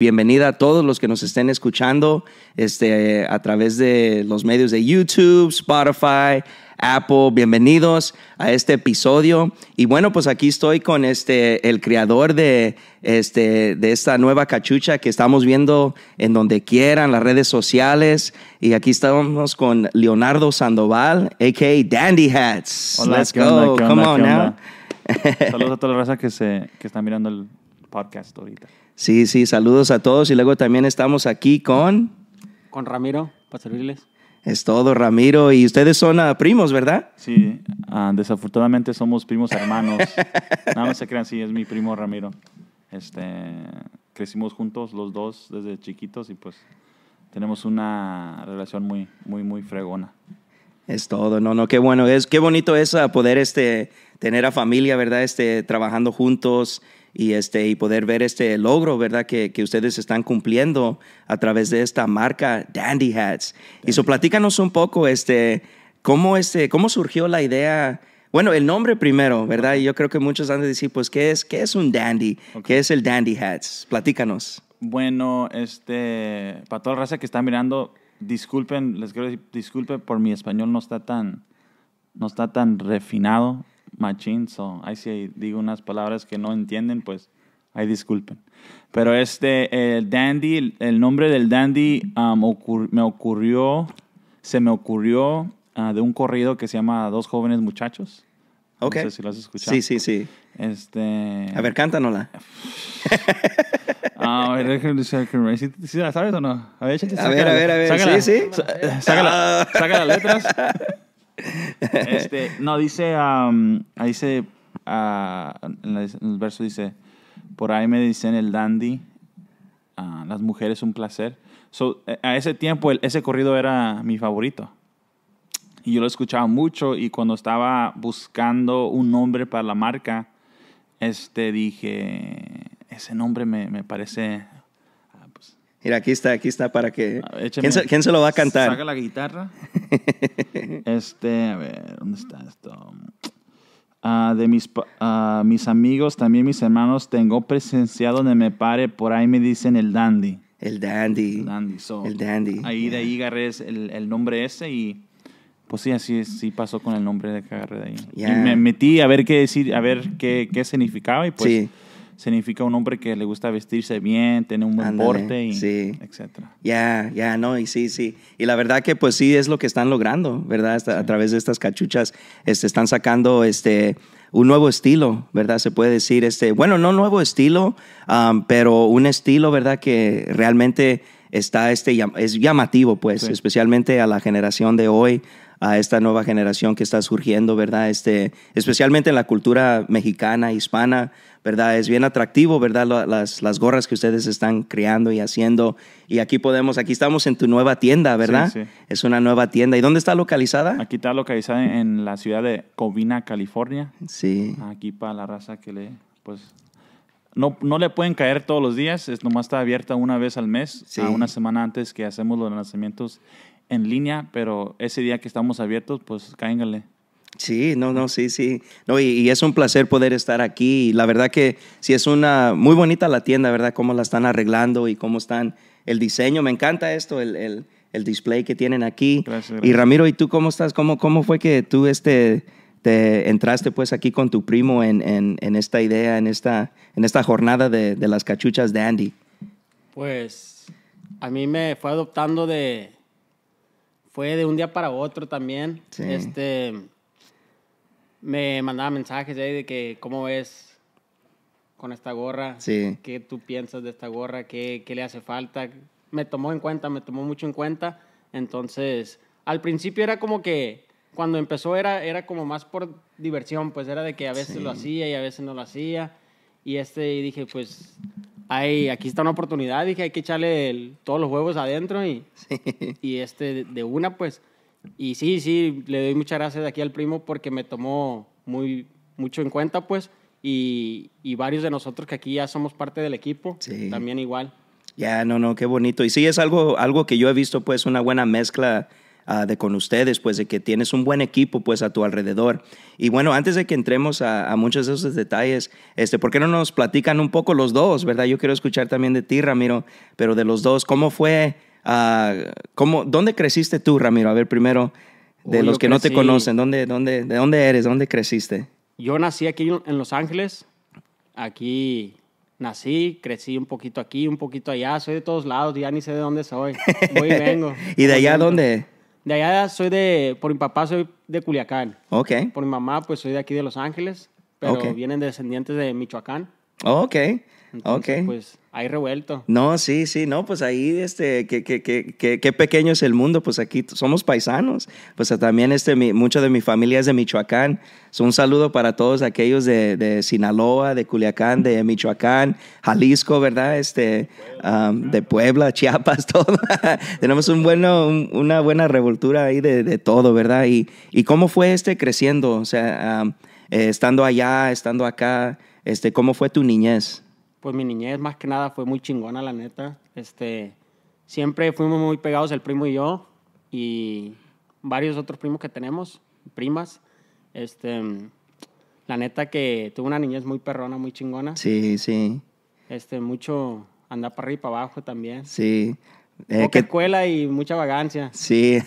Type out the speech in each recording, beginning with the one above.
Bienvenida a todos los que nos estén escuchando este, a través de los medios de YouTube, Spotify, Apple. Bienvenidos a este episodio. Y bueno, pues aquí estoy con este, el creador de, este, de esta nueva cachucha que estamos viendo en donde quieran, las redes sociales. Y aquí estamos con Leonardo Sandoval, a.k.a. Dandy Hats. Let's go. Come on now. Saludos a toda la raza que, se, que está mirando el podcast ahorita. Sí, sí, saludos a todos. Y luego también estamos aquí con... Con Ramiro, para servirles. Es todo, Ramiro. Y ustedes son ah, primos, ¿verdad? Sí, ah, desafortunadamente somos primos hermanos. Nada más se crean, sí, es mi primo Ramiro. Este, crecimos juntos los dos desde chiquitos y pues tenemos una relación muy, muy, muy fregona. Es todo, no, no, qué bueno es, qué bonito es ah, poder este, tener a familia, ¿verdad? Este, trabajando juntos, y, este, y poder ver este logro, ¿verdad? Que, ustedes están cumpliendo a través de esta marca Dandy Hats. Y so, platícanos un poco, este, cómo, este, cómo surgió la idea, bueno, el nombre primero, ¿verdad? Y yo creo que muchos han de decir, pues, ¿qué es, qué es un dandy? ¿Qué es el Dandy Hats? Platícanos. Bueno, este, para toda la raza que está mirando, disculpen, les quiero decir, disculpe por mi español no está tan, no está tan refinado machín, so, ahí sí digo unas palabras que no entienden, pues ahí disculpen. Pero este, el Dandy, el, nombre del Dandy me ocurrió, se me ocurrió ah, de un corrido que se llama Dos jóvenes muchachos. Okay. No sé si lo has escuchado. Sí, sí, sí. Este... A ver, cántanola. A ver, ¿Sí la sabes o no? A ver, a ver, a ver, Sácala, sí, sí. Eh, sácala, ah. saca las letras. Este, no, dice, um, ahí dice, uh, en, el verso dice, por ahí me dicen el dandy, uh, las mujeres un placer. So, eh, a ese tiempo ese corrido era mi favorito. Y yo lo escuchaba mucho y cuando estaba buscando un nombre para la marca, este, dije, ese nombre me, me parece Mira, aquí está, aquí está para que. ¿Quién, se, ¿Quién se, lo va a cantar? Saca la guitarra. este, a ver, ¿dónde está esto? Ah, de mis, ah, mis amigos, también mis hermanos, tengo presenciado donde me pare, por ahí me dicen el dandy. El dandy. El dandy. Ahí de ahí agarré el, el, nombre ese y. Pues sí, así sí pasó con el nombre de que agarré de ahí. Y me metí a ver qué decir, a ver qué, qué significaba y pues significa un hombre que le gusta vestirse bien, tener un buen porte, y, sí. etcétera. Ya, ya, no, y sí, sí. Y la verdad que pues sí es lo que están logrando, ¿verdad? A través de estas cachuchas este, están sacando este, un nuevo estilo, ¿verdad? Se puede decir, este, bueno, no nuevo estilo, pero un estilo, ¿verdad? Que realmente está este, es llamativo, pues, especialmente a la generación de hoy a esta nueva generación que está surgiendo, ¿verdad? Este, especialmente en la cultura mexicana, hispana, ¿verdad? Es bien atractivo, ¿verdad? Las, las gorras que ustedes están creando y haciendo. Y aquí podemos, aquí estamos en tu nueva tienda, ¿verdad? Es una nueva tienda. ¿Y dónde está localizada? Aquí está localizada en la ciudad de Covina, California. Sí. Aquí para la raza que le, pues, no, no, le pueden caer todos los días, es nomás está abierta una vez al mes, a una semana antes que hacemos los lanzamientos en línea, pero ese día que estamos abiertos, pues cángale. Sí, no, no, sí, sí. No, y, es un placer poder estar aquí. la verdad que sí es una muy bonita la tienda, ¿verdad? Cómo la están arreglando y cómo están el diseño. Me encanta esto, el, display que tienen aquí. Y Ramiro, ¿y tú cómo estás? ¿Cómo, cómo fue que tú este, te entraste pues aquí con tu primo en, esta idea, en esta, en esta jornada de las cachuchas de Andy? Pues a mí me fue adoptando de, fue de un día para otro también. Este, me mandaba mensajes ahí de que, ¿cómo ves con esta gorra? Sí. ¿Qué tú piensas de esta gorra? ¿Qué, le hace falta? Me tomó en cuenta, me tomó mucho en cuenta. Entonces, al principio era como que, cuando empezó era, era como más por diversión, pues era de que a veces lo hacía y a veces no lo hacía. Y este, y dije, pues Ay, aquí está una oportunidad, dije, hay que echarle todos los huevos adentro y, y este de una, pues. Y sí, sí, le doy muchas gracias aquí al primo porque me tomó muy, mucho en cuenta, pues. Y, varios de nosotros que aquí ya somos parte del equipo, también igual. Ya, no, no, qué bonito. Y sí, es algo, algo que yo he visto, pues, una buena mezcla Ah, de con ustedes, pues de que tienes un buen equipo pues a tu alrededor. Y bueno, antes de que entremos a, muchos de esos detalles, este, ¿por qué no nos platican un poco los dos, verdad? Yo quiero escuchar también de ti, Ramiro, pero de los dos, ¿cómo fue, ah, cómo, dónde creciste tú, Ramiro? A ver, primero, de oh, los que no te conocen, ¿dónde, dónde, ¿de dónde eres? ¿Dónde creciste? Yo nací aquí en Los Ángeles, aquí nací, crecí un poquito aquí, un poquito allá, soy de todos lados, ya ni sé de dónde soy. Voy y vengo. ¿Y de allá dónde? De allá soy de, por mi papá soy de Culiacán. Ok. Por mi mamá pues soy de aquí de Los Ángeles, pero vienen descendientes de Michoacán. ok. Entonces, pues hay revuelto. No, sí, sí, no, pues ahí, este, qué que, que, pequeño es el mundo, pues aquí somos paisanos, pues también, este, mi, mucho de mi familia es de Michoacán, un saludo para todos aquellos de, de, Sinaloa, de Culiacán, de Michoacán, Jalisco, ¿verdad? Este, de Puebla, Chiapas, todo, tenemos un bueno, una buena revoltura ahí de, todo, ¿verdad? Y, y, cómo fue este creciendo, o sea, eh, estando allá, estando acá, este, ¿cómo fue tu niñez? pues mi niñez más que nada fue muy chingona, la neta. Este, siempre fuimos muy pegados el primo y yo y varios otros primos que tenemos, primas. Este, la neta que tuve una niñez muy perrona, muy chingona. Sí, sí. Este, mucho andar para arriba y para abajo también. Sí. Eh, escuela y mucha vagancia. Sí,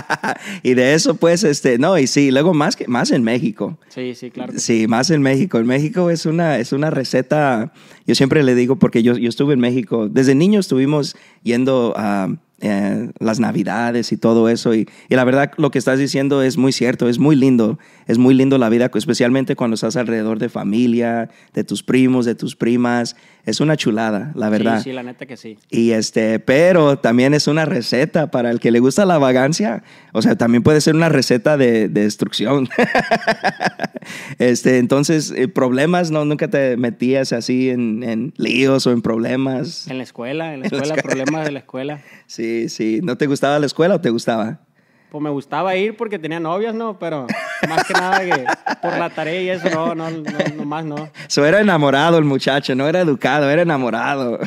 y de eso pues, este, no, y sí, luego más, que, más en México. Sí, sí, claro. Sí, más en México. En México es una, es una receta, yo siempre le digo, porque yo, yo estuve en México, desde niño estuvimos yendo a... Eh, las navidades y todo eso. Y, la verdad lo que estás diciendo es muy cierto, es muy lindo, es muy lindo la vida, especialmente cuando estás alrededor de familia, de tus primos, de tus primas. Es una chulada, la verdad. Sí, sí, la neta que sí. Y este, pero también es una receta para el que le gusta la vagancia. O sea, también puede ser una receta de, destrucción. este, entonces, eh, problemas, ¿no? Nunca te metías así en, en líos o en problemas. En la escuela, en la escuela, en la escuela. problemas de la escuela. Sí. Sí, ¿No te gustaba la escuela o te gustaba? pues me gustaba ir porque tenía novias, ¿no? Pero más que nada que por la tarea y eso, no, no, no, más no. Eso era enamorado el muchacho, no era educado, era enamorado.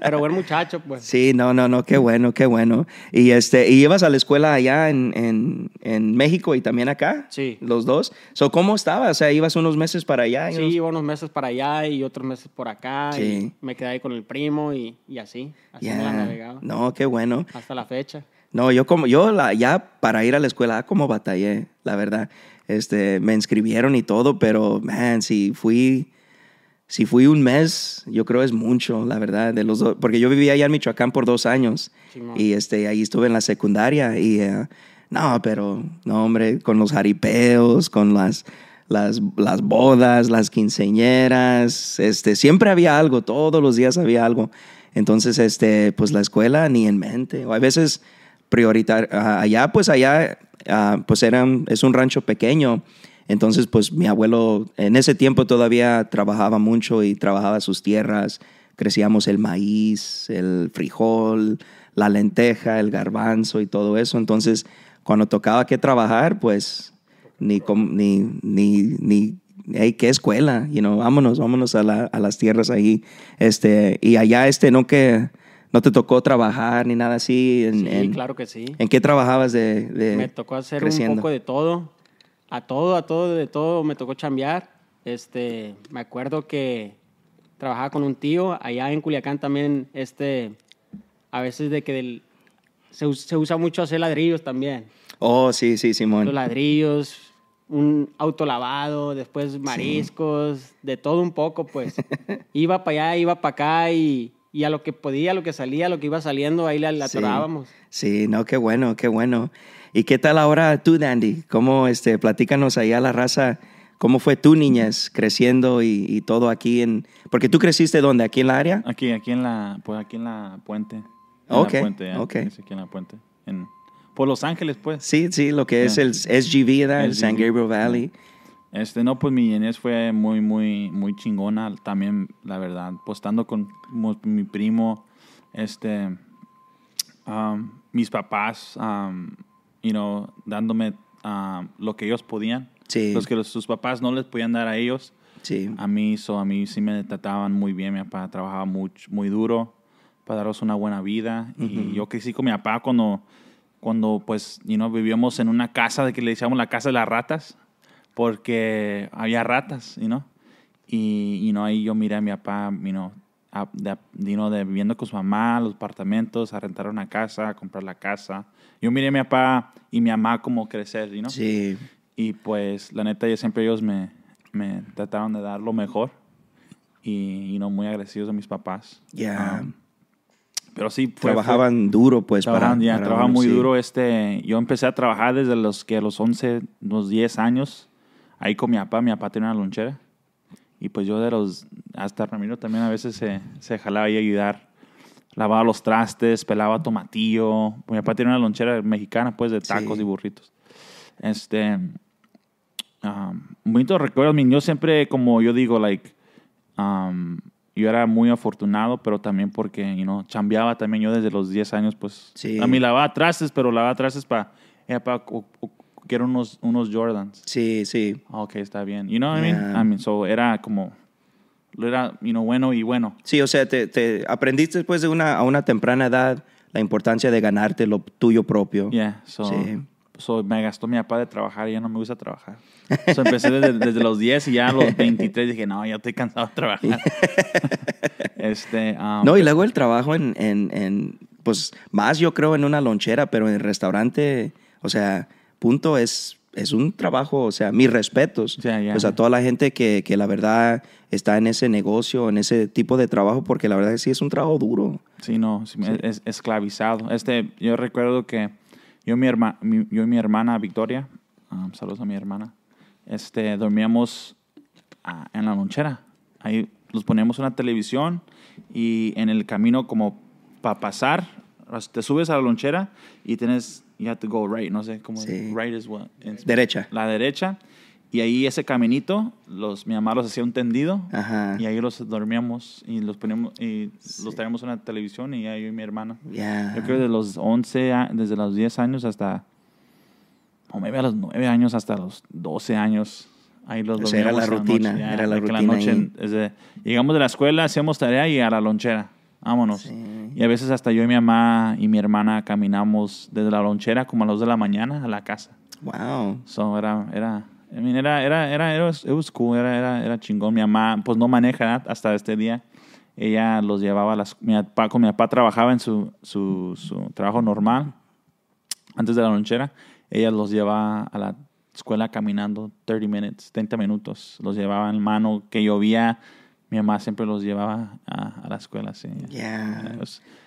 Pero buen muchacho, pues. Sí, no, no, no, qué bueno, qué bueno. Y este, y ibas a la escuela allá en, en, México y también acá. Sí. Los dos. So, ¿cómo estabas? O sea, ibas unos meses para allá. Y sí, unos... iba unos meses para allá y otros meses por acá. Sí. Y me quedé ahí con el primo y, y así. Así me la navegaba. No, qué bueno. Hasta la fecha. No, yo como, yo la, ya para ir a la escuela, ah, como batallé, la verdad. Este, me inscribieron y todo, pero, man, si fui, si fui un mes, yo creo es mucho, la verdad, de los dos, porque yo vivía allá en Michoacán por dos años y este, ahí estuve en la secundaria y, eh, no, pero, no, hombre, con los jaripeos, con las, las, las, bodas, las quinceñeras, este, siempre había algo, todos los días había algo. Entonces, este, pues la escuela ni en mente, o a veces prioritar ah, allá, pues allá, ah, pues eran, es un rancho pequeño. Entonces, pues mi abuelo en ese tiempo todavía trabajaba mucho y trabajaba sus tierras. Crecíamos el maíz, el frijol, la lenteja, el garbanzo y todo eso. Entonces, cuando tocaba que trabajar, pues ni, ni, ni, ni hay qué escuela, you know, vámonos, vámonos a, las tierras ahí. Este, y allá, este, no que ¿No te tocó trabajar ni nada así? En, sí, claro que sí. ¿En qué trabajabas de, Me tocó hacer un poco de todo. A todo, a todo, de todo me tocó chambear. Este, me acuerdo que trabajaba con un tío allá en Culiacán también, este, a veces de que se, usa mucho hacer ladrillos también. Oh, sí, sí, Simón. Los ladrillos, un auto lavado después mariscos, de todo un poco, pues. iba para allá, iba para acá y y a lo que podía, a lo que salía, a lo que iba saliendo, ahí la, la sí. Sí, no, qué bueno, qué bueno. ¿Y qué tal ahora tú, Dandy? ¿Cómo, este, platícanos ahí a la raza, cómo fue tú, niñas, creciendo y, todo aquí en... Porque tú creciste dónde, aquí en la área? Aquí, aquí en la, pues aquí en la puente. En ok, puente, Aquí en la puente, en, por Los Ángeles, pues. Sí, sí, lo que es el SGV, ¿verdad? El, San Gabriel Valley. Este, no, pues mi niñez fue muy, muy, muy chingona. También, la verdad, postando pues, con mi primo, este, mis papás, you know, dándome lo que ellos podían. Los que sus papás no les podían dar a ellos. Sí. A mí, so, a mí sí me trataban muy bien. Mi papá trabajaba muy, duro para daros una buena vida. Y yo crecí con mi papá cuando, cuando pues, you vivíamos en una casa de que le decíamos la casa de las ratas porque había ratas, no? Y, no ahí yo miré a mi papá, you know, de, viviendo con su mamá, los apartamentos, a rentar una casa, a comprar la casa. Yo miré a mi papá y mi mamá como crecer, ¿y no? Sí. Y pues la neta, yo siempre ellos me, me trataron de dar lo mejor y, ¿no? muy agresivos a mis papás. Ya. pero sí fue, trabajaban duro pues trabajaban, para, ya, trabajaban muy duro este yo empecé a trabajar desde los que los 11 los 10 años ahí con mi papá, mi papá tenía una lonchera. Y pues yo de los, hasta Ramiro también a veces se, se jalaba ahí a ayudar. Lavaba los trastes, pelaba tomatillo. Mi papá tiene una lonchera mexicana, pues, de tacos y burritos. Este, bonito recuerdo. Yo siempre, como yo digo, like, yo era muy afortunado, pero también porque, ¿no? know, chambeaba también yo desde los 10 años, pues. A mí lavaba trastes, pero lavaba trastes para, para que eran unos, unos Jordans. Sí, sí. Ah, ok, está bien. ¿Sabes know what I mean? so era como era you bueno y bueno. Sí, o sea, te, aprendiste después de una, a una temprana edad la importancia de ganarte lo tuyo propio. Yeah, sí. me gastó mi papá de trabajar y ya no me gusta trabajar. empecé desde, desde, los 10 y ya a los 23 dije, no, ya estoy cansado de trabajar. este, um, no, y luego el trabajo en, en, en, pues más yo creo en una lonchera, pero en restaurante, o sea, punto es, es un trabajo, o sea, mis respetos pues, a toda la gente que, que, la verdad está en ese negocio, en ese tipo de trabajo, porque la verdad que sí es un trabajo duro. Sí, no, Es, esclavizado. Este, yo recuerdo que yo, mi, herma, yo y mi hermana Victoria, ah, saludos a mi hermana, este, dormíamos ah, en la lonchera. Ahí nos poníamos una televisión y en el camino como para pasar, te subes a la lonchera y tienes y had to go right, no sé cómo right is what. derecha. La derecha. Y ahí ese caminito, los, mi mamá los hacía un tendido y ahí los dormíamos y los poníamos y los traíamos en una televisión y ahí yo y mi hermana. Yo creo que desde los 11, desde los 10 años hasta, o maybe a los 9 años hasta los 12 años. Ahí los dormíamos. Era la rutina, era la rutina. llegamos de la escuela, hacíamos tarea y a la lonchera vámonos. Y a veces hasta yo y mi mamá y mi hermana caminamos desde la lonchera como a las 2 de la mañana a la casa. Wow. era, era, era, era, era, era, era, era, era, chingón. Mi mamá, pues no maneja hasta este día. Ella los llevaba a las. Mi papá, con mi papá trabajaba en su, su, su trabajo normal, antes de la lonchera. Ella los llevaba a la escuela caminando 30 minutes, 30 minutos. Los llevaba en mano, que llovía mi mamá siempre los llevaba a, la escuela, sí. Yeah.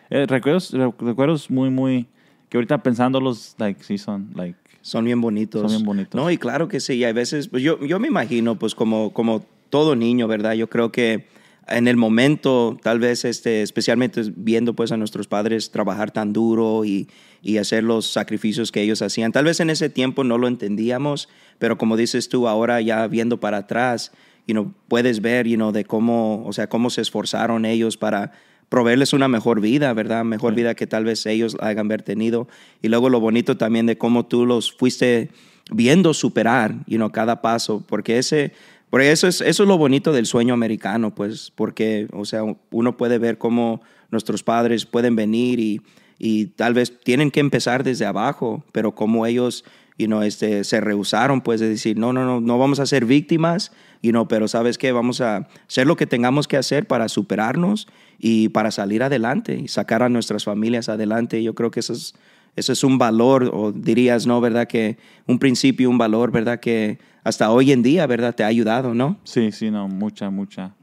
recuerdos, muy, muy, que ahorita pensándolos, like, sí son, like. Son bien bonitos. Son bien bonitos. No, y claro que sí, y a veces, pues yo, yo me imagino, pues como, como todo niño, ¿verdad? Yo creo que en el momento, tal vez, este, especialmente viendo pues a nuestros padres trabajar tan duro y, y, hacer los sacrificios que ellos hacían. Tal vez en ese tiempo no lo entendíamos, pero como dices tú, ahora ya viendo para atrás, you know, puedes ver, you know, de cómo, o sea, cómo se esforzaron ellos para proveerles una mejor vida, ¿verdad? Mejor vida que tal vez ellos hayan ver tenido. Y luego lo bonito también de cómo tú los fuiste viendo superar, you know, cada paso, porque ese, por eso es, eso es lo bonito del sueño americano, pues, porque, o sea, uno puede ver cómo nuestros padres pueden venir y, y tal vez tienen que empezar desde abajo, pero como ellos, you know, este, se rehusaron, pues, de decir, no, no, no, no vamos a ser víctimas, y no pero sabes que vamos a hacer lo que tengamos que hacer para superarnos y para salir adelante y sacar a nuestras familias adelante. Yo creo que eso es, eso es un valor, o dirías, ¿no? ¿Verdad? Que un principio, un valor, ¿verdad? Que hasta hoy en día, ¿verdad? Te ha ayudado, ¿no? Sí, sí, no, mucha, mucha.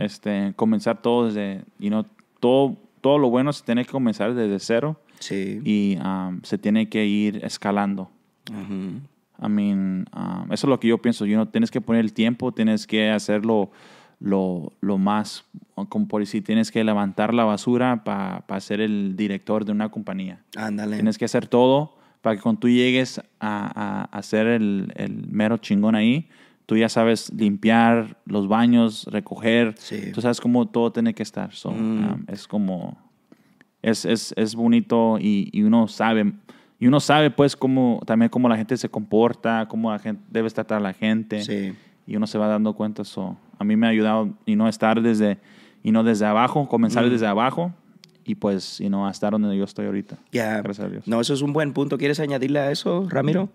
Este, comenzar todo desde, y no todo, todo lo bueno se tiene que comenzar desde cero. Sí. Y um, se tiene que ir escalando. Um, eso es lo que yo pienso. no tienes que poner el tiempo, tienes que hacerlo lo, lo más, como por decir, tienes que levantar la basura para ser el director de una compañía. Ándale. Tienes que hacer todo para que cuando tú llegues a, a, el, el, mero chingón ahí, tú ya sabes limpiar los baños, recoger. Tú sabes cómo todo tiene que estar. Mm. Um, es como, es, es, es bonito y, y uno sabe y uno sabe, pues, cómo, también cómo la gente se comporta, cómo la gente, debe tratar a la gente. Sí. Y uno se va dando cuenta. Eso a mí me ha ayudado y no estar desde, y no desde abajo, comenzar mm. desde abajo y pues, y no, estar donde yo estoy ahorita. Ya. No, eso es un buen punto. ¿Quieres añadirle a eso, Ramiro?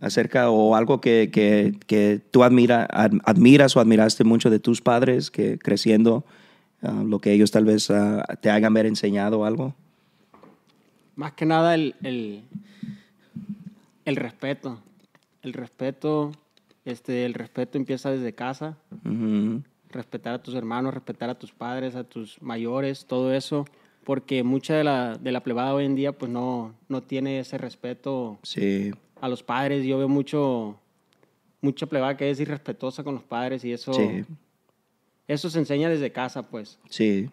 Acerca o algo que, que, que tú admira, admiras o admiraste mucho de tus padres que creciendo, ah, lo que ellos tal vez ah, te hayan ver enseñado algo más que nada el, el, el respeto. El respeto, este, el respeto empieza desde casa. Respetar a tus hermanos, respetar a tus padres, a tus mayores, todo eso. Porque mucha de la, de la plebada hoy en día pues no, no tiene ese respeto sí. a los padres. Yo veo mucho, mucha plebada que es irrespetuosa con los padres y eso, eso se enseña desde casa, pues. Sí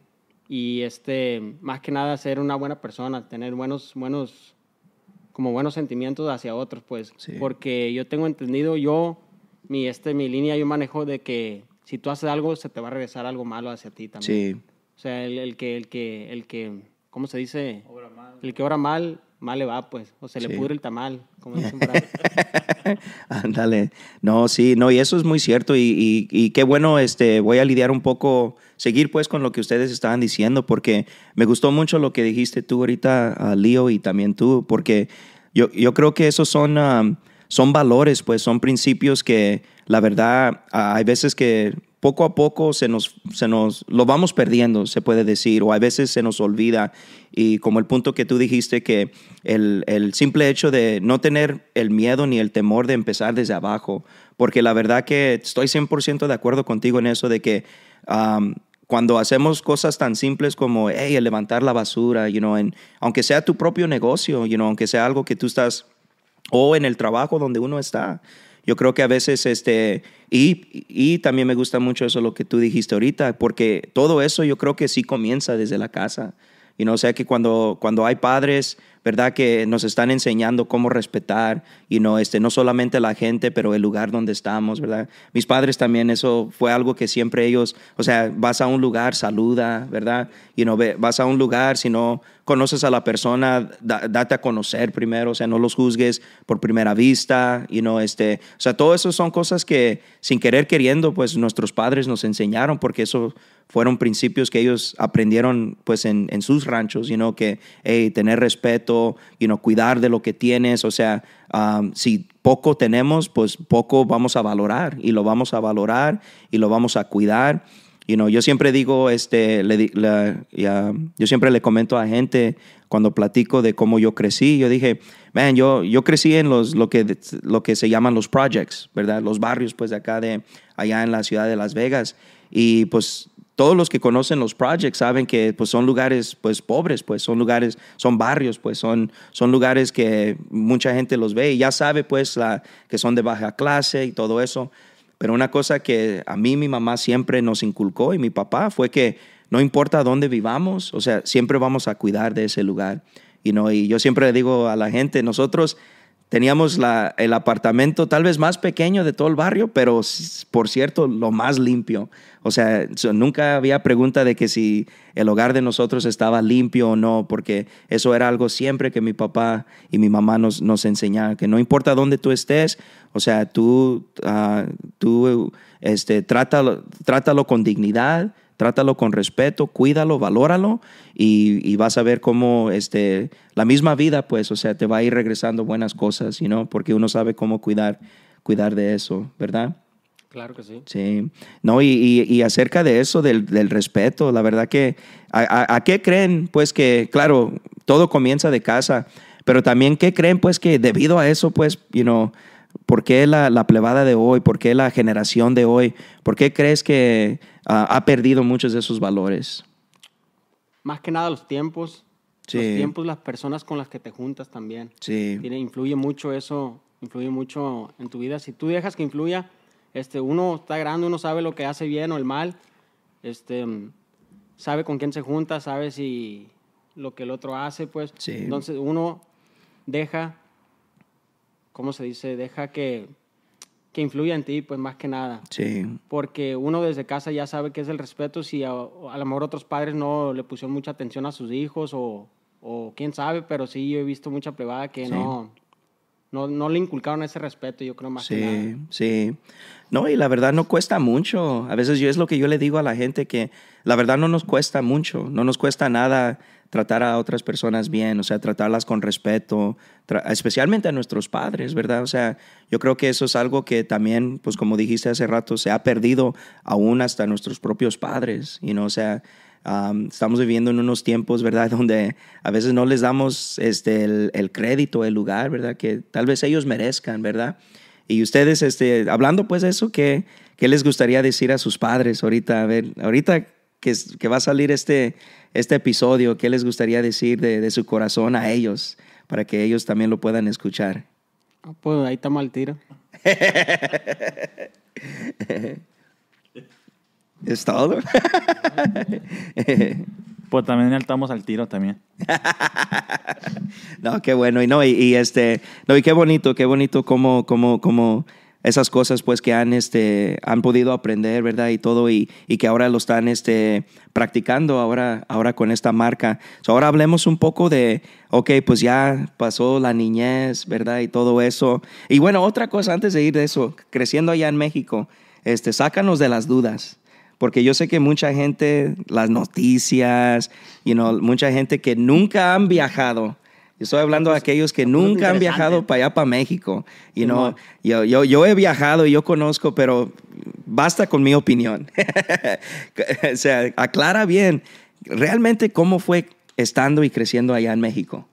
y este, más que nada ser una buena persona, tener buenos, buenos, como buenos sentimientos hacia otros, pues, porque yo tengo entendido, yo, mi, este, mi línea yo manejo de que si tú haces algo, se te va a regresar algo malo hacia ti también. Sí. O sea, el, que, el que, el que, ¿cómo se dice? El que obra mal mal le va, pues, o se le pudre el tamal, Ándale. no, sí, no, y eso es muy cierto y, qué bueno, este, voy a lidiar un poco, seguir pues con lo que ustedes estaban diciendo, porque me gustó mucho lo que dijiste tú ahorita, uh, Leo, y también tú, porque yo, yo creo que esos son, son valores, pues, son principios que la verdad hay veces que poco a poco se nos, se nos, lo vamos perdiendo, se puede decir, o a veces se nos olvida. Y como el punto que tú dijiste, que el, simple hecho de no tener el miedo ni el temor de empezar desde abajo, porque la verdad que estoy 100% de acuerdo contigo en eso de que... cuando hacemos cosas tan simples como, hey, el levantar la basura, aunque sea tu propio negocio, aunque sea algo que tú estás, o en el trabajo donde uno está, yo creo que a veces, este, y, también me gusta mucho eso lo que tú dijiste ahorita, porque todo eso yo creo que sí comienza desde la casa. Y no o sea que cuando, cuando hay padres ¿verdad? Que nos están enseñando cómo respetar y no, este, no solamente la gente, pero el lugar donde estamos, ¿verdad? Mis padres también, eso fue algo que siempre ellos, o sea, vas a un lugar, saluda, ¿verdad? Y no vas a un lugar, si no conoces a la persona, date a conocer primero, o sea, no los juzgues por primera vista, y no, este, o sea, todo eso son cosas que sin querer queriendo, pues nuestros padres nos enseñaron, porque eso fueron principios que ellos aprendieron pues en, sus ranchos, que tener respeto, cuidar de lo que tienes, o sea, um, si poco tenemos, pues poco vamos a valorar y lo vamos a valorar y lo vamos a cuidar. yo siempre digo, este, yo siempre le comento a gente cuando platico de cómo yo crecí, yo dije, man, yo, yo crecí en los, lo, que, lo que se llaman los projects, ¿verdad? Los barrios, pues, de acá, de allá en la ciudad de Las Vegas. Y pues todos los que conocen los projects saben que pues, son lugares pues, pobres, pues, son lugares, son barrios, pues, son, son lugares que mucha gente los ve y ya sabe pues, que son de baja clase y todo eso. Pero una cosa que a mí mi mamá siempre nos inculcó y mi papá fue que no importa dónde vivamos, o sea, siempre vamos a cuidar de ese lugar. Y, no, y yo siempre le digo a la gente, nosotros Teníamos el apartamento tal vez más pequeño de todo el barrio, pero por cierto, lo más limpio. O sea, nunca había pregunta de que si el hogar de nosotros estaba limpio o no, porque eso era algo siempre que mi papá y mi mamá nos, nos enseñaban, que no importa dónde tú estés, o sea, tú, ah, tú este, trátalo con dignidad, Trátalo con respeto, cuídalo, valóralo y, vas a ver cómo este, la misma vida, pues, o sea, te va a ir regresando buenas cosas, ¿no? Porque uno sabe cómo cuidar, cuidar de eso, ¿verdad? Claro que sí. Sí. No, y, acerca de eso, del, respeto, la verdad que, a, qué creen? Pues que, claro, todo comienza de casa, pero también, ¿qué creen? Pues que debido a eso, pues, you know, ¿Por qué la, la, plebada de hoy? ¿Por qué la generación de hoy? ¿Por qué crees que ah, ha perdido muchos de esos valores? Más que nada los tiempos. Los tiempos, las personas con las que te juntas también. Sí. Tiene, influye mucho eso, influye mucho en tu vida. Si tú dejas que influya, este, uno está grande, uno sabe lo que hace bien o el mal, este, sabe con quién se junta, sabe si lo que el otro hace, pues. Sí. Entonces uno deja ¿cómo se dice? Deja que, que influya en ti, pues más que nada. Sí. Porque uno desde casa ya sabe qué es el respeto, si a, lo mejor otros padres no le pusieron mucha atención a sus hijos o, o quién sabe, pero sí yo he visto mucha privada que no, no, le inculcaron ese respeto, yo creo más sí, que nada. Sí, No, y la verdad no cuesta mucho. A veces yo es lo que yo le digo a la gente que la verdad no nos cuesta mucho, no nos cuesta nada tratar a otras personas bien, o sea, tratarlas con respeto, especialmente a nuestros padres, ¿verdad? O sea, yo creo que eso es algo que también, pues como dijiste hace rato, se ha perdido aún hasta nuestros propios padres, y no, o sea, estamos viviendo en unos tiempos, ¿verdad?, donde a veces no les damos este, el, crédito, el lugar, ¿verdad?, que tal vez ellos merezcan, ¿verdad? Y ustedes, este, hablando pues de eso, ¿qué, ¿qué les gustaría decir a sus padres ahorita? A ver, ahorita que, que va a salir este, este episodio, ¿qué les gustaría decir de, de su corazón a ellos para que ellos también lo puedan escuchar? Ah, pues ahí está mal tiro. Es todo. pues también estamos al tiro también. no, qué bueno. Y no, y, este, no, y qué bonito, qué bonito cómo, cómo, cómo esas cosas pues que han, este, han podido aprender, ¿verdad? Y todo, y, que ahora lo están este, practicando ahora, ahora con esta marca. ahora hablemos un poco de, ok, pues ya pasó la niñez, ¿verdad? Y todo eso. Y bueno, otra cosa antes de ir de eso, creciendo allá en México, este, sácanos de las dudas. Porque yo sé que mucha gente, las noticias, you know, mucha gente que nunca han viajado, estoy hablando de aquellos que nunca han viajado para allá, para México. y no yo, yo, yo, he viajado y yo conozco, pero basta con mi opinión. o sea, aclara bien realmente cómo fue estando y creciendo allá en México.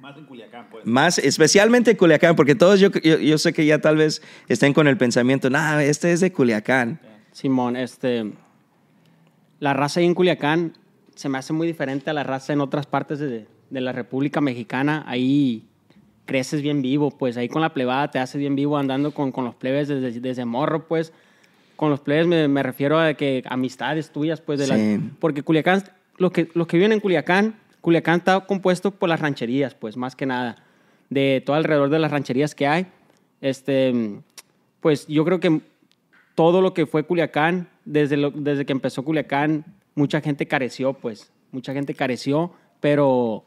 Más en Culiacán, pues. Más, especialmente Culiacán, porque todos yo, yo, sé que ya tal vez estén con el pensamiento, nada, este es de Culiacán. Simón, este, la raza ahí en Culiacán se me hace muy diferente a la raza en otras partes de, la República Mexicana. Ahí creces bien vivo, pues ahí con la plebada te hace bien vivo andando con, los plebes desde, desde, morro, pues. Con los plebes me, refiero a que amistades tuyas, pues. De la, porque Culiacán, los que, los que viven en Culiacán, Culiacán está compuesto por las rancherías, pues, más que nada. De todo alrededor de las rancherías que hay. Este, pues yo creo que todo lo que fue Culiacán, desde, desde que empezó Culiacán, mucha gente careció, pues, mucha gente careció, pero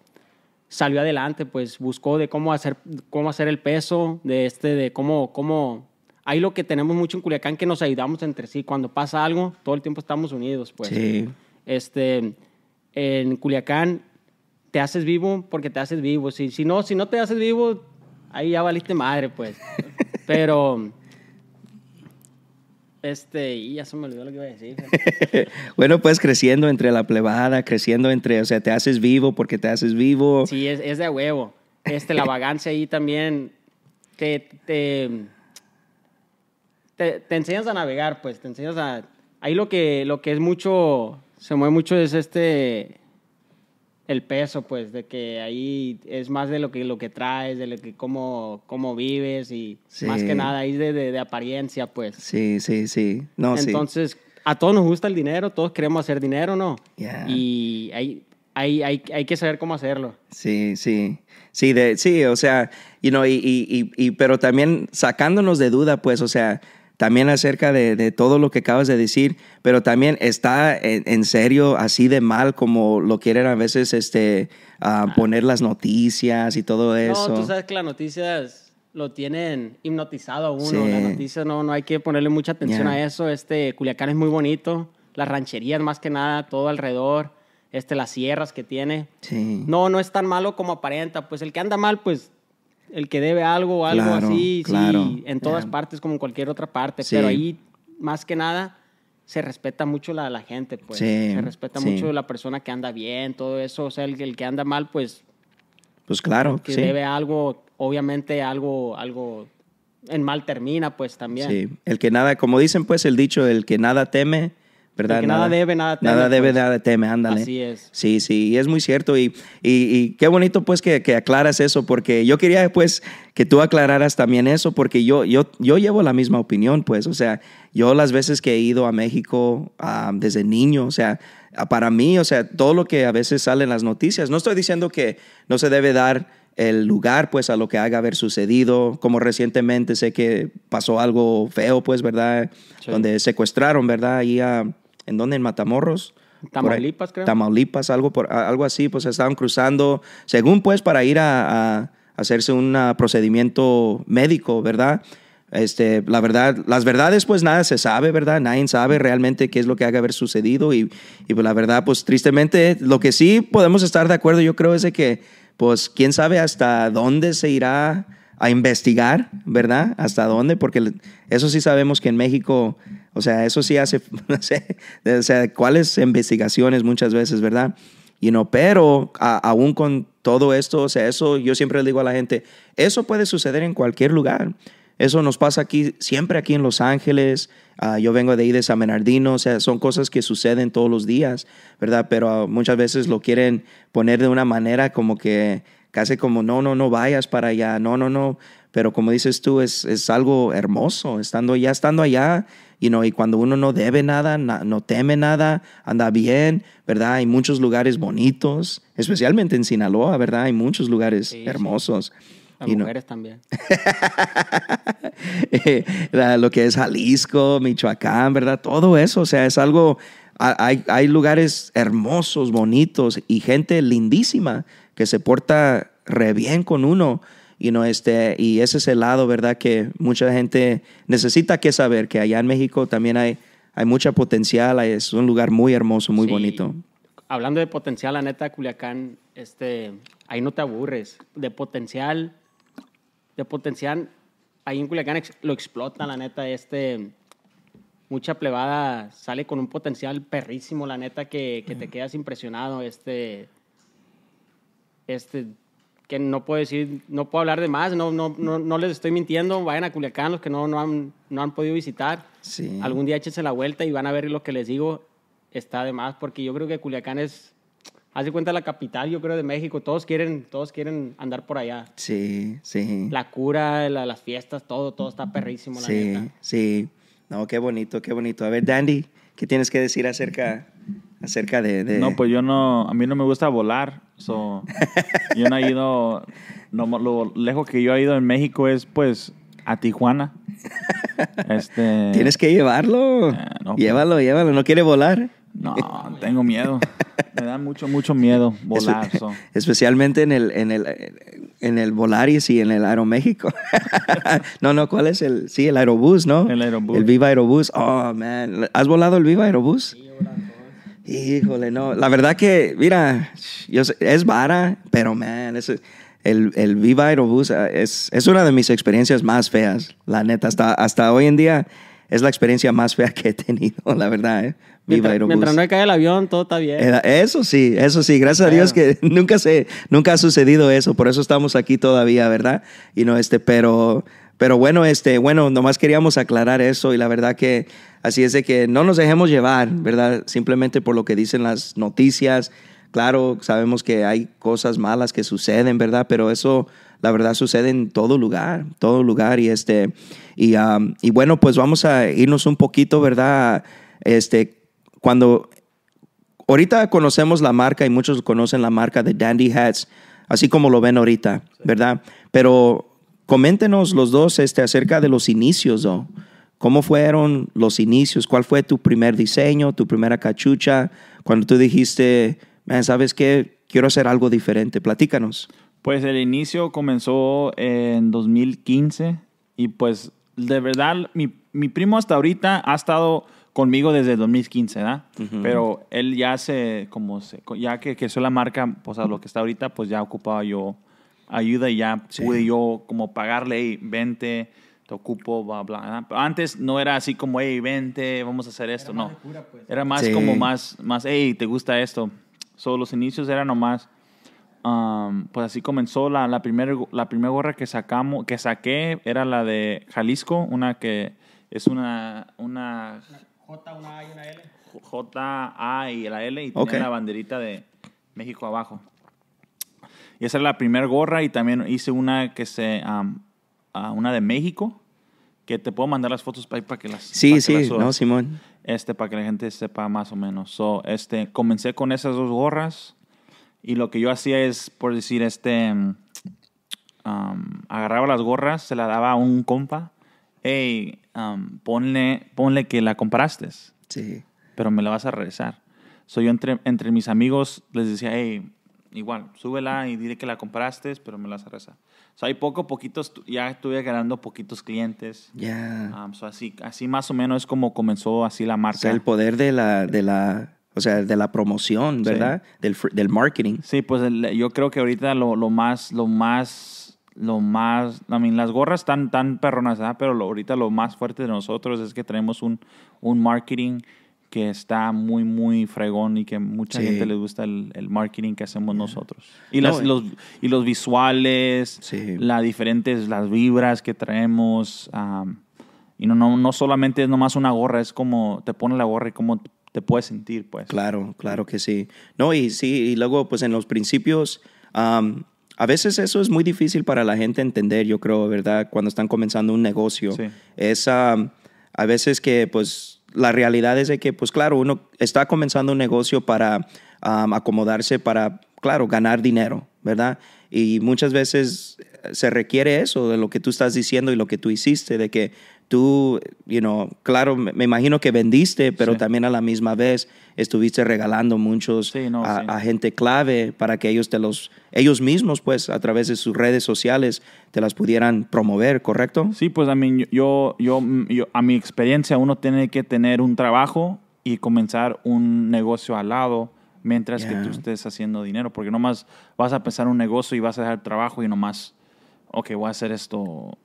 salió adelante, pues buscó de cómo hacer, cómo hacer el peso, de este, de cómo, cómo. Hay lo que tenemos mucho en Culiacán que nos ayudamos entre sí. Cuando pasa algo, todo el tiempo estamos unidos, pues. Sí. Este, en Culiacán te haces vivo porque te haces vivo. Si, si no, si no te haces vivo, ahí ya valiste madre, pues. Pero este, y ya se me olvidó lo que iba a decir. bueno, pues creciendo entre la plebada, creciendo entre, o sea, te haces vivo porque te haces vivo. Sí, es, es de huevo. Este, la vagancia ahí también te, te, te, enseñas a navegar, pues, te enseñas a... Ahí lo que, lo que es mucho, se mueve mucho es este, el peso, pues, de que ahí es más de lo que, lo que traes, de lo que cómo, vives y más que nada ahí de, de, apariencia, pues. Sí, sí, sí. No, Entonces, a todos nos gusta el dinero, todos queremos hacer dinero, ¿no? Y hay, hay, que saber cómo hacerlo. Sí, sí. Sí, de, sí o sea, y, y, y, pero también sacándonos de duda, pues, o sea, también acerca de, todo lo que acabas de decir, pero también está en, serio así de mal como lo quieren a veces este, ah. poner las noticias y todo eso. No, tú sabes que las noticias lo tienen hipnotizado a uno. la Las no, no hay que ponerle mucha atención a eso. Este, Culiacán es muy bonito, las rancherías más que nada, todo alrededor. Este, las sierras que tiene. No, no es tan malo como aparenta. Pues el que anda mal, pues el que debe algo o algo así, sí, en todas partes como en cualquier otra parte, pero ahí más que nada se respeta mucho la, la gente, pues. se respeta mucho la persona que anda bien, todo eso. O sea, el, que anda mal, pues. Pues claro. Que debe algo, obviamente, algo, algo en mal termina, pues también. Sí. El que nada, como dicen, pues, el dicho, el que nada teme, ¿verdad? nada, debe, nada teme. Nada debe, pues. nada teme, ándale. Así es. Sí, sí, y es muy cierto. Y, y, qué bonito pues que, aclaras eso, porque yo quería pues que tú aclararas también eso, porque yo, yo, yo llevo la misma opinión, pues, o sea, yo las veces que he ido a México ah, desde niño, o sea, ah, para mí, o sea, todo lo que a veces sale en las noticias, no estoy diciendo que no se debe dar el lugar pues a lo que haga haber sucedido, como recientemente sé que pasó algo feo pues, ¿verdad? Donde secuestraron, ¿verdad? Ahí a... ¿En dónde? En Matamorros. Tamaulipas, creo. Tamaulipas, algo, por, algo así, pues estaban cruzando, según pues, para ir a, a hacerse un procedimiento médico, ¿verdad? Este, la verdad, las verdades pues nada se sabe, ¿verdad? Nadie sabe realmente qué es lo que haga haber sucedido y, y pues, la verdad pues tristemente lo que sí podemos estar de acuerdo yo creo es de que pues quién sabe hasta dónde se irá a investigar, ¿verdad? ¿Hasta dónde? Porque eso sí sabemos que en México, o sea, eso sí hace, no sé, o sea, cuáles investigaciones muchas veces, ¿verdad? Y no, pero aún con todo esto, o sea, eso yo siempre le digo a la gente, eso puede suceder en cualquier lugar. Eso nos pasa aquí, siempre aquí en Los Ángeles. Ah, yo vengo de ahí de San Bernardino, o sea, son cosas que suceden todos los días, ¿verdad? Pero ah, muchas veces lo quieren poner de una manera como que, casi como, no, no, no vayas para allá, no, no, no. Pero como dices tú, es, algo hermoso, estando allá, estando allá, y, no, y cuando uno no debe nada, no teme nada, anda bien, ¿verdad? Hay muchos lugares bonitos, especialmente en Sinaloa, ¿verdad? Hay muchos lugares hermosos. Las mujeres también. Eh, Lo que es Jalisco, Michoacán, ¿verdad? Todo eso, o sea, es algo, hay, hay lugares hermosos, bonitos y gente lindísima que se porta re bien con uno. Y, no, este, y ese es el lado, ¿verdad? Que mucha gente necesita que saber que allá en México también hay, hay mucha potencial, es un lugar muy hermoso, muy bonito. Hablando de potencial, la neta, Culiacán, este, ahí no te aburres. De potencial, de potencial, ahí en Culiacán lo explota, la neta, este, mucha plebada sale con un potencial perrísimo, la neta, que, que te quedas impresionado, este este, que no puedo decir, no puedo hablar de más, no, no, les estoy mintiendo, vayan a Culiacán los que no, no, han, no han podido visitar, algún día échense la vuelta y van a ver lo que les digo, está de más, porque yo creo que Culiacán es, hace cuenta la capital, yo creo, de México, todos quieren, todos quieren andar por allá. Sí, sí. La cura, las fiestas, todo, todo está perrísimo, Sí, sí, no, qué bonito, qué bonito. A ver, Dandy, ¿qué tienes que decir acerca acerca de, No, pues yo no, a mí no me gusta volar, yo no he ido, lo lejos que yo he ido en México es pues a Tijuana. Este, Tienes que llevarlo, eh, pues. llévalo, llévalo, no quiere volar. No, tengo miedo. Me da mucho, mucho miedo volar. Especialmente en el, en el, en el Volaris y en el Aeroméxico. no, no, ¿cuál es el? Sí, el Aerobús, ¿no? El Aerobús. El Viva Aerobús. Oh, man. ¿Has volado el Viva Aerobús? Sí, Híjole, no. La verdad que, mira, yo es vara, pero man, el, Viva Aerobús es, es, una de mis experiencias más feas, la neta. Hasta, hasta hoy en día es la experiencia más fea que he tenido, la verdad. ¿eh? Viva mientras, Mientras no cae el avión, todo está bien. Eso sí, eso sí. Gracias a Dios que nunca, se, nunca ha sucedido eso. Por eso estamos aquí todavía, ¿verdad? Y no, este, pero, pero bueno, este, bueno, nomás queríamos aclarar eso y la verdad que. Así es de que no nos dejemos llevar, ¿verdad? Simplemente por lo que dicen las noticias. Claro, sabemos que hay cosas malas que suceden, ¿verdad? Pero eso, la verdad, sucede en todo lugar, todo lugar. Y, este, um, y, bueno, pues vamos a irnos un poquito, ¿verdad? Este, cuando ahorita conocemos la marca y muchos conocen la marca de Dandy Hats, así como lo ven ahorita, ¿verdad? Pero coméntenos los dos este, acerca de los inicios, ¿no? ¿Cómo fueron los inicios? ¿Cuál fue tu primer diseño, tu primera cachucha? Cuando tú dijiste, ¿sabes qué? Quiero hacer algo diferente. Platícanos. Pues el inicio comenzó en 2015 y pues de verdad mi, mi primo hasta ahorita ha estado conmigo desde 2015, ¿verdad? Pero él ya se, como se, ya que, que soy la marca, pues a lo que está ahorita, pues ya ocupaba yo ayuda y ya pude yo como pagarle 20 te ocupo, bla, bla. Ah, antes no era así como, hey, vente, vamos a hacer esto, no. Pues. Era más como más, más, hey, te gusta esto. Solo los inicios eran nomás, um, pues así comenzó la, primera la primer gorra que sacamos, que saqué, era la de Jalisco, una que es una, una... J, una A y una L. J, A y la L, y tenía la banderita de México abajo. Y esa era la primera gorra y también hice una que se um, a una de México, que te puedo mandar las fotos para, para que las... Sí, sí, no, Simón. Este, para que la gente sepa más o menos. So, este, comencé con esas dos gorras y lo que yo hacía es, por decir, este, mm, agarraba las gorras, se la daba a un compa, hey, ponle, ponle que la compraste. Sí. Pero me la vas a regresar. soy yo entre, entre mis amigos les decía, hey, igual, súbela y diré que la compraste, pero me la cerveza. O sea, hay poco, poquitos, ya estuve ganando poquitos clientes. Ya. Ah, así, así más o menos es como comenzó así la marca. O sea, el poder de la, de la, o sea, de la promoción, ¿verdad? Del, del, marketing. Sí, pues yo creo que ahorita lo, lo, más, lo más, lo más, I las gorras están tan perronas, ¿verdad? Pero ahorita lo más fuerte de nosotros es que tenemos un, un marketing que está muy, muy fregón y que mucha gente les gusta el, marketing que hacemos nosotros. Y, los, y los visuales, las diferentes, las vibras que traemos. y no, no, no solamente es nomás una gorra, es como te pone la gorra y cómo te puedes sentir, pues. Claro, claro que sí. No, y sí, y luego, pues en los principios, a veces eso es muy difícil para la gente entender, yo creo, ¿verdad? Cuando están comenzando un negocio. Es a veces que, pues, la realidad es de que, pues claro, uno está comenzando un negocio para acomodarse, para, claro, ganar dinero, ¿verdad? Y muchas veces se requiere eso, de lo que tú estás diciendo y lo que tú hiciste, de que tú, you know, claro, me, imagino que vendiste, pero también a la misma vez estuviste regalando muchos a, gente clave para que ellos te los, ellos mismos, pues, a través de sus redes sociales, te las pudieran promover, ¿correcto? Sí, pues, a mí, yo, yo, a mi experiencia, uno tiene que tener un trabajo y comenzar un negocio al lado mientras que tú estés haciendo dinero, porque no más vas a empezar un negocio y vas a dejar el trabajo y nomás, ok, voy a hacer esto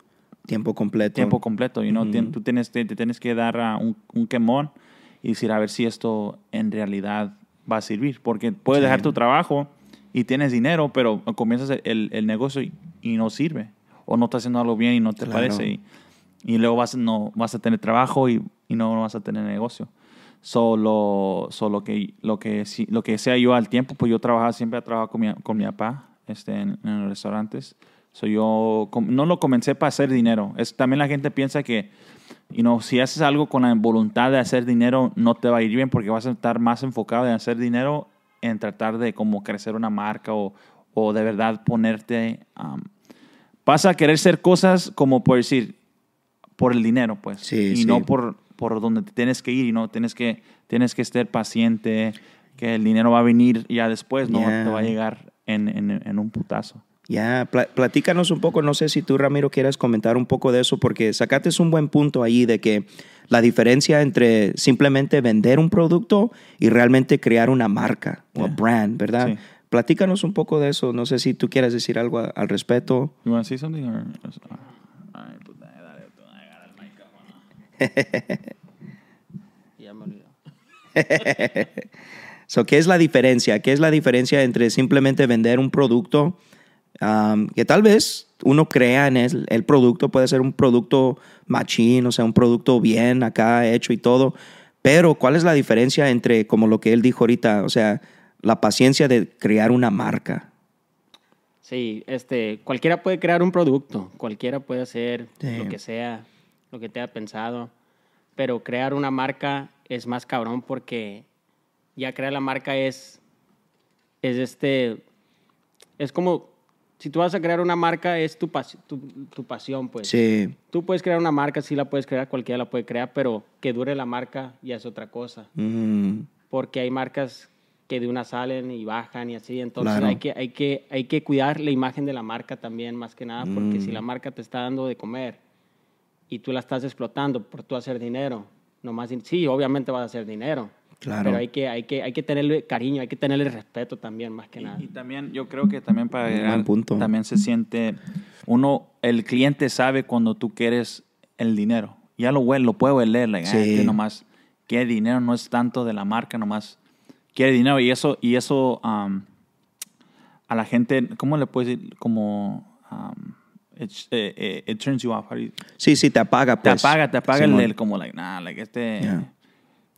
Tiempo completo. Tiempo completo, Y no tú tienes, te, tienes que dar un, un, quemón y decir, a ver si esto en realidad va a servir, porque puedes dejar tu trabajo y tienes dinero, pero comienzas el, el, negocio y, no sirve, o no estás haciendo algo bien y no te parece, y, luego vas, no, vas a tener trabajo y, no, vas a tener negocio solo solo que lo que lo que sea yo al tiempo pues yo trabajaba siempre he trabajado con mi, con mi papá este en, en los restaurantes So yo no lo comencé para hacer dinero. Es, también la gente piensa que you si haces algo con la voluntad de hacer dinero, no te va a ir bien porque vas a estar más enfocado en hacer dinero en tratar de como crecer una marca o, o de verdad ponerte... pasa um, vas a querer hacer cosas como por decir, por el dinero, pues. y no por, por donde te tienes que ir y no tienes que, tienes que estar paciente, que el dinero va a venir ya después, no te va a llegar en, en, en un putazo. Ya, platícanos un poco, no sé si tú, Ramiro, quieras comentar un poco de eso, porque sacaste un buen punto ahí de que la diferencia entre simplemente vender un producto y realmente crear una marca o o brand, ¿verdad? Platícanos un poco de eso, no sé si tú quieres decir algo al respecto. so, ¿qué es la diferencia? ¿Qué es la diferencia entre simplemente vender un producto que tal vez uno crea en el, producto, puede ser un producto machín, o sea, un producto bien acá hecho y todo, pero ¿cuál es la diferencia entre, como lo que él dijo ahorita, o sea, la paciencia de crear una marca? Sí, este, cualquiera puede crear un producto, cualquiera puede hacer lo que sea, lo que te ha pensado, pero crear una marca es más cabrón porque ya crear la marca es, es este, es como si tú vas a crear una marca, es tu, tu, pasión, pues. Sí. Tú puedes crear una marca, sí la puedes crear, cualquiera la puede crear, pero que dure la marca ya es otra cosa. Porque hay marcas que de una salen y bajan y así, entonces hay, que, hay, que, hay que cuidar la imagen de la marca también, más que nada, porque si mm. la marca te está dando de comer y tú la estás explotando por tú hacer dinero, nomás, sí, obviamente vas a hacer dinero, Claro. Pero hay que, hay, que, hay que tenerle cariño, hay que tenerle respeto también, más que nada. Y también, yo creo que también para llegar, punto. también se siente, uno, el cliente sabe cuando tú quieres el dinero. Ya lo, lo puedo leer, no like, que dinero, no es tanto de la marca, nomás quiere dinero. Y eso, y eso a la gente, ¿cómo le puedes decir? Como... Eh, eh, it, turns you off. Sí, sí, te apaga, Te pues. apaga, te apaga el, como, like, nah, like, este...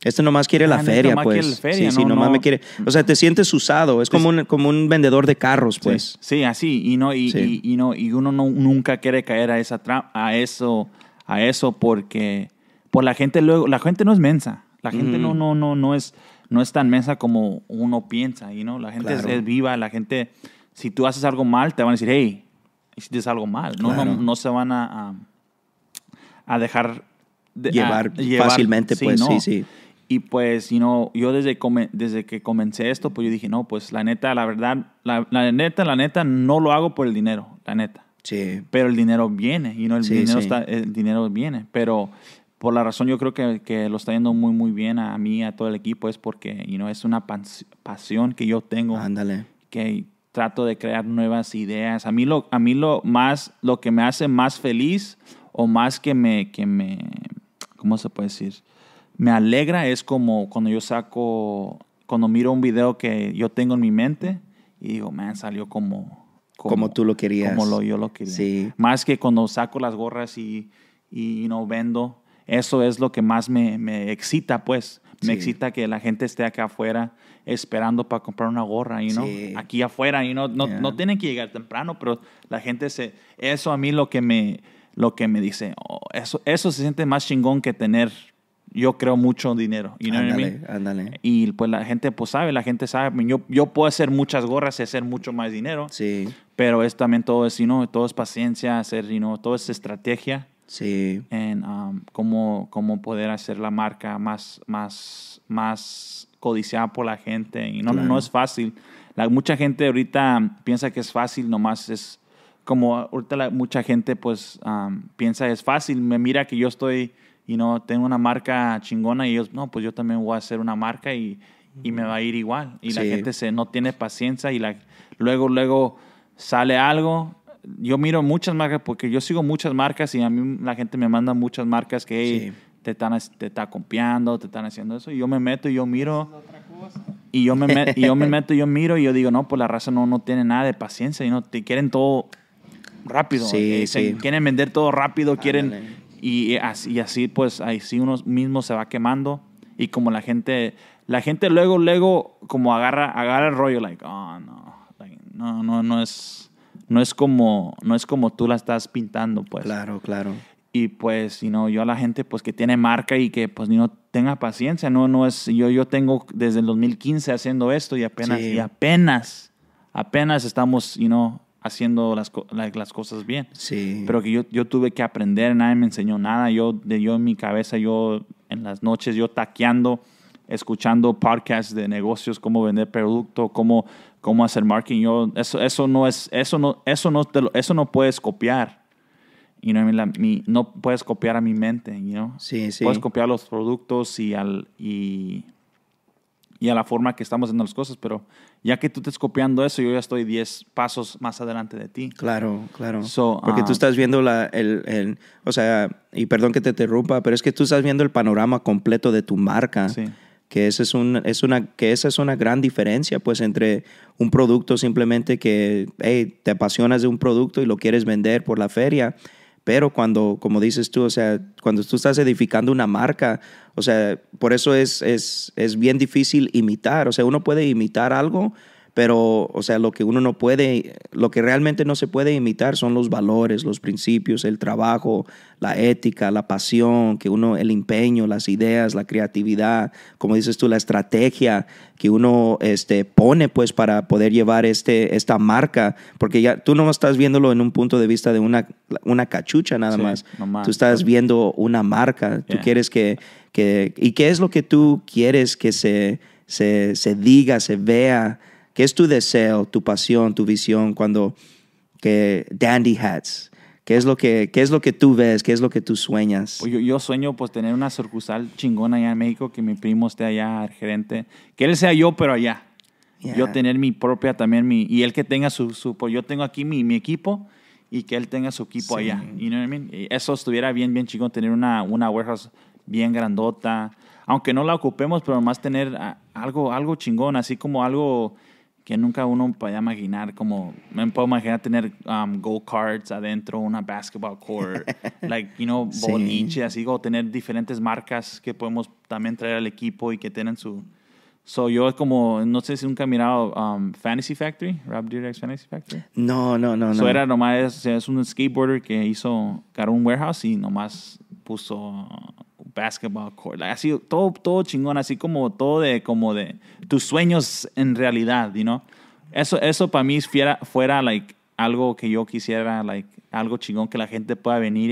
Este nomás quiere la ah, feria, pues. Quiere la pues. feria, sí, sí, me quiere. O sea, te sientes usado. Es como un, como un vendedor de carros, pues. Sí, así. Y no, y, no, y uno no, nunca quiere caer a esa a eso, a eso, porque por la gente luego, la gente no es mensa. La gente no, no, no, no es, no es tan mensa como uno piensa, ¿no? La gente es, viva, la gente, si tú haces algo mal, te van a decir, hey, hiciste algo mal. No, no, no se van a, a, dejar llevar, fácilmente, pues, sí, sí. Y pues, you know, yo desde, desde que comencé esto, pues yo dije, no, pues la neta, la verdad, la, neta, la neta, no lo hago por el dinero, la neta. Sí. Pero el dinero viene, y no el, dinero Está, el dinero viene. Pero por la razón yo creo que, lo está yendo muy, muy bien a, mí, a todo el equipo, es porque, you know, es una pasión que yo tengo. Ándale. Que trato de crear nuevas ideas. A mí lo, a mí lo más, lo que me hace más feliz o más que me, que me, ¿cómo se puede decir? me alegra es como cuando yo saco, cuando miro un video que yo tengo en mi mente y digo, man, salió como... Como, tú lo querías. Como yo lo quería. Sí. Más que cuando saco las gorras y, y, no vendo, eso es lo que más me, me excita, pues. Me excita que la gente esté acá afuera esperando para comprar una gorra, y no Aquí afuera, y no, no tienen que llegar temprano, pero la gente se... Eso a mí lo que me, lo que me dice, oh, eso, eso se siente más chingón que tener yo creo mucho dinero. ándale, ándale. Y pues la gente pues sabe, la gente sabe. Pues, yo, yo puedo hacer muchas gorras y hacer mucho más dinero. Sí. Pero es también todo es, sino todo es paciencia, hacer, you todo es estrategia. Sí. En um, cómo, cómo poder hacer la marca más, más, más codiciada por la gente. Y no, no es fácil. La, mucha gente ahorita piensa que es fácil, nomás es como ahorita la, mucha gente pues um, piensa es fácil. Me mira que yo estoy y no tengo una marca chingona y ellos, no, pues yo también voy a hacer una marca y, me va a ir igual. Y la gente se, no tiene paciencia y la, luego, luego sale algo. Yo miro muchas marcas porque yo sigo muchas marcas y a mí la gente me manda muchas marcas que te están te está copiando, te están haciendo eso. Y yo me meto y yo miro. Y yo me, yo me meto y yo miro y yo digo, no, pues la raza no, no tiene nada de paciencia y no te quieren todo rápido. Sí, eh, Quieren vender todo rápido, quieren, y así, y así pues ahí sí uno mismo se va quemando y como la gente la gente luego luego como agarra agarra el rollo like oh no no no no es no es como no es como tú la estás pintando pues claro claro y pues you no, yo a la gente pues que tiene marca y que pues no tenga paciencia no no es yo yo tengo desde el 2015 haciendo esto y apenas y apenas apenas estamos you know, haciendo las, las cosas bien. Sí. Pero que yo, tuve que aprender, nadie me enseñó nada. Yo, de, yo en mi cabeza, yo en las noches, yo taqueando, escuchando podcasts de negocios, cómo vender producto, cómo, cómo hacer marketing. eso, eso no es, eso no, eso no, eso no puedes copiar. You know, no puedes copiar a mi mente, ¿no? Sí, sí. Puedes copiar los productos y, al, y y a la forma que estamos haciendo las cosas, pero ya que tú estás copiando eso, yo ya estoy 10 pasos más adelante de ti. Claro, claro. Porque tú ah. estás viendo la, el, o sea, y perdón que te interrumpa, pero es que tú estás viendo el panorama completo de tu marca. Que, ese es un, es una, que esa es una gran diferencia, pues, entre un producto simplemente que, te apasionas de un producto y lo quieres vender por la feria pero cuando, como dices tú, o sea, cuando tú estás edificando una marca, o sea, por eso es, es, es bien difícil imitar. O sea, uno puede imitar algo, pero, o sea, lo que uno no puede, lo que realmente no se puede imitar son los valores, los principios, el trabajo, la ética, la pasión, que uno, el empeño, las ideas, la creatividad, como dices tú, la estrategia que uno este, pone pues para poder llevar este, esta marca, porque ya tú no estás viéndolo en un punto de vista de una, cachucha nada más, tú estás viendo una marca, tú quieres que, ¿y qué es lo que tú quieres que se, se diga, se vea? ¿Qué es tu deseo, tu pasión, tu visión cuando que Dandy Hats? ¿Qué es, lo que, ¿Qué es lo que tú ves? ¿Qué es lo que tú sueñas? Pues yo, yo sueño pues tener una sucursal chingona allá en México, que mi primo esté allá, gerente. Que él sea yo, pero allá. Yo tener mi propia también, mi, y él que tenga su, su pues, yo tengo aquí mi, mi equipo y que él tenga su equipo allá. You know what I mean? eso estuviera bien, bien chingón, tener una, una warehouse bien grandota. Aunque no la ocupemos, pero más tener algo, algo chingón, así como algo que nunca uno podía imaginar como me puedo imaginar tener um, go karts adentro una basketball court like you know boliche así o tener diferentes marcas que podemos también traer al equipo y que tienen su So yo como, no sé si nunca he mirado um, Fantasy Factory, Rob Direct Fantasy Factory. No, no, no. no no. era nomás, es, un skateboarder que hizo, caron un warehouse y nomás puso basketball court. así, todo, todo chingón, así como todo de, como de tus sueños en realidad, you know? Eso, eso para mí fuera, fuera, like, algo que yo quisiera, like, algo chingón que la gente pueda venir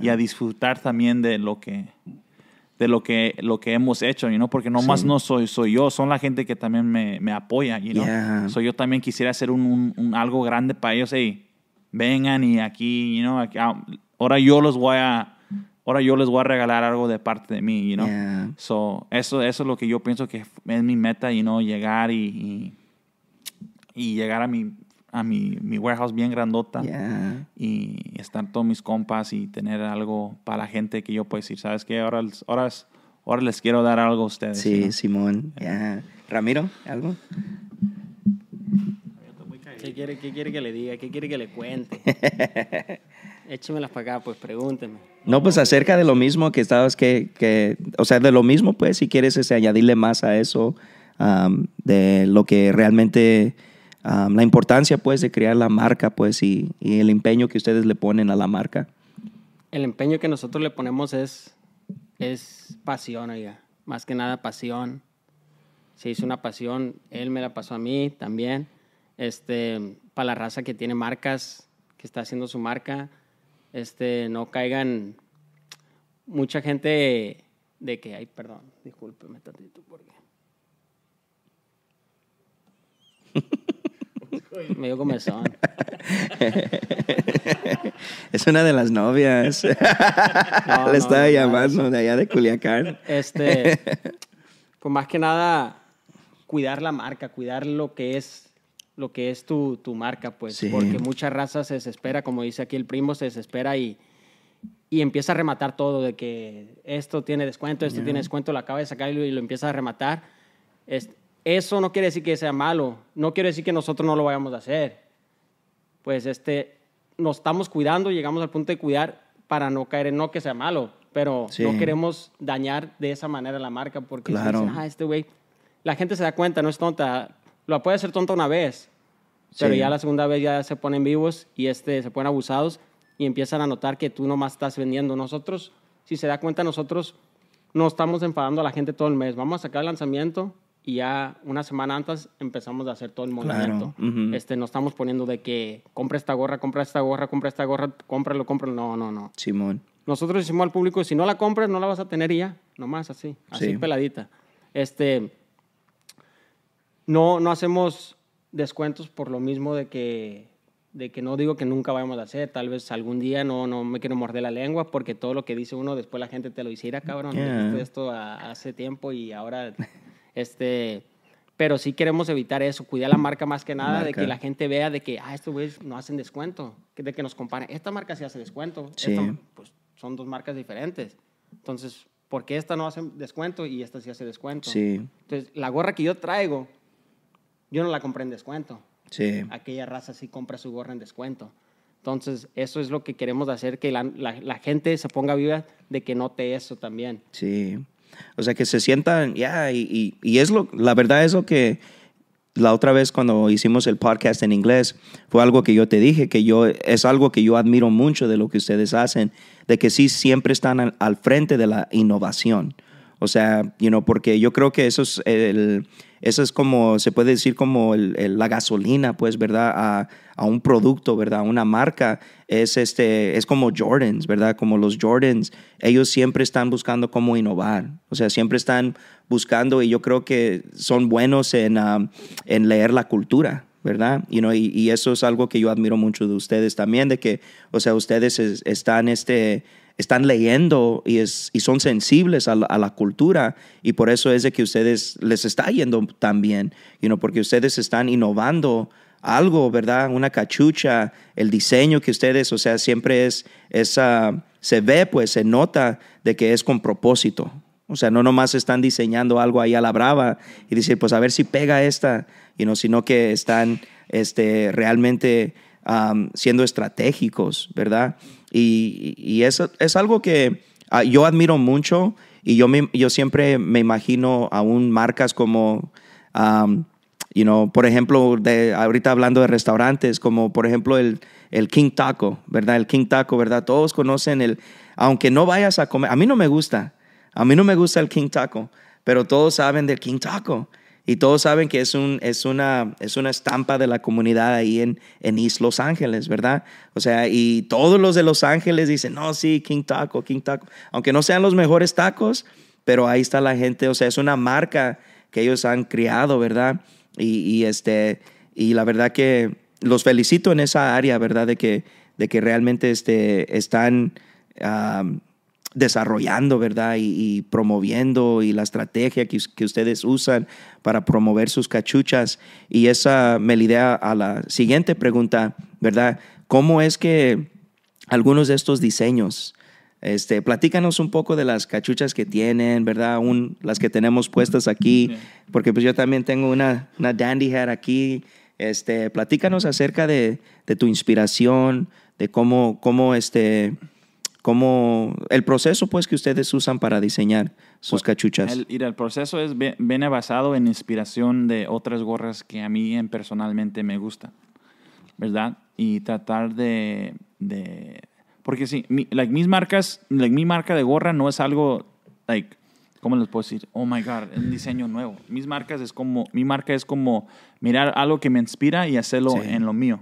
y, a disfrutar también de lo que de lo que, lo que hemos hecho, you know? porque no más no soy, soy yo, son la gente que también me, me apoya. You know? yo también quisiera hacer un, algo grande para ellos. Hey, vengan y aquí, you know, ah, ahora yo los voy a ahora yo les voy a regalar algo de parte de mí, you know? So, eso, eso es lo que yo pienso que es mi meta, you know, llegar y, y, llegar a mi, a mi, mi warehouse bien grandota y estar todos mis compas y tener algo para la gente que yo puedo decir, ¿sabes qué? Ahora, ahora, ahora les quiero dar algo a ustedes. Sí, Simón. Ramiro, ¿algo? ¿Qué quiere, ¿Qué quiere que le diga? ¿Qué quiere que le cuente? Échemelas la acá, pues pregúnteme. No, pues acerca de lo mismo que estabas que, que, o sea, de lo mismo, pues, si quieres este, añadirle más a eso, de lo que realmente, la importancia, pues, de crear la marca, pues, y, el empeño que ustedes le ponen a la marca. El empeño que nosotros le ponemos es, es pasión, oiga, más que nada pasión. Se hizo una pasión, él me la pasó a mí también, este, para la raza que tiene marcas, que está haciendo su marca este, no caigan mucha gente de que, ay, perdón, discúlpeme tantito porque... dio comezón. es una de las novias. Le estaba llamando de allá de Culiacán. Este, pues más que nada, cuidar la marca, cuidar lo que es lo que es tu, tu marca, pues, porque mucha raza se desespera, como dice aquí el primo, se desespera y, y empieza a rematar todo, de que esto tiene descuento, esto tiene descuento, lo acaba de sacar y lo, empieza a rematar. eso no quiere decir que sea malo, no quiere decir que nosotros no lo vayamos a hacer. Pues este, nos estamos cuidando, llegamos al punto de cuidar para no caer en no que sea malo, pero no queremos dañar de esa manera la marca porque claro. Ah, este la gente se da cuenta, no es tonta, lo puede hacer tonta una vez, pero ya la segunda vez ya se ponen vivos y este, se ponen abusados y empiezan a notar que tú nomás estás vendiendo. Nosotros, si se da cuenta, nosotros no estamos enfadando a la gente todo el mes. Vamos a sacar el lanzamiento y ya una semana antes empezamos a hacer todo el movimiento. este, no estamos poniendo de que compra esta gorra, compra esta gorra, compra esta gorra, cómpralo, cómpralo. No, no, no. Simón. Nosotros decimos al público, si no la compras, no la vas a tener ya. Nomás así, así peladita. Este, no, no hacemos descuentos por lo mismo de que, de que no digo que nunca vayamos a hacer, tal vez algún día no, no me quiero morder la lengua porque todo lo que dice uno después la gente te lo hiciera, cabrón, esto hace tiempo y ahora, este, pero sí queremos evitar eso, cuidar la marca más que nada, de que la gente vea de que, ah, estos güeyes no hacen descuento, de que nos comparen, esta marca sí hace descuento, sí. pues son dos marcas diferentes, entonces, ¿por qué esta no hace descuento y esta sí hace descuento? Sí. Entonces, la gorra que yo traigo, yo no la compré en descuento. Sí. Aquella raza sí compra su gorra en descuento. Entonces, eso es lo que queremos hacer, que la, gente se ponga viva de que note eso también. Sí. O sea, que se sientan, ya, y, es lo, la verdad es lo que la otra vez cuando hicimos el podcast en inglés, fue algo que yo te dije, que yo, es algo que yo admiro mucho de lo que ustedes hacen, de que sí siempre están al frente de la innovación. O sea, porque yo creo que eso es, eso es como, se puede decir como la gasolina, pues, ¿verdad? A, un producto, ¿verdad? A una marca. Es, este, es como Jordans, ¿verdad? Como los Jordans. Ellos siempre están buscando cómo innovar. O sea, siempre están buscando y yo creo que son buenos en, um, leer la cultura, ¿verdad? y, eso es algo que yo admiro mucho de ustedes también, de que, o sea, ustedes están este, están leyendo y, es, y son sensibles a la, cultura y por eso es de que ustedes les está yendo tan bien, ¿no? porque ustedes están innovando algo, ¿verdad? Una cachucha, el diseño que ustedes, o sea, siempre es, esa ah, se ve, pues se nota de que es con propósito. O sea, no nomás están diseñando algo ahí a la brava y decir, pues a ver si pega esta, sino que están este, realmente siendo estratégicos, ¿verdad? Y, eso es algo que ah, yo admiro mucho y yo, yo siempre me imagino aún marcas como, you know, por ejemplo, de, ahorita hablando de restaurantes, como por ejemplo el, el King Taco, ¿verdad? El King Taco, ¿verdad? Todos conocen el, aunque no vayas a comer, a mí no me gusta, a mí no me gusta el King Taco, pero todos saben del King Taco. Y todos saben que es, un, es, una, es una estampa de la comunidad ahí en, en East Los Ángeles, ¿verdad? O sea, y todos los de Los Ángeles dicen, no, sí, King Taco, King Taco. Aunque no sean los mejores tacos, pero ahí está la gente, o sea, es una marca que ellos han creado, ¿verdad? Y, este, y la verdad que los felicito en esa área, ¿verdad? De que, de que realmente este, están desarrollando, ¿verdad? Y, promoviendo y la estrategia que, ustedes usan para promover sus cachuchas. Y esa me lidea a la siguiente pregunta, ¿verdad? ¿Cómo es que algunos de estos diseños, este, platícanos un poco de las cachuchas que tienen, ¿verdad? aún las que tenemos puestas aquí, porque pues yo también tengo una, una dandy hat aquí. Este, platícanos acerca de, de tu inspiración, de cómo, cómo este, cómo el proceso pues que ustedes usan para diseñar sus pues, cachuchas. El, el proceso es viene basado en inspiración de otras gorras que a mí personalmente me gustan, ¿verdad? Y tratar de, de porque sí, mi, like, mis marcas, like, mi marca de gorra no es algo like ¿Cómo les puedo decir? Oh my God, un diseño nuevo. Mis marcas es como, mi marca es como mirar algo que me inspira y hacerlo en lo mío.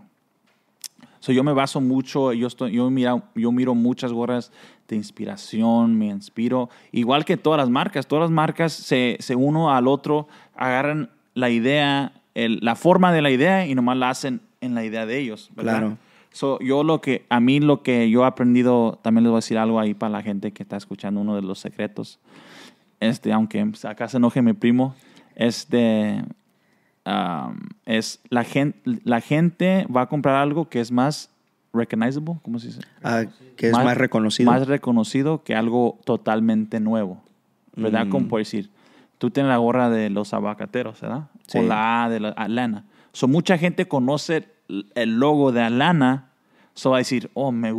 So, yo me baso mucho, yo, yo, mira, yo miro muchas gorras de inspiración, me inspiro. Igual que todas las marcas, todas las marcas se, se uno al otro, agarran la idea, la forma de la idea y nomás la hacen en la idea de ellos. ¿verdad? Claro. So, yo lo que, a mí lo que yo he aprendido, también les voy a decir algo ahí para la gente que está escuchando uno de los secretos. Este, aunque acá se enoje mi primo, este, Um, es la gente, la gente va a comprar algo que es más recognizable, ¿cómo se dice? Ah, que es más, reconocido. Más reconocido que algo totalmente nuevo, ¿verdad? Como mm. puedes decir, tú tienes la gorra de los abacateros, ¿verdad? O la A de la lana So, mucha gente conoce el logo de Atlanta, eso va a decir, oh, me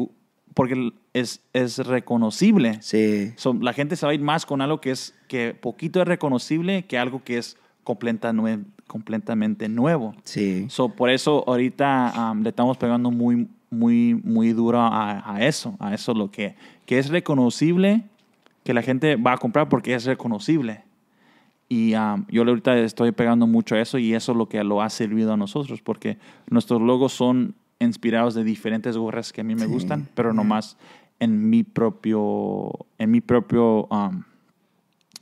porque es, es reconocible. Sí. son la gente se va a ir más con algo que es que poquito es reconocible que algo que es completamente nuevo completamente nuevo. Sí. So, por eso ahorita le estamos pegando muy, muy, muy duro a, eso, a eso lo que, que es reconocible, que la gente va a comprar porque es reconocible. Y yo ahorita estoy pegando mucho a eso y eso es lo que lo ha servido a nosotros, porque nuestros logos son inspirados de diferentes gorras que a mí me gustan, pero nomás en mi propio, en mi propio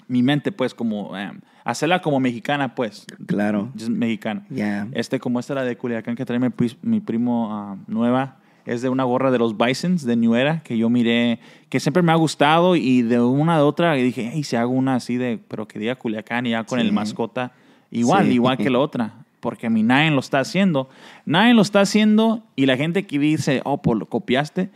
mi mente, pues, como eh, hacerla como mexicana, pues. Claro. Just mexicana. Este, como esta la de Culiacán que trae mi, mi primo ah, nueva, es de una gorra de los Bisons de New Era que yo miré, que siempre me ha gustado y de una de otra y dije, hey, si hago una así de, pero que diga Culiacán y ya con el mascota, igual, igual que la otra. Porque a mí nadie lo está haciendo. Nadie lo está haciendo y la gente que dice, oh, pues lo copiaste,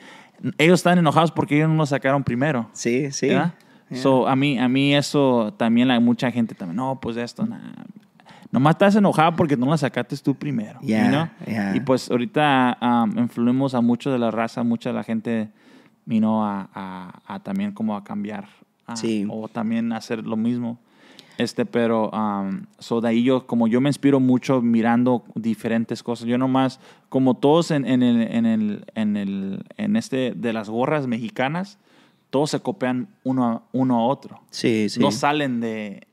ellos están enojados porque ellos no lo sacaron primero. Sí, sí. ¿verdad? So, a mí, a mí eso también, la, mucha gente también, no, pues esto, nada. Nomás estás enojado porque no la sacaste tú primero. Y pues ahorita um, influimos a mucho de la raza, mucha de la gente vino a, también como a cambiar. O también hacer lo mismo. Este, pero, um, so de ahí yo, como yo me inspiro mucho mirando diferentes cosas. Yo nomás, como todos en, el, en, el, en, el, en este, de las gorras mexicanas, todos se copian uno a, uno a otro. Sí, sí. No salen de,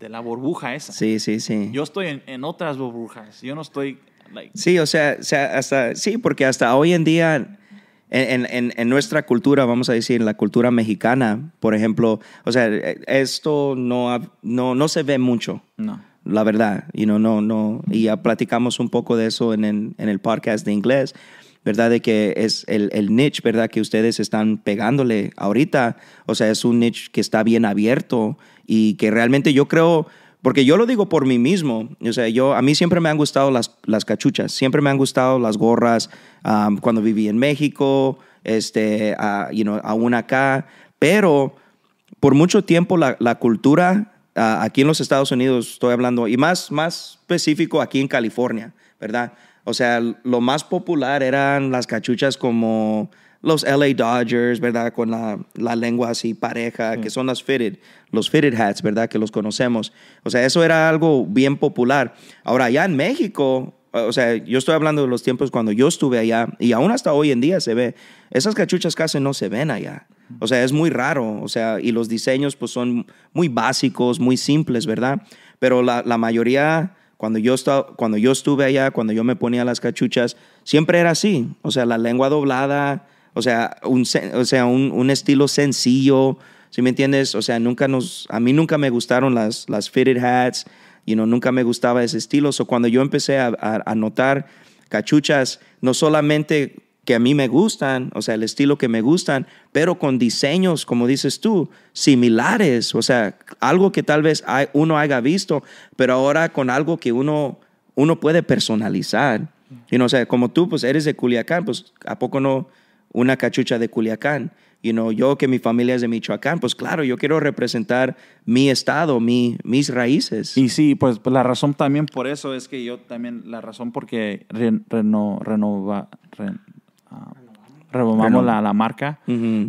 la burbuja esa. Sí, sí, sí. Yo estoy en, otras burbujas. Yo no estoy. Sí, o sea, sea, hasta, sí, porque hasta hoy en día. En, nuestra cultura, vamos a decir, en la cultura mexicana, por ejemplo, o sea, e, esto no, no, no se ve mucho. No. La verdad, Y no, no, no. Y ya platicamos un poco de eso en, en el podcast de inglés. ¿verdad? De que es el, el, niche, ¿verdad? Que ustedes están pegándole ahorita. O sea, es un niche que está bien abierto y que realmente yo creo, porque yo lo digo por mí mismo, o sea, yo, a mí siempre me han gustado las, las cachuchas, siempre me han gustado las gorras cuando viví en México, este, you aún acá, pero por mucho tiempo la, la cultura aquí en los Estados Unidos, estoy hablando, y más, más específico aquí en California, ¿verdad? O sea, lo más popular eran las cachuchas como los LA Dodgers, ¿verdad? Con la, lengua así pareja, que son las fitted, los fitted hats, ¿verdad? Que los conocemos. O sea, eso era algo bien popular. Ahora, allá en México, o sea, yo estoy hablando de los tiempos cuando yo estuve allá y aún hasta hoy en día se ve, esas cachuchas casi no se ven allá. O sea, es muy raro, o sea, y los diseños pues son muy básicos, muy simples, ¿verdad? Pero la, la mayoría cuando yo, estaba, cuando yo estuve allá, cuando yo me ponía las cachuchas, siempre era así. O sea, la lengua doblada, o sea, un, o sea, un, estilo sencillo, ¿sí me entiendes? O sea, nunca nos, a mí nunca me gustaron las, las fitted hats, you know, nunca me gustaba ese estilo. O so, cuando yo empecé a, a, a notar cachuchas, no solamente que a mí me gustan, o sea, el estilo que me gustan, pero con diseños, como dices tú, similares, o sea, algo que tal vez uno haya visto, pero ahora con algo que uno, uno puede personalizar. Mm. Y no o sea, como tú, pues eres de Culiacán, pues ¿a poco no una cachucha de Culiacán? y no yo que mi familia es de Michoacán, pues claro, yo quiero representar mi estado, mi, mis raíces. Y sí, pues, pues la razón también por eso es que yo también, la razón porque re, renova, uh, la, la, marca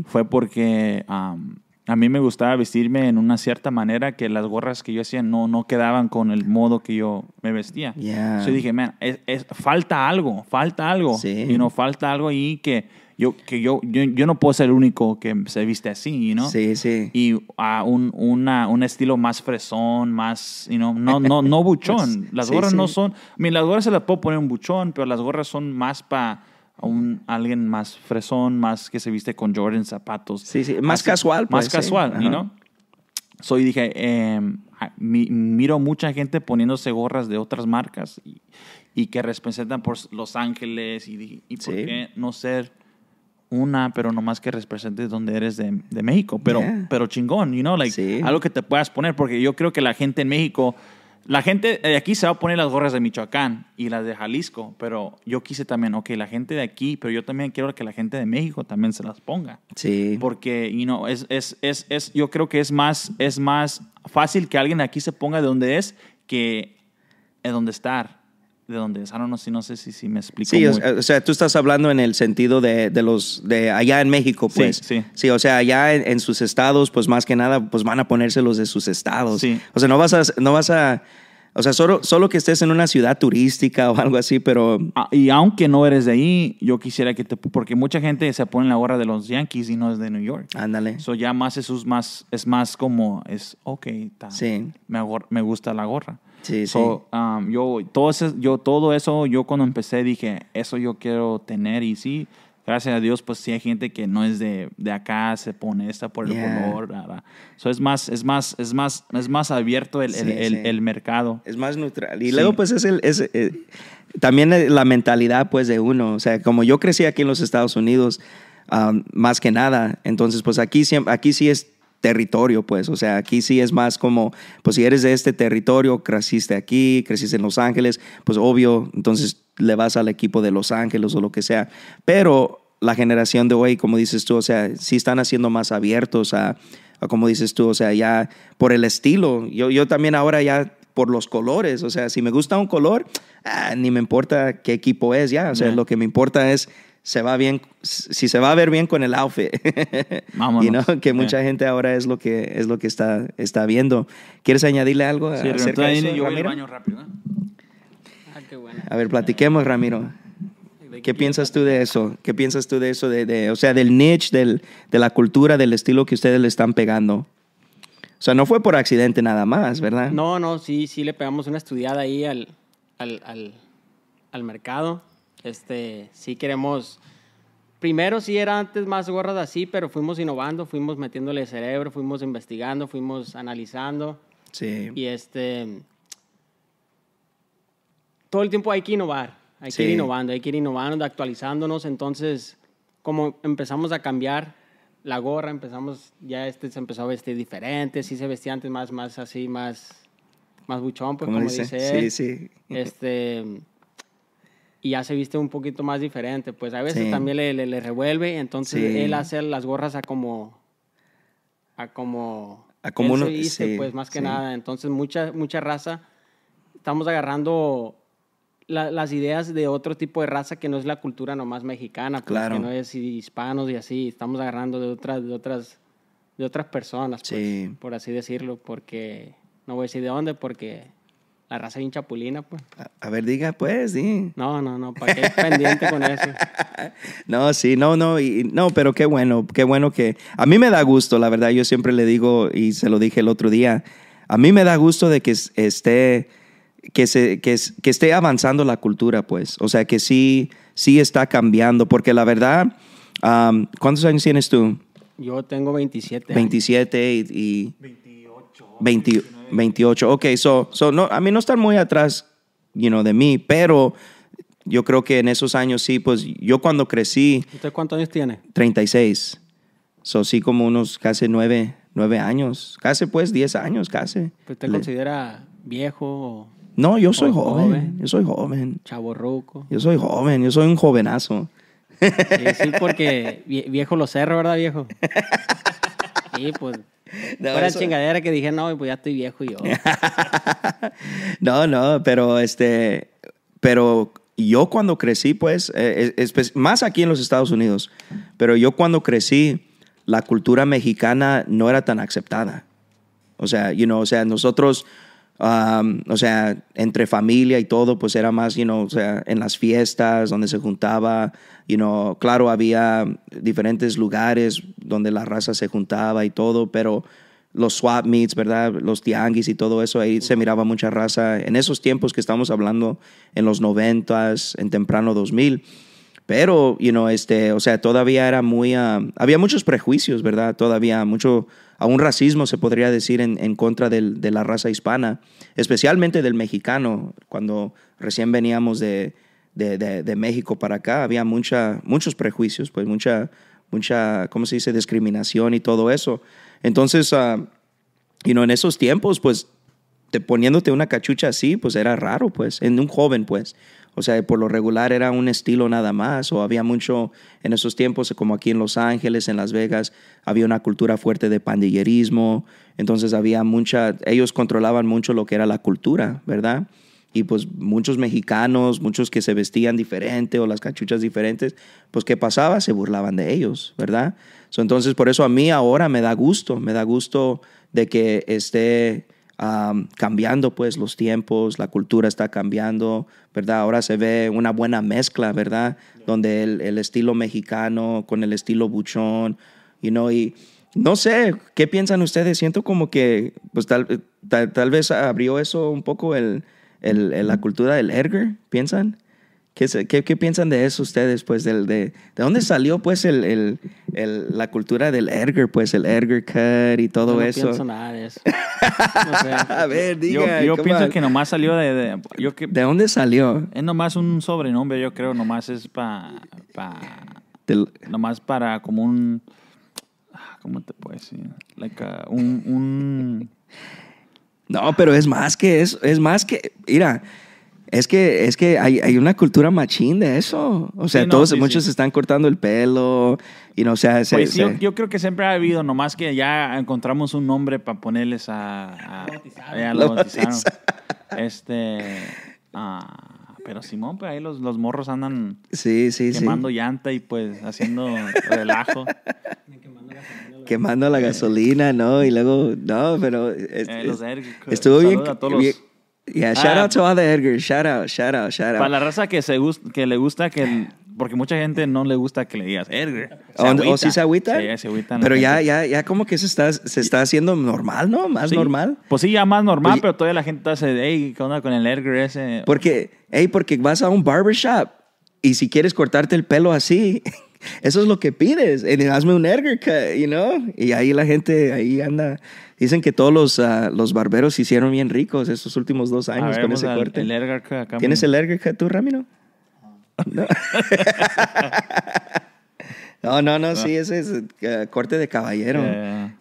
fue porque a mí me gustaba vestirme en una cierta manera que las gorras que yo hacía no, no quedaban con el modo que yo me vestía. Yo dije, man, es, falta algo, falta algo. Y no falta algo ahí que yo, que yo, yo, no puedo ser el único que se viste así, ¿no? Sí, sí. Y a ah, un, un estilo más fresón, más, no, no, no buchón. Las gorras no son, I las gorras se las puedo poner un buchón, pero las gorras son más para a un alguien más fresón, más que se viste con Jordan, zapatos. Sí, sí, más casual. más pues, casual, ¿no? Soy dije, eh, miro mucha gente poniéndose gorras de otras marcas y, que representan por Los Ángeles y, y por qué no ser una, pero nomás que representes donde eres de, México. Pero, pero chingón, you algo que te puedas poner, porque yo creo que la gente en México la gente de aquí se va a poner las gorras de Michoacán y las de Jalisco, pero yo quise también, ok, la gente de aquí, pero yo también quiero que la gente de México también se las ponga. Sí. Porque, you es, es, es, es, yo creo que es más, es más fácil que alguien de aquí se ponga de donde es que de donde estar de dónde I si, no sé si, si me explico. Sí, O, sea, tú estás hablando en el sentido de, de, los de allá en México, pues. Sí, sí. sí o sea, allá en, sus estados, pues más que nada, pues van a ponerse los de sus estados. Sí. O sea, no vas a, no vas a o sea, solo, solo que estés en una ciudad turística o algo así, pero... Ah, y aunque no eres de ahí, yo quisiera que te... Porque mucha gente se pone la gorra de los Yankees y no es de New York. Ándale. Eso ya más es, más, es más como, es, ok, está sí. me, me gusta la gorra. Sí, sí. Um, yo, todo eso, yo, todo eso, yo cuando empecé dije, eso yo quiero tener y sí, gracias a Dios, pues sí hay gente que no es de, de acá, se pone esta por el color. Nada. es más, es más, es más, es más abierto el, el, mercado. Es más neutral. Y luego, pues, es el, es, eh, también eh, la mentalidad, pues, de uno. O sea, como yo crecí aquí en los Estados Unidos, um, más que nada, entonces, pues, aquí, aquí sí es territorio, pues. O sea, aquí sí es más como, pues si eres de este territorio, creciste aquí, creciste en Los Ángeles, pues obvio, entonces le vas al equipo de Los Ángeles o lo que sea. Pero la generación de hoy, como dices tú, o sea, sí están haciendo más abiertos a, a como dices tú, o sea, ya por el estilo. Yo, yo también ahora ya por los colores, o sea, si me gusta un color, ah, ni me importa qué equipo es, ya, o sea, lo que me importa es se va bien, si se va a ver bien con el outfit. y no, que mucha gente ahora es lo que, es lo que está, está viendo. ¿Quieres añadirle algo? Sí, yo voy al baño rápido. ¿eh? Ah, a ver, platiquemos, Ramiro. ¿Qué piensas tú de eso? ¿Qué piensas tú de eso? o sea, del niche, de la cultura, del estilo que ustedes le están pegando. O sea, no fue por accidente nada más, ¿verdad? No, no, sí, sí le pegamos una estudiada ahí al, al, al mercado. Este, sí queremos. Primero sí era antes más gorras así, pero fuimos innovando, fuimos metiéndole cerebro, fuimos investigando, fuimos analizando. Sí. Y este. Todo el tiempo hay que innovar, hay que ir innovando, hay que ir innovando, actualizándonos. Entonces, como empezamos a cambiar la gorra, empezamos, ya este se empezó a vestir diferente, sí se vestía antes más, más así, más, más buchón, pues, como dice? él. Sí, sí. Este, y ya se viste un poquito más diferente. Pues a veces también le, revuelve, entonces él hace las gorras a como... A como... A como uno, dice, pues más que nada. Entonces mucha, mucha raza, estamos agarrando las ideas de otro tipo de raza que no es la cultura nomás mexicana, pues, claro. que no es hispanos y así. Estamos agarrando de otras, de otras, de otras personas, pues, por así decirlo, porque... No voy a decir de dónde porque la raza bien chapulina, pues. A, ver, diga, pues, sí. No, no, no, para qué pendiente con eso. No, sí, no, no, y, no, pero qué bueno, qué bueno que. A mí me da gusto, la verdad, yo siempre le digo, y se lo dije el otro día, a mí me da gusto de que esté. Que, se, que, esté avanzando la cultura, pues. O sea, que sí, sí está cambiando. Porque la verdad, ¿cuántos años tienes tú? Yo tengo 27. 27 y... y 28. 28. Ok, so, so no, a mí no están muy atrás, you know, de mí, pero yo creo que en esos años sí, pues yo cuando crecí. ¿Usted cuántos años tiene? 36. So sí, como unos casi nueve, años, casi pues 10 años, casi. ¿Usted considera viejo No, yo soy joven. Yo soy joven. Chavo roco. Yo soy joven, yo soy un jovenazo. Sí, porque viejo lo cerro, ¿verdad, viejo? Sí, pues No, chingadera que dije, no, pues ya estoy viejo yo. no, no, pero este, pero yo cuando crecí, pues, eh, eh, más aquí en los Estados Unidos, pero yo cuando crecí, la cultura mexicana no era tan aceptada. O sea, you know, o sea, nosotros, um, o sea, entre familia y todo, pues era más, you o sea, en las fiestas donde se juntaba you claro, había diferentes lugares donde la raza se juntaba y todo, pero los swap meets, ¿verdad? Los tianguis y todo eso, ahí se miraba mucha raza en esos tiempos que estamos hablando, en los noventas, en temprano 2000. Pero, you know, este, o sea, todavía era muy, ah, había muchos prejuicios, ¿verdad? Todavía mucho, aún racismo se podría decir en, en contra del, de la raza hispana, especialmente del mexicano, cuando recién veníamos de, de, de, México para acá, había mucha, muchos prejuicios, pues mucha, mucha, ¿cómo se dice?, discriminación y todo eso. Entonces, ah, en esos tiempos, pues, te, poniéndote una cachucha así, pues era raro, pues, en un joven, pues. O sea, por lo regular era un estilo nada más, o había mucho, en esos tiempos, como aquí en Los Ángeles, en Las Vegas, había una cultura fuerte de pandillerismo, entonces había mucha, ellos controlaban mucho lo que era la cultura, ¿verdad? y pues muchos mexicanos, muchos que se vestían diferente o las cachuchas diferentes, pues ¿qué pasaba? Se burlaban de ellos, ¿verdad? entonces por eso a mí ahora me da gusto, me da gusto de que esté cambiando pues los tiempos, la cultura está cambiando, ¿verdad? Ahora se ve una buena mezcla, ¿verdad? Donde el, estilo mexicano con el estilo buchón, you know, y... No sé, ¿qué piensan ustedes? Siento como que, pues tal, eh, tal vez abrió eso un poco el, el, la cultura del erger ¿piensan? ¿Qué, qué, qué piensan de eso ustedes, pues? Del, de, de, dónde salió, pues, el, la cultura del erger pues, el Edgar Cut y todo eso? No pienso nada de eso. A ver, diga. Yo, pienso que nomás salió de... ¿De, yo ¿De dónde salió? Es nomás un sobrenombre, yo creo. Nomás es para... Pa, nomás para como un... Ah, ¿Cómo te puedo decir? Like, ah, un No, pero es más que eso, es más que, mira, es que, es que hay, una cultura machín de eso. O sea, todos, muchos se están cortando el pelo y no o sea, pues, Yo, creo que siempre ha habido, nomás que ya encontramos un nombre para ponerles a... Este... Ah, pero Simón, pues ahí los, morros andan sí, sí, quemando llanta y pues haciendo relajo quemando la gasolina, ¿no? Y luego, no, pero... Eh, estuvo bien, a Yeah, ah. shout out to all the Edgar. Shout out, shout out, shout out. Para la raza que, que le gusta que. Porque mucha gente no le gusta que le digas Edgar. ¿O si sí se agüita? Sí, se agüita. Pero ya, ya, ya como que se está, se está haciendo normal, ¿no? Más normal. Pues sí, ya más normal, pero todavía la gente hace, ey, ¿qué onda con el Edgar ese? Porque, ey, porque vas a un barbershop y si quieres cortarte el pelo así. eso es lo que pides, hazme un erger you know? Y ahí la gente, ahí anda. Dicen que todos los, ah, los barberos se hicieron bien ricos esos últimos dos años con ese corte. El ¿Tienes el tú, Ramiro? No. No, no, sí, ese es eh, corte de caballero.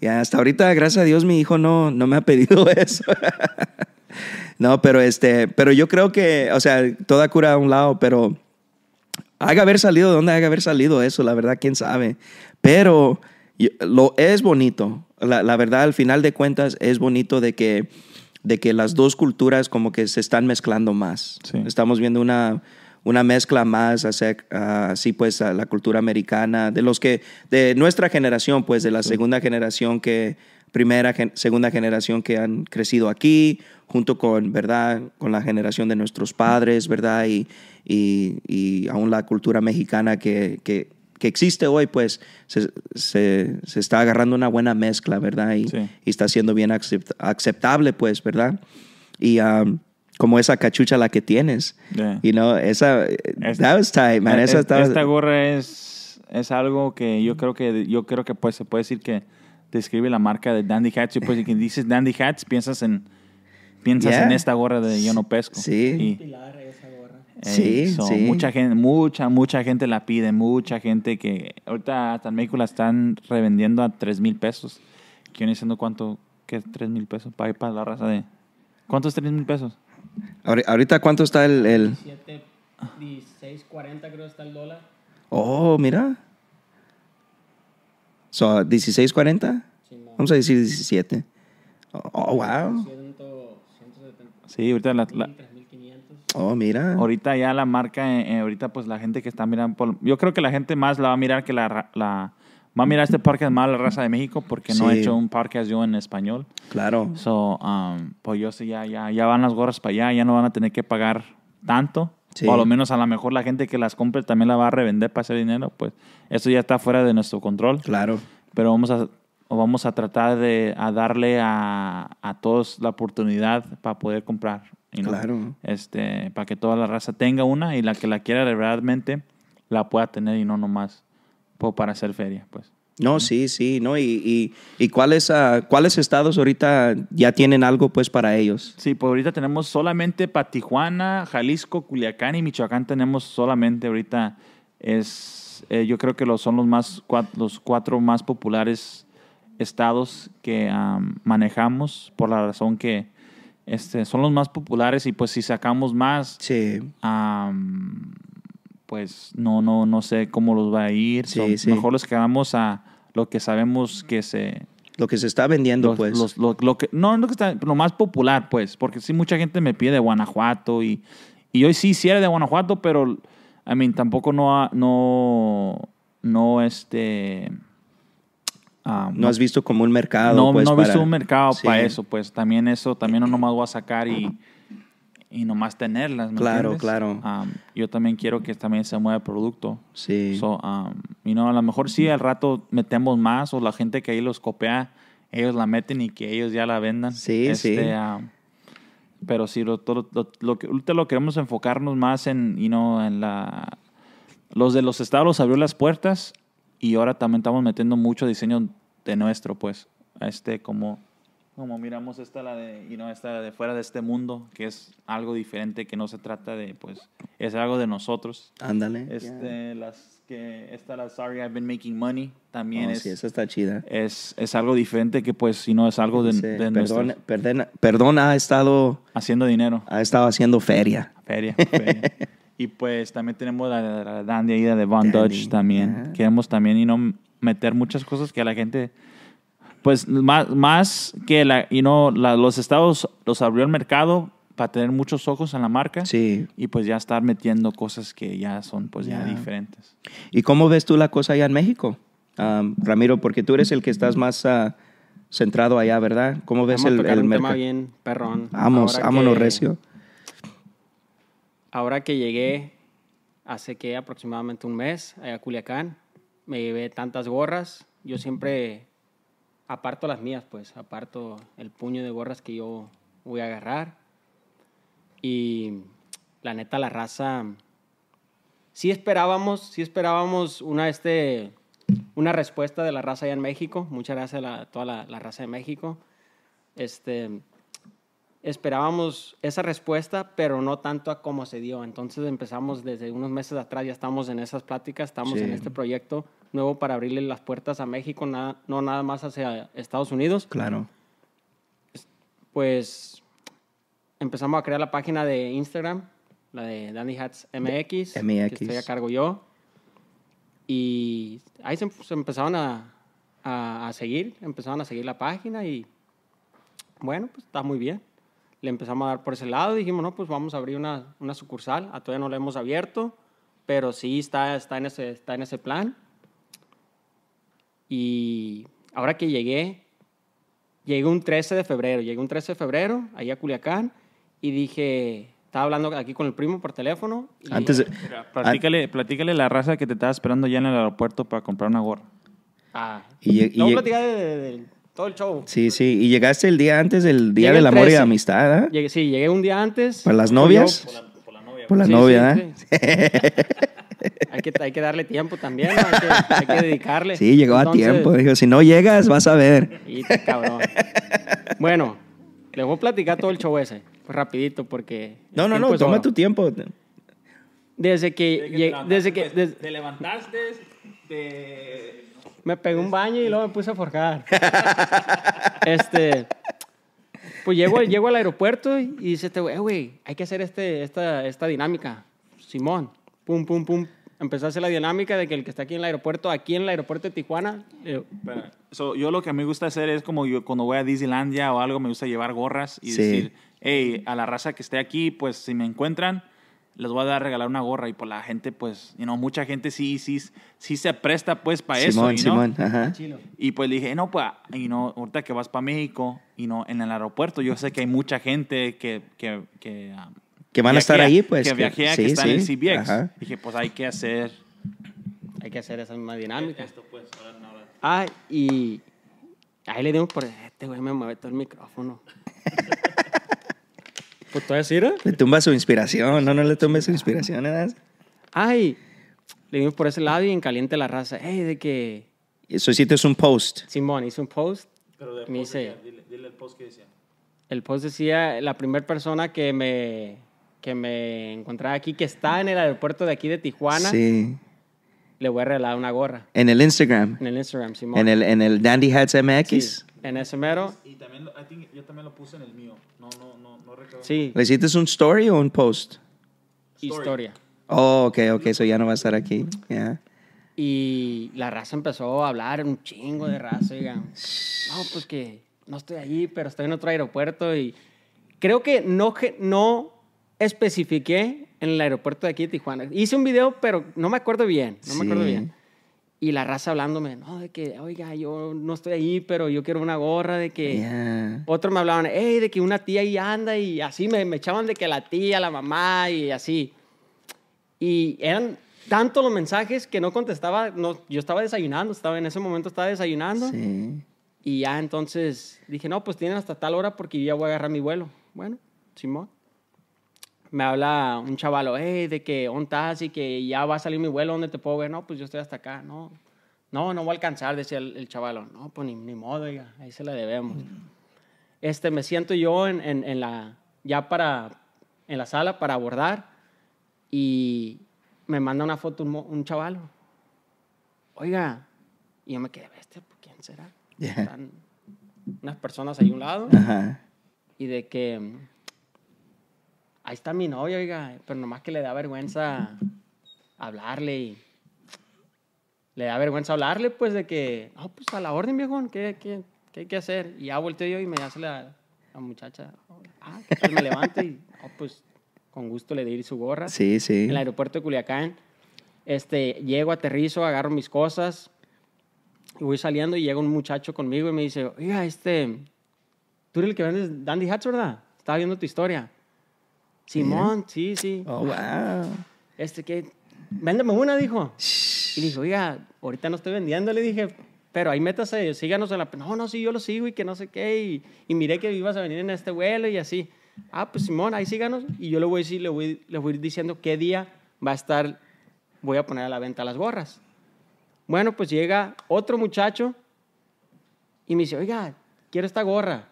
Y hasta ahorita, gracias a Dios, mi hijo no, no me ha pedido eso. no, pero este, pero yo creo que, o sea, toda cura a un lado, pero haga haber salido, de dónde haga haber salido eso, la verdad, quién sabe. Pero lo es bonito, la, verdad, al final de cuentas, es bonito de que, de que las dos culturas como que se están mezclando más. Estamos viendo una, una mezcla más así pues, a la cultura americana, de los que, de nuestra generación, pues, de la segunda generación que, primera, segunda generación que han crecido aquí, junto con, ¿verdad?, con la generación de nuestros padres, ¿verdad? Y, y, y aún la cultura mexicana que, que, que existe hoy, pues se, se, se, está agarrando una buena mezcla, ¿verdad? Y, está siendo bien aceptable, pues, ¿verdad? Y um, como esa cachucha la que tienes, y you know, esa, esta, that was tight, man. esta gorra es, es algo que yo creo que, yo creo que pues, se puede decir que describe la marca de Dandy Hats. Y pues, si dices Dandy Hats, piensas en piensas en esta gorra de yo no pesco. Sí. Eh, sí, Mucha gente, mucha, mucha gente la pide, mucha gente que ahorita hasta en México la están revendiendo a 3 mil pesos. quién diciendo siendo cuánto? ¿Qué es 3 mil pesos? Para para la raza de... ¿Cuánto es 3 mil pesos? Ahorita, ¿cuánto está el...? el... 16.40 creo está el dólar. Oh, mira. 16.40. Vamos a decir 17. Oh, wow. Sí, ahorita la Oh, mira. Ahorita ya la marca, eh, eh, ahorita pues la gente que está mirando, yo creo que la gente más la va a mirar que la, va a mirar este parque más la raza de México porque no he hecho un parque yo en español. Claro. So, um, pues yo sé ya, ya, van las gorras para allá, ya no van a tener que pagar tanto. O a lo menos a lo mejor la gente que las compre también la va a revender para ese dinero, pues eso ya está fuera de nuestro control. Claro. Pero vamos a, vamos a tratar de darle a, a todos la oportunidad para poder comprar Claro. Este, para que toda la raza tenga una y la que la quiera realmente la pueda tener y no nomás para hacer feria, pues. No, sí, sí, ¿no? ¿Y, y, cuáles, ah, cuáles estados ahorita ya tienen algo, pues, para ellos? Sí, pues ahorita tenemos solamente para Tijuana, Jalisco, Culiacán y Michoacán tenemos solamente ahorita, es, eh, yo creo que los, son los, más, cuatro, los cuatro más populares estados que manejamos por la razón que este, son los más populares y pues si sacamos más, pues no, no, no sé cómo los va a ir. Mejor los quedamos a lo que sabemos que se... Lo que se está vendiendo, pues. lo, no, lo, que está, lo más popular, pues, porque sí mucha gente me pide de Guanajuato y, hoy sí, sí era de Guanajuato, pero, a mí tampoco no, no, no, este Um, no, has visto como un mercado. No, pues, no he visto un mercado para eso, pues también eso, también no nomás voy a sacar y, y nomás tenerlas. ¿me claro, entiendes? claro. Um, yo también quiero que también se mueva el producto. Sí. Um, y no, a lo mejor sí al rato metemos más o la gente que ahí los copea, ellos la meten y que ellos ya la vendan. Sí, sí. Este, pero sí, lo, todo, lo, lo, queremos enfocarnos más en, y no en la... Los de los estados abrió las puertas y ahora también estamos metiendo mucho diseño de nuestro, pues. Este, como, como miramos esta, la de, y no, esta de fuera de este mundo, que es algo diferente, que no se trata de, pues, es algo de nosotros. Ándale. Este, las que, esta, la Sorry I've Been Making Money, también oh, es. Sí, esa está chida. Es, es, algo diferente que, pues, si no es algo de, sí. perdón, ha estado. Haciendo dinero. Ha estado haciendo feria. Feria, feria. Y pues también tenemos la, la Dandy ahí de Von Dodge también. Queremos también y no meter muchas cosas que a la gente pues más, más que la, y no los estados los abrió el mercado para tener muchos ojos en la marca sí. y pues ya estar metiendo cosas que ya son pues ya diferentes. ¿Y cómo ves tú la cosa allá en México, um, Ramiro? Porque tú eres el que estás más ah, centrado allá, ¿verdad? ¿Cómo ves el, el mercado? bien perrón. Vamos, vámonos recio. Ahora que llegué hace que aproximadamente un mes a Culiacán, me llevé tantas gorras. Yo siempre aparto las mías, pues, aparto el puño de gorras que yo voy a agarrar. Y la neta, la raza. Sí esperábamos, sí esperábamos una, este, una respuesta de la raza allá en México. Muchas gracias a toda la, la raza de México. Este, esperábamos esa respuesta, pero no tanto a cómo se dio. Entonces empezamos desde unos meses atrás, ya estamos en esas pláticas, estamos en este proyecto nuevo para abrirle las puertas a México, no nada más hacia Estados Unidos. Claro. Pues empezamos a crear la página de Instagram, la de Danny Hats MX, que estoy a cargo yo. Y ahí se, empezaron a, a, a seguir, empezaron a seguir la página y bueno, pues está muy bien le empezamos a dar por ese lado. Dijimos, no, pues vamos a abrir una, una sucursal. A todavía no la hemos abierto, pero sí está, está, en ese, está en ese plan. Y ahora que llegué, llegué un 13 de febrero. Llegué un 13 de febrero, ahí a Culiacán, y dije, estaba hablando aquí con el primo por teléfono. Y, Antes, platícale, la raza que te estaba esperando ya en el aeropuerto para comprar una gorra. Ah, y, y, no, del. de, todo el show. Sí, sí. Y llegaste el día antes, del día del amor y la amistad, ¿eh? sí, llegué un día antes. ¿Para las novias? por, la, novia. Por la ¿eh? hay, que, darle tiempo también, ¿no? hay, que, dedicarle. Sí, llegó a tiempo. Dijo, si no llegas, vas a ver. Y te cabrón. Bueno, le voy a platicar todo el show ese, pues, rapidito, porque... No, no, no, toma tu tiempo. Desde que... Desde que, te levantaste, me pegué un baño y luego me puse a forjar. este. Pues llego, llego al aeropuerto y dice este eh, güey, hay que hacer este, esta, dinámica. Simón, pum, pum, pum. Empezó a hacer la dinámica de que el que está aquí en el aeropuerto, aquí en el aeropuerto de Tijuana. Eh, yo lo que a mí me gusta hacer es como yo cuando voy a Disneylandia o algo, me gusta llevar gorras y decir, hey, a la raza que esté aquí, pues si me encuentran, les voy a dar regalar una gorra y por pues la gente pues you mucha gente sí sí sí se presta pues para eso y pues dije no pues you know, ahorita que vas para México y no en el aeropuerto yo sé que hay mucha gente que que, que, um, que van a estar ahí pues que, viajea que, están en CBX dije pues hay que hacer hay que hacer esa misma dinámica pues, ah y ahí le dimos por este güey me mueve todo el micrófono Pues, le tumba su inspiración, no, no le tumba su inspiración. ¿eh? Ay, le dimos por ese lado y en caliente la raza. de que. Eso hiciste es un post. Simón hizo un post. Pero dile, el post que decía. El post decía: la primera persona que me, que me encontraba aquí, que está en el aeropuerto de aquí de Tijuana. Sí. Le voy a regalar una gorra. En el Instagram. En el Instagram, Simón. En el, Dandy Hats MX. En ese mero. Y también, yo también lo puse en el mío. No, no, no, no recuerdo. Sí. ¿Le hiciste un story o un post? Historia. Oh, ok, ok, eso ya no va a estar aquí. Y la raza empezó a hablar, un chingo de raza, digan. No, pues que no estoy allí, pero estoy en otro aeropuerto y creo que no, no especifiqué en el aeropuerto de aquí de Tijuana. Hice un video, pero no me acuerdo bien, no me acuerdo bien y la raza hablándome, no, de que, oiga, yo no estoy ahí, pero yo quiero una gorra, de que... otro me hablaban, hey, de que una tía ahí anda y así me, me echaban de que la tía, la mamá y así. Y eran tantos los mensajes que no contestaba, no, yo estaba desayunando, estaba en ese momento estaba desayunando. Sí. Y ya entonces dije, no, pues tienen hasta tal hora porque ya voy a agarrar mi vuelo. Bueno, Simón me habla un chavalo, hey, de que ontas estás y que ya va a salir mi vuelo, ¿dónde te puedo ver? No, pues yo estoy hasta acá, no, no, no voy a alcanzar, decía el, chavalo, no, pues ni, modo, oiga ahí se la debemos. Este, me siento yo en, en, la, ya para, en la sala para abordar y me manda una foto un, chavalo, oiga, y yo me quedé, este ¿quién será? Están unas personas ahí a un lado y de que ahí está mi novia, oiga, pero nomás que le da vergüenza hablarle y le da vergüenza hablarle, pues, de que, pues, a la orden, viejón, ¿qué, hay que hacer? Y ya volteo yo y me hace la, la muchacha, ah, se pues, me levante y, oh, pues, con gusto le di su gorra. Sí, sí. En el aeropuerto de Culiacán, este, llego, aterrizo, agarro mis cosas, y voy saliendo y llega un muchacho conmigo y me dice, oiga, este, tú eres el que vende Dandy Hats, ¿verdad? Estaba viendo tu historia. ¿eh? Simón, sí, sí. Oh, wow. Este que, véndeme una, dijo. Y dijo, oiga, ahorita no estoy vendiendo, le dije, pero ahí métase, síganos en la... No, no, sí, yo lo sigo y que no sé qué, y, miré que ibas a venir en este vuelo y así. Ah, pues Simón, ahí síganos. Y yo le voy a decir, le voy, le voy a ir diciendo qué día va a estar, voy a poner a la venta las gorras. Bueno, pues llega otro muchacho y me dice, oiga, quiero esta gorra.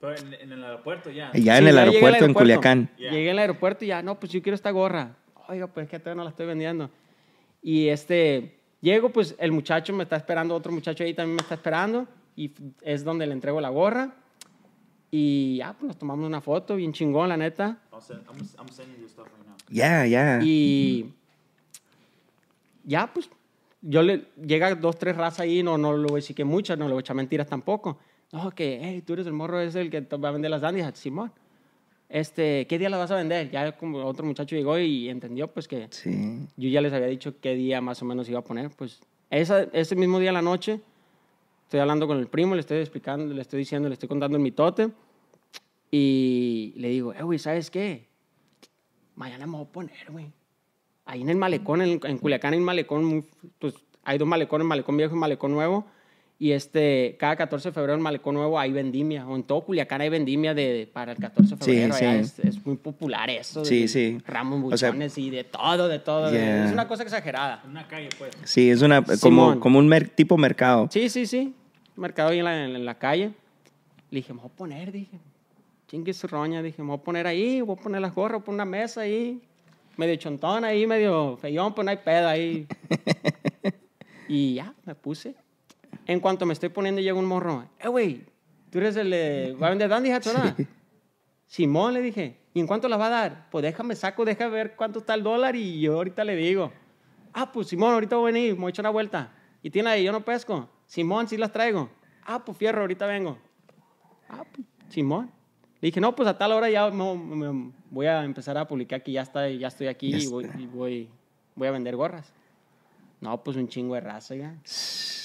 Pero en, el aeropuerto ya. Ya en el aeropuerto, en Culiacán. Llegué al aeropuerto y ya, no, pues yo quiero esta gorra. Oiga, pues que todavía no la estoy vendiendo. Y este, llego, pues el muchacho me está esperando, otro muchacho ahí también me está esperando. Y es donde le entrego la gorra. Y ya, pues nos tomamos una foto, bien chingón, la neta. Ya, ya. Y ya, pues yo le llega dos, tres razas ahí, no, no lo voy a decir que muchas, no le voy a echar mentiras tampoco. No, que tú eres el morro, es el que va a vender las dandias, Simón. Este, ¿Qué día las vas a vender? Ya como otro muchacho llegó y entendió pues que sí. yo ya les había dicho qué día más o menos iba a poner. Pues ese mismo día la noche estoy hablando con el primo, le estoy explicando, le estoy diciendo, le estoy contando el mitote. Y le digo, eh, ¿sabes qué? Mañana me voy a poner, güey. Ahí en el malecón, en, en Culiacán hay un malecón, pues hay dos malecones, malecón viejo y malecón nuevo. Y este, cada 14 de febrero en Malecón Nuevo hay vendimia, o en todo Culiacán hay vendimia de, para el 14 de febrero. Sí, Es, muy popular eso. Sí, de, sí. Ramos, y de todo, de todo. es una cosa exagerada. Una calle, pues. Sí, es una, como, como, un tipo mercado. Sí, sí, sí. Mercado ahí en la, calle. Le dije, me voy a poner, dije. Chingue su roña, dije, me voy a poner ahí, voy a poner las gorras, voy a poner una mesa ahí. Medio chontón ahí, medio feyón, pues no hay pedo ahí. y ya, me puse en cuanto me estoy poniendo, llega un morro. Eh, güey, tú eres el de. ¿Va a vender Dandy Simón, le dije. ¿Y en cuánto las va a dar? Pues déjame saco, déjame ver cuánto está el dólar y yo ahorita le digo. Ah, pues Simón, ahorita voy a venir, me he una vuelta. Y tiene ahí, yo no pesco. Simón, sí las traigo. Ah, pues fierro, ahorita vengo. Ah, pues Simón. Le dije, no, pues a tal hora ya voy a empezar a publicar que ya, está, ya estoy aquí y, voy, voy a vender gorras. No, pues un chingo de raza, ya.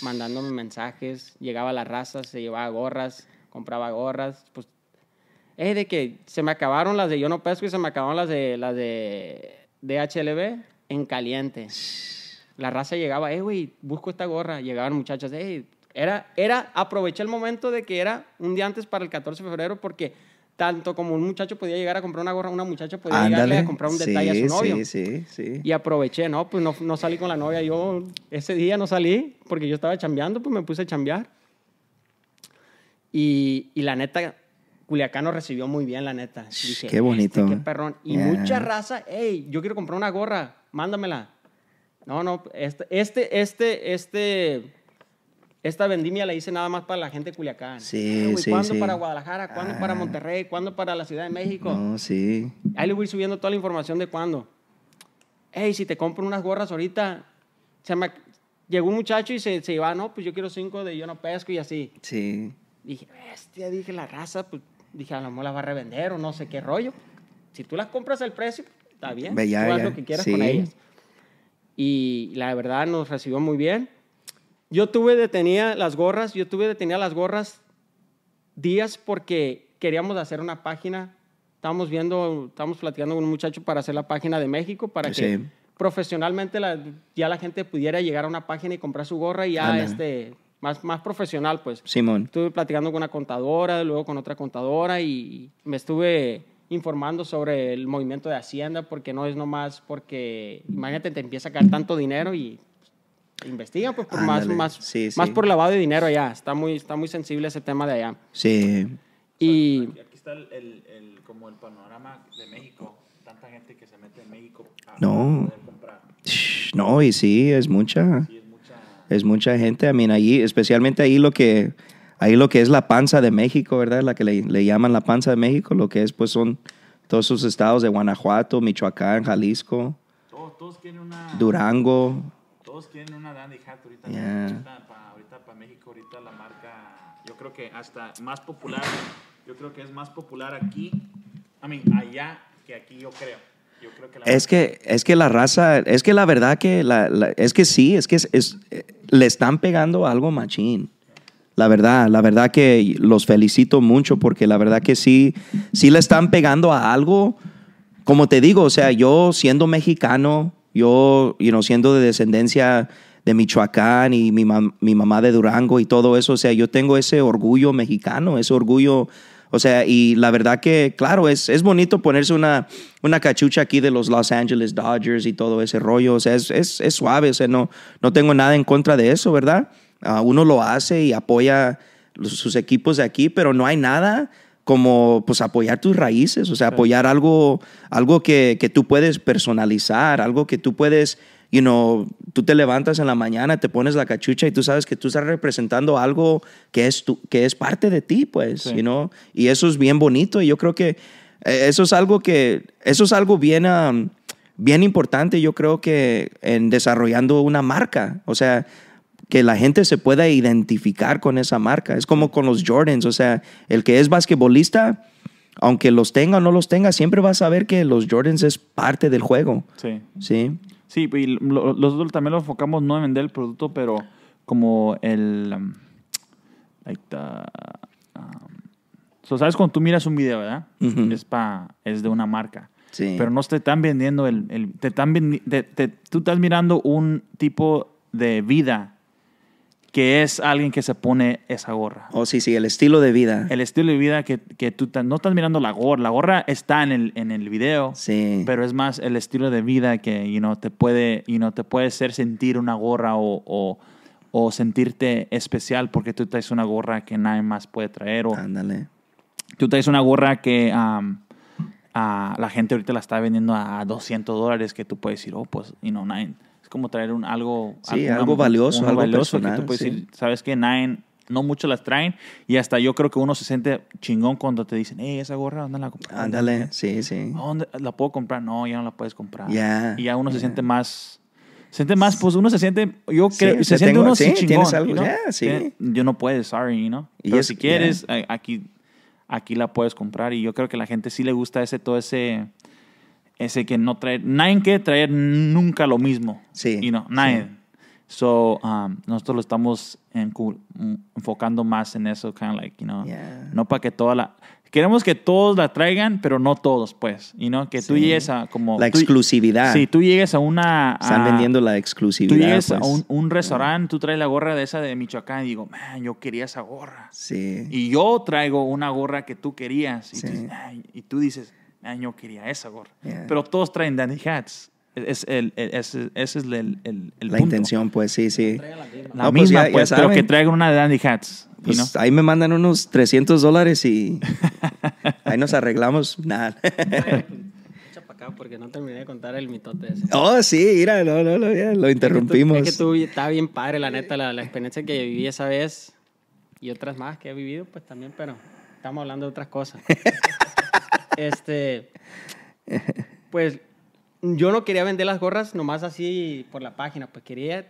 Mandándome mensajes. Llegaba la raza, se llevaba gorras, compraba gorras. Pues es eh, de que se me acabaron las de Yo No Pesco y se me acabaron las de las de DHLB en caliente. La raza llegaba, eh, güey, busco esta gorra. Llegaban muchachas, eh, era, era, aproveché el momento de que era un día antes para el 14 de febrero porque tanto como un muchacho podía llegar a comprar una gorra, una muchacha podía llegar a comprar un detalle a su novio. Sí, sí, sí. Y aproveché, ¿no? Pues no, salí con la novia. Yo ese día no salí porque yo estaba chambeando, pues me puse a chambear. Y, la neta, Culiacán nos recibió muy bien, la neta. qué bonito. Este, qué perrón. Y mucha raza, hey, yo quiero comprar una gorra, mándamela. No, no, este, este, este, este esta vendimia la hice nada más para la gente de Culiacán. Sí, ah, sí, ¿Cuándo para Guadalajara? ¿Cuándo para ah. Monterrey? ¿Cuándo para la Ciudad de México? No, sí. Ahí le voy subiendo toda la información de cuándo. Hey, si te compro unas gorras ahorita, se llegó un muchacho y se, se iba, no, pues yo quiero cinco de yo no pesco y así. Sí. Dije, bestia, dije, la raza, pues dije, a lo mejor las va a revender o no sé qué rollo. Si tú las compras al precio, está bien. Bella, tú haz lo que quieras con ellas. Y la verdad nos recibió muy bien. Yo tuve detenida las gorras, yo tuve detenida las gorras días porque queríamos hacer una página. Estábamos viendo, estábamos platicando con un muchacho para hacer la página de México para que profesionalmente ya la gente pudiera llegar a una página y comprar su gorra y ya este más, más profesional, pues. Simón. Estuve platicando con una contadora, luego con otra contadora y me estuve informando sobre el movimiento de Hacienda porque no es nomás porque, imagínate, te empieza a caer tanto dinero y investiga pues por más, más, más por lavado de dinero allá. Está muy, está muy sensible ese tema de allá. Sí. Y... Aquí está el, como el panorama de México. Tanta gente que se mete en México no. No, y sí, es mucha. es, mucha... gente. allí, especialmente ahí lo que... Ahí lo que es la panza de México, ¿verdad? La que le, llaman la panza de México, lo que es pues son todos sus estados de Guanajuato, Michoacán, Jalisco, Durango, todos quieren una Dandy Hat ahorita. Yeah. Ahorita para México, ahorita la marca, yo creo que hasta más popular, yo creo que es más popular aquí, a mí, allá que aquí, yo creo. Yo creo que la es, que, es que la raza, es que la verdad que, la, es que sí, es que es, es, eh, le están pegando algo machín. La verdad, la verdad que los felicito mucho porque la verdad que sí, sí le están pegando a algo. Como te digo, o sea, yo siendo mexicano, yo, you siendo de descendencia de Michoacán y mi, mamá de Durango y todo eso, o sea, yo tengo ese orgullo mexicano, ese orgullo, o sea, y la verdad que, claro, es, es bonito ponerse una, una cachucha aquí de los Los Angeles Dodgers y todo ese rollo, o sea, es, suave, o sea, no, no tengo nada en contra de eso, ¿verdad? Ah, uno lo hace y apoya sus equipos de aquí, pero no hay nada como pues apoyar tus raíces, o sea, apoyar algo, algo que, tú puedes personalizar, algo que tú puedes, you tú te levantas en la mañana, te pones la cachucha y tú sabes que tú estás representando algo que es, tu, que es parte de ti, pues, y eso es bien bonito y yo creo que eh, eso es algo que, eso es algo bien... Um, bien importante, yo creo que en desarrollando una marca. O sea, que la gente se pueda identificar con esa marca. Es como con los Jordans, o sea, el que es basquetbolista, aunque los tenga o no los tenga, siempre va a saber que los Jordans es parte del juego. Sí. Sí. Sí, y nosotros también lo enfocamos no en vender el producto, pero como el... Um, um, ¿Sabes cuando tú miras un video, verdad? es, pa, es de una marca. Sí. Pero no te están vendiendo el... te están tú estás mirando un tipo de vida que es alguien que se pone esa gorra. Oh, sí, sí, el estilo de vida. El estilo de vida que, que tú no estás mirando la gorra. La gorra está en el, en el video. Sí. Pero es más el estilo de vida que, you te puede, te puede hacer sentir una gorra o, sentirte especial porque tú traes una gorra que nadie más puede traer. Ándale. Tú traes una gorra que... la gente ahorita la está vendiendo a 200 dólares que tú puedes decir, oh, pues, you know, nadie, es como traer un algo. Sí, algo valioso, algo, valioso que tú puedes decir, ¿sabes qué? no mucho las traen y hasta yo creo que uno se siente chingón cuando te dicen, eh, esa gorra, ¿dónde la compras? Ándale, sí, sí. ¿Dónde la puedo comprar? No, ya no la puedes comprar. ya y ya uno se siente más se siente más, pues uno se siente, yo creo, que se siente uno sí, chingón, algo? sí. Yo no puedo, sorry, no know? Pero si quieres, aquí, aquí la puedes comprar y yo creo que a la gente sí le gusta ese, todo ese, ese que no traer, nadie quiere traer nunca lo mismo. Sí. Y no, nadie. Sí. So, um, nosotros lo estamos en, mm, enfocando más en eso, kind like, no para que toda la, queremos que todos la traigan, pero no todos, pues, y no que tú llegues a como la exclusividad. sí, tú llegues a una están vendiendo la exclusividad. Tú llegues a pues. un, restaurante, tú traes la gorra de esa de Michoacán y digo, man, yo quería esa gorra. Sí. Y yo traigo una gorra que tú querías y, sí. y tú dices año quería esa gorra. Pero todos traen dandy Hats. Es el, ese es el, el, La intención, pues, sí, sí. La misma, pues, ya, pues, pero que traigan una de dandy Hats. Pues, ahí me mandan unos 300 dólares y ahí nos arreglamos. Nada. porque no terminé de contar el mitote ese. Oh, sí, mira, lo interrumpimos. Es que, tú, está bien padre, la neta, la, la, experiencia que viví esa vez y otras más que he vivido, pues también, pero estamos hablando de otras cosas. este, pues yo no quería vender las gorras nomás así por la página, pues quería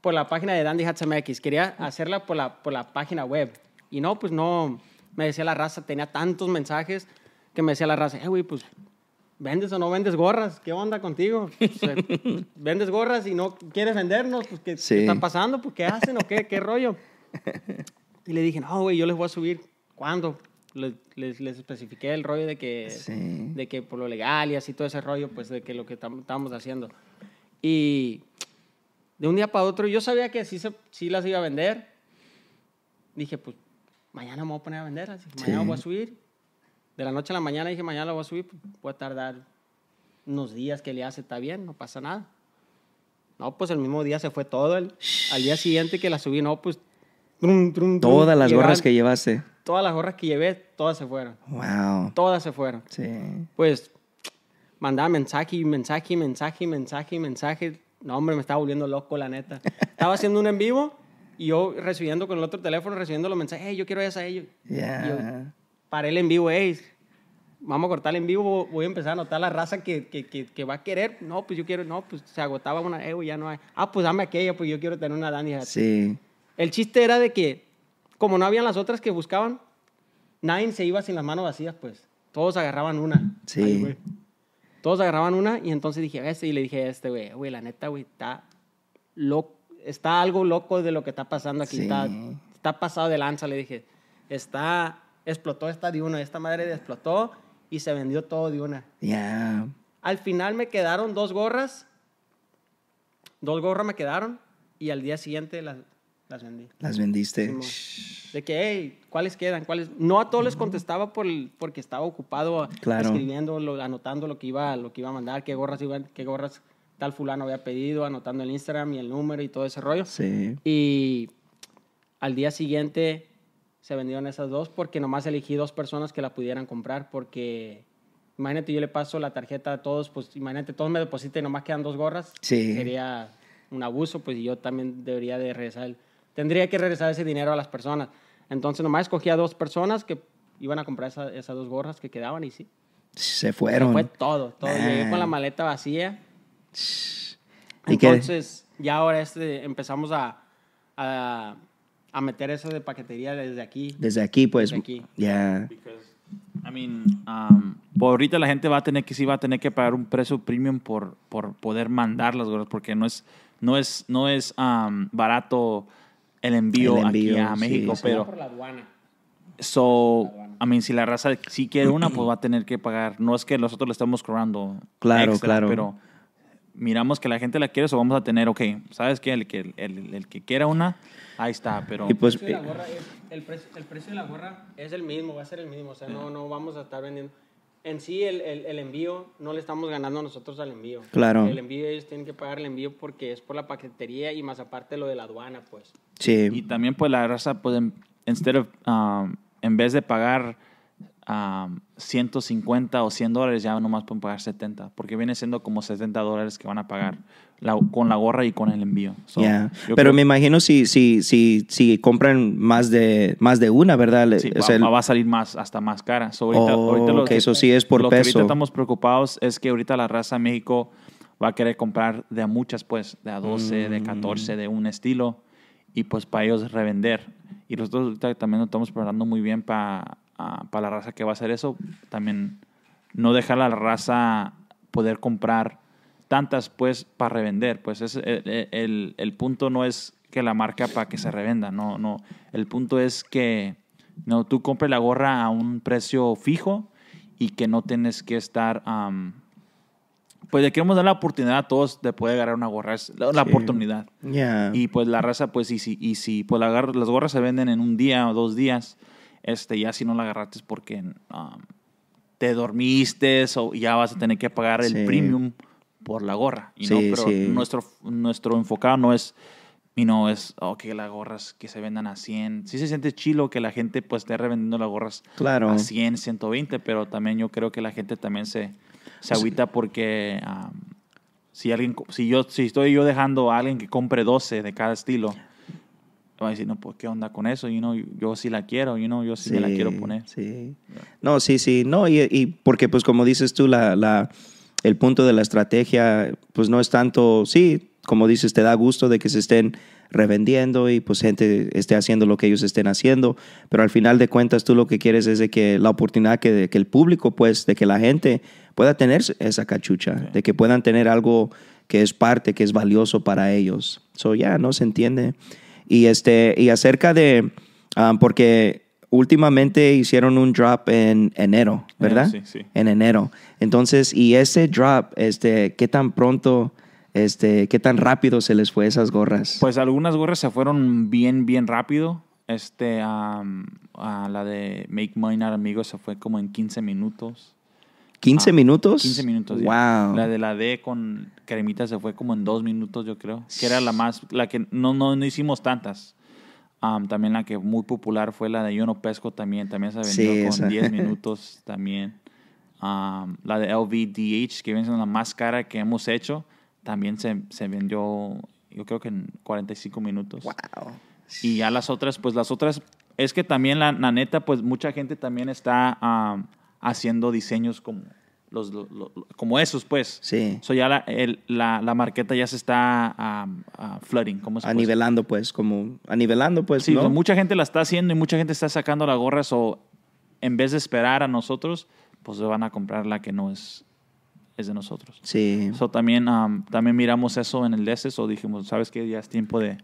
por la página de Dandy Hats MX, quería hacerla por la, por la página web. Y no, pues no, me decía la raza, tenía tantos mensajes que me decía la raza, eh, güey, pues, ¿vendes o no vendes gorras? ¿Qué onda contigo? ¿Vendes gorras y no quieres vendernos? Pues, ¿qué, están pasando? Pues, ¿qué hacen o qué, qué rollo? Y le dije, no, güey, yo les voy a subir. ¿Cuándo? les, les, especifiqué el rollo de que, de que por lo legal y así todo ese rollo, pues de que lo que estábamos haciendo. Y de un día para otro, yo sabía que sí, las iba a vender. Dije, pues mañana me voy a poner a vender mañana voy a subir. De la noche a la mañana dije, mañana lo voy a subir, pues, voy a tardar unos días que le hace, está bien, no pasa nada. No, pues el mismo día se fue todo. El, al día siguiente que la subí, no, pues todas las gorras que llevaste. Todas las gorras que llevé, todas se fueron. Wow. Todas se fueron. Sí. Pues mandaba mensaje y mensaje y mensaje y mensaje y mensaje. No, hombre, me estaba volviendo loco, la neta. estaba haciendo un en vivo y yo recibiendo con el otro teléfono, recibiendo los mensajes, yo quiero esa, ellos. Yeah. paré el en vivo, ¡eh! vamos a cortar el en vivo, voy a empezar a anotar la raza que, que, que, va a querer. No, pues yo quiero, no, pues se agotaba una, ego eh, ya no hay. Ah, pues dame aquella, pues yo quiero tener una Dani. Sí. El chiste era de que, como no habían las otras que buscaban, nadie se iba sin las manos vacías, pues. Todos agarraban una. Sí. Todos agarraban una y entonces dije, este, y le dije a este güey, güey, la neta, güey, está loco, está algo loco de lo que está pasando aquí. Está, pasado de lanza, le dije. Está, explotó esta de una, esta madre explotó y se vendió todo de una. Ya. Al final me quedaron dos gorras. Dos gorras me quedaron y al día siguiente las, las vendí. Las vendiste. de que, ¿cuáles quedan? ¿Cuáles? No a todos les contestaba por porque estaba ocupado escribiendo, anotando lo que, iba, lo que iba a mandar, qué gorras, qué gorras tal fulano había pedido, anotando el Instagram y el número y todo ese rollo. Sí. Y al día siguiente se vendieron esas dos porque nomás elegí dos personas que la pudieran comprar porque imagínate yo le paso la tarjeta a todos, pues imagínate todos me depositan y nomás quedan dos gorras. Sería un abuso, pues yo también debería de regresar el tendría que regresar ese dinero a las personas. Entonces nomás escogía a dos personas que iban a comprar esas dos gorras que quedaban y sí. Se fueron. fue todo, todo. Llegué con la ah. maleta vacía. Entonces, ya ahora este, empezamos a, a, a, meter eso de paquetería desde aquí. Desde aquí, pues. Desde aquí. Ya. Yeah. I mean, um, ahorita la gente va a tener que sí va a tener que pagar un precio premium por, por poder mandar las gorras porque no es no es no es um, barato el envío, aquí a México, pero... So, a I mí, mean, si la raza sí quiere una, pues va a tener que pagar. No es que nosotros le estamos cobrando. Claro, claro. Pero miramos que la gente la quiere, o vamos a tener, ok, ¿sabes qué? El que, el, que quiera una, ahí está, pero... Pues, el, precio de la gorra, es el mismo, va a ser el mismo, o sea, eh. no vamos a estar vendiendo en sí el, envío no le estamos ganando nosotros al envío. Claro. El envío ellos tienen que pagar el envío porque es por la paquetería y más aparte lo de la aduana, pues. Sí. Y también pues la raza, pues, en um, vez de pagar a 150 o 100 dólares, ya nomás pueden pagar 70, porque viene siendo como 70 dólares que van a pagar la, con la gorra y con el envío. Pero me imagino si, si, si, si compran más de, más de una, ¿verdad? va, a salir más, hasta más cara. Oh, ahorita, lo, que eso sí es por lo Que ahorita estamos preocupados es que ahorita la raza México va a querer comprar de a muchas, pues, de a 12, de 14, mm. de un estilo, y pues para ellos revender. Y nosotros ahorita también nos estamos preparando muy bien para para la raza que va a hacer eso, también no dejar a la raza poder comprar tantas, pues, para revender. Pues es, eh, eh, el, punto no es que la marca para que se revenda, no, no. El punto es que no, tú compres la gorra a un precio fijo y que no tienes que estar... pues le queremos dar la oportunidad a todos de poder agarrar una gorra, es la, oportunidad. Y pues la raza, pues, y si, y si pues las gorras se venden en un día o dos días, este, ya si no la agarraste es porque um, te dormiste o ya vas a tener que pagar el premium por la gorra. Y pero nuestro, nuestro enfocado no es, y no es, ok, las gorras que se vendan a 100. Sí se siente chilo que la gente pues esté revendiendo las gorras a 100, 120, pero también yo creo que la gente también se, se agüita porque... Um, si alguien si yo si estoy yo dejando a alguien que compre 12 de cada estilo va no, pues, ¿qué onda con eso? You know, yo sí la quiero, you know, yo sí, me la quiero poner. No, sí, sí. No, y, porque, pues, como dices tú, la, el punto de la estrategia, pues, no es tanto, sí, como dices, te da gusto de que se estén revendiendo y pues gente esté haciendo lo que ellos estén haciendo, pero al final de cuentas tú lo que quieres es de que la oportunidad que, el público, pues, de que la gente pueda tener esa cachucha, de que puedan tener algo que es parte, que es valioso para ellos. So, ya, no se entiende. Y, este, y acerca de, ah, porque últimamente hicieron un drop en enero, ¿verdad? Sí, sí. En enero. Entonces, y ese drop, este, ¿qué tan pronto, este, qué tan rápido se les fue esas gorras? Pues algunas gorras se fueron bien, bien rápido. Este, a la de Make Mine Amigos se fue como en 15 minutos. ¿15 ah, minutos? 15 minutos. Wow. La de la D con cremita se fue como en dos minutos, yo creo. Que era la más, la que no, no, hicimos tantas. también la que muy popular fue la de Yuno pesco también. También se vendió con 10 minutos también. la de LVDH, que viene la más cara que hemos hecho, también se, se vendió, yo creo que en 45 minutos. Wow. Y ya las otras, pues las otras, es que también la, neta, pues mucha gente también está haciendo diseños como, los, como esos, pues. Sí. Eso ya la, la, marqueta ya se está flooding. ¿cómo se anivelando, pues, como anivelando, pues. Sí, pues, mucha gente la está haciendo y mucha gente está sacando la gorra, o en vez de esperar a nosotros, pues van a comprar la que no es, es de nosotros. Sí. Eso también, también miramos eso en el DS, o dijimos, ¿sabes qué? Ya es tiempo de,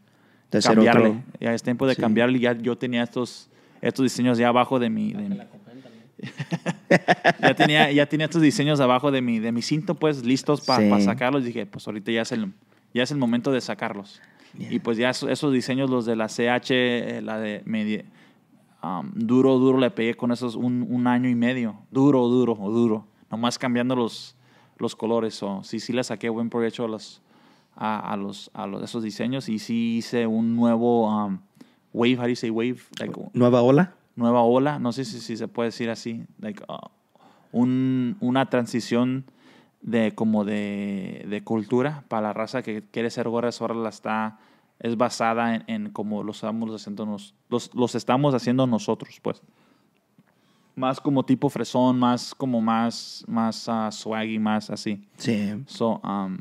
de cambiarle. Ya es tiempo de cambiarle. Ya yo tenía estos, estos diseños ya abajo de mi. De mi. ya, tenía, ya tenía estos diseños abajo de mi, de mi cinto, pues listos para sacarlos. Dije, pues ahorita ya es el, ya es el momento de sacarlos. Y pues ya esos, diseños, los de la CH, eh, la de duro, duro, le pegué con esos un, un, año y medio. Duro, duro, duro. Nomás cambiando los, los colores. o sí, sí le saqué buen provecho a los, a, los, a los, esos diseños y sí hice un nuevo wave, how do you wave? ¿Nueva ola? nueva ola, no sé si, se puede decir así, like, uh, una transición de como de, cultura para la raza que quiere ser gorra, ahora la está es basada en, en como los estamos haciendo nosotros pues más como tipo fresón más como más más ah, más así sí so um,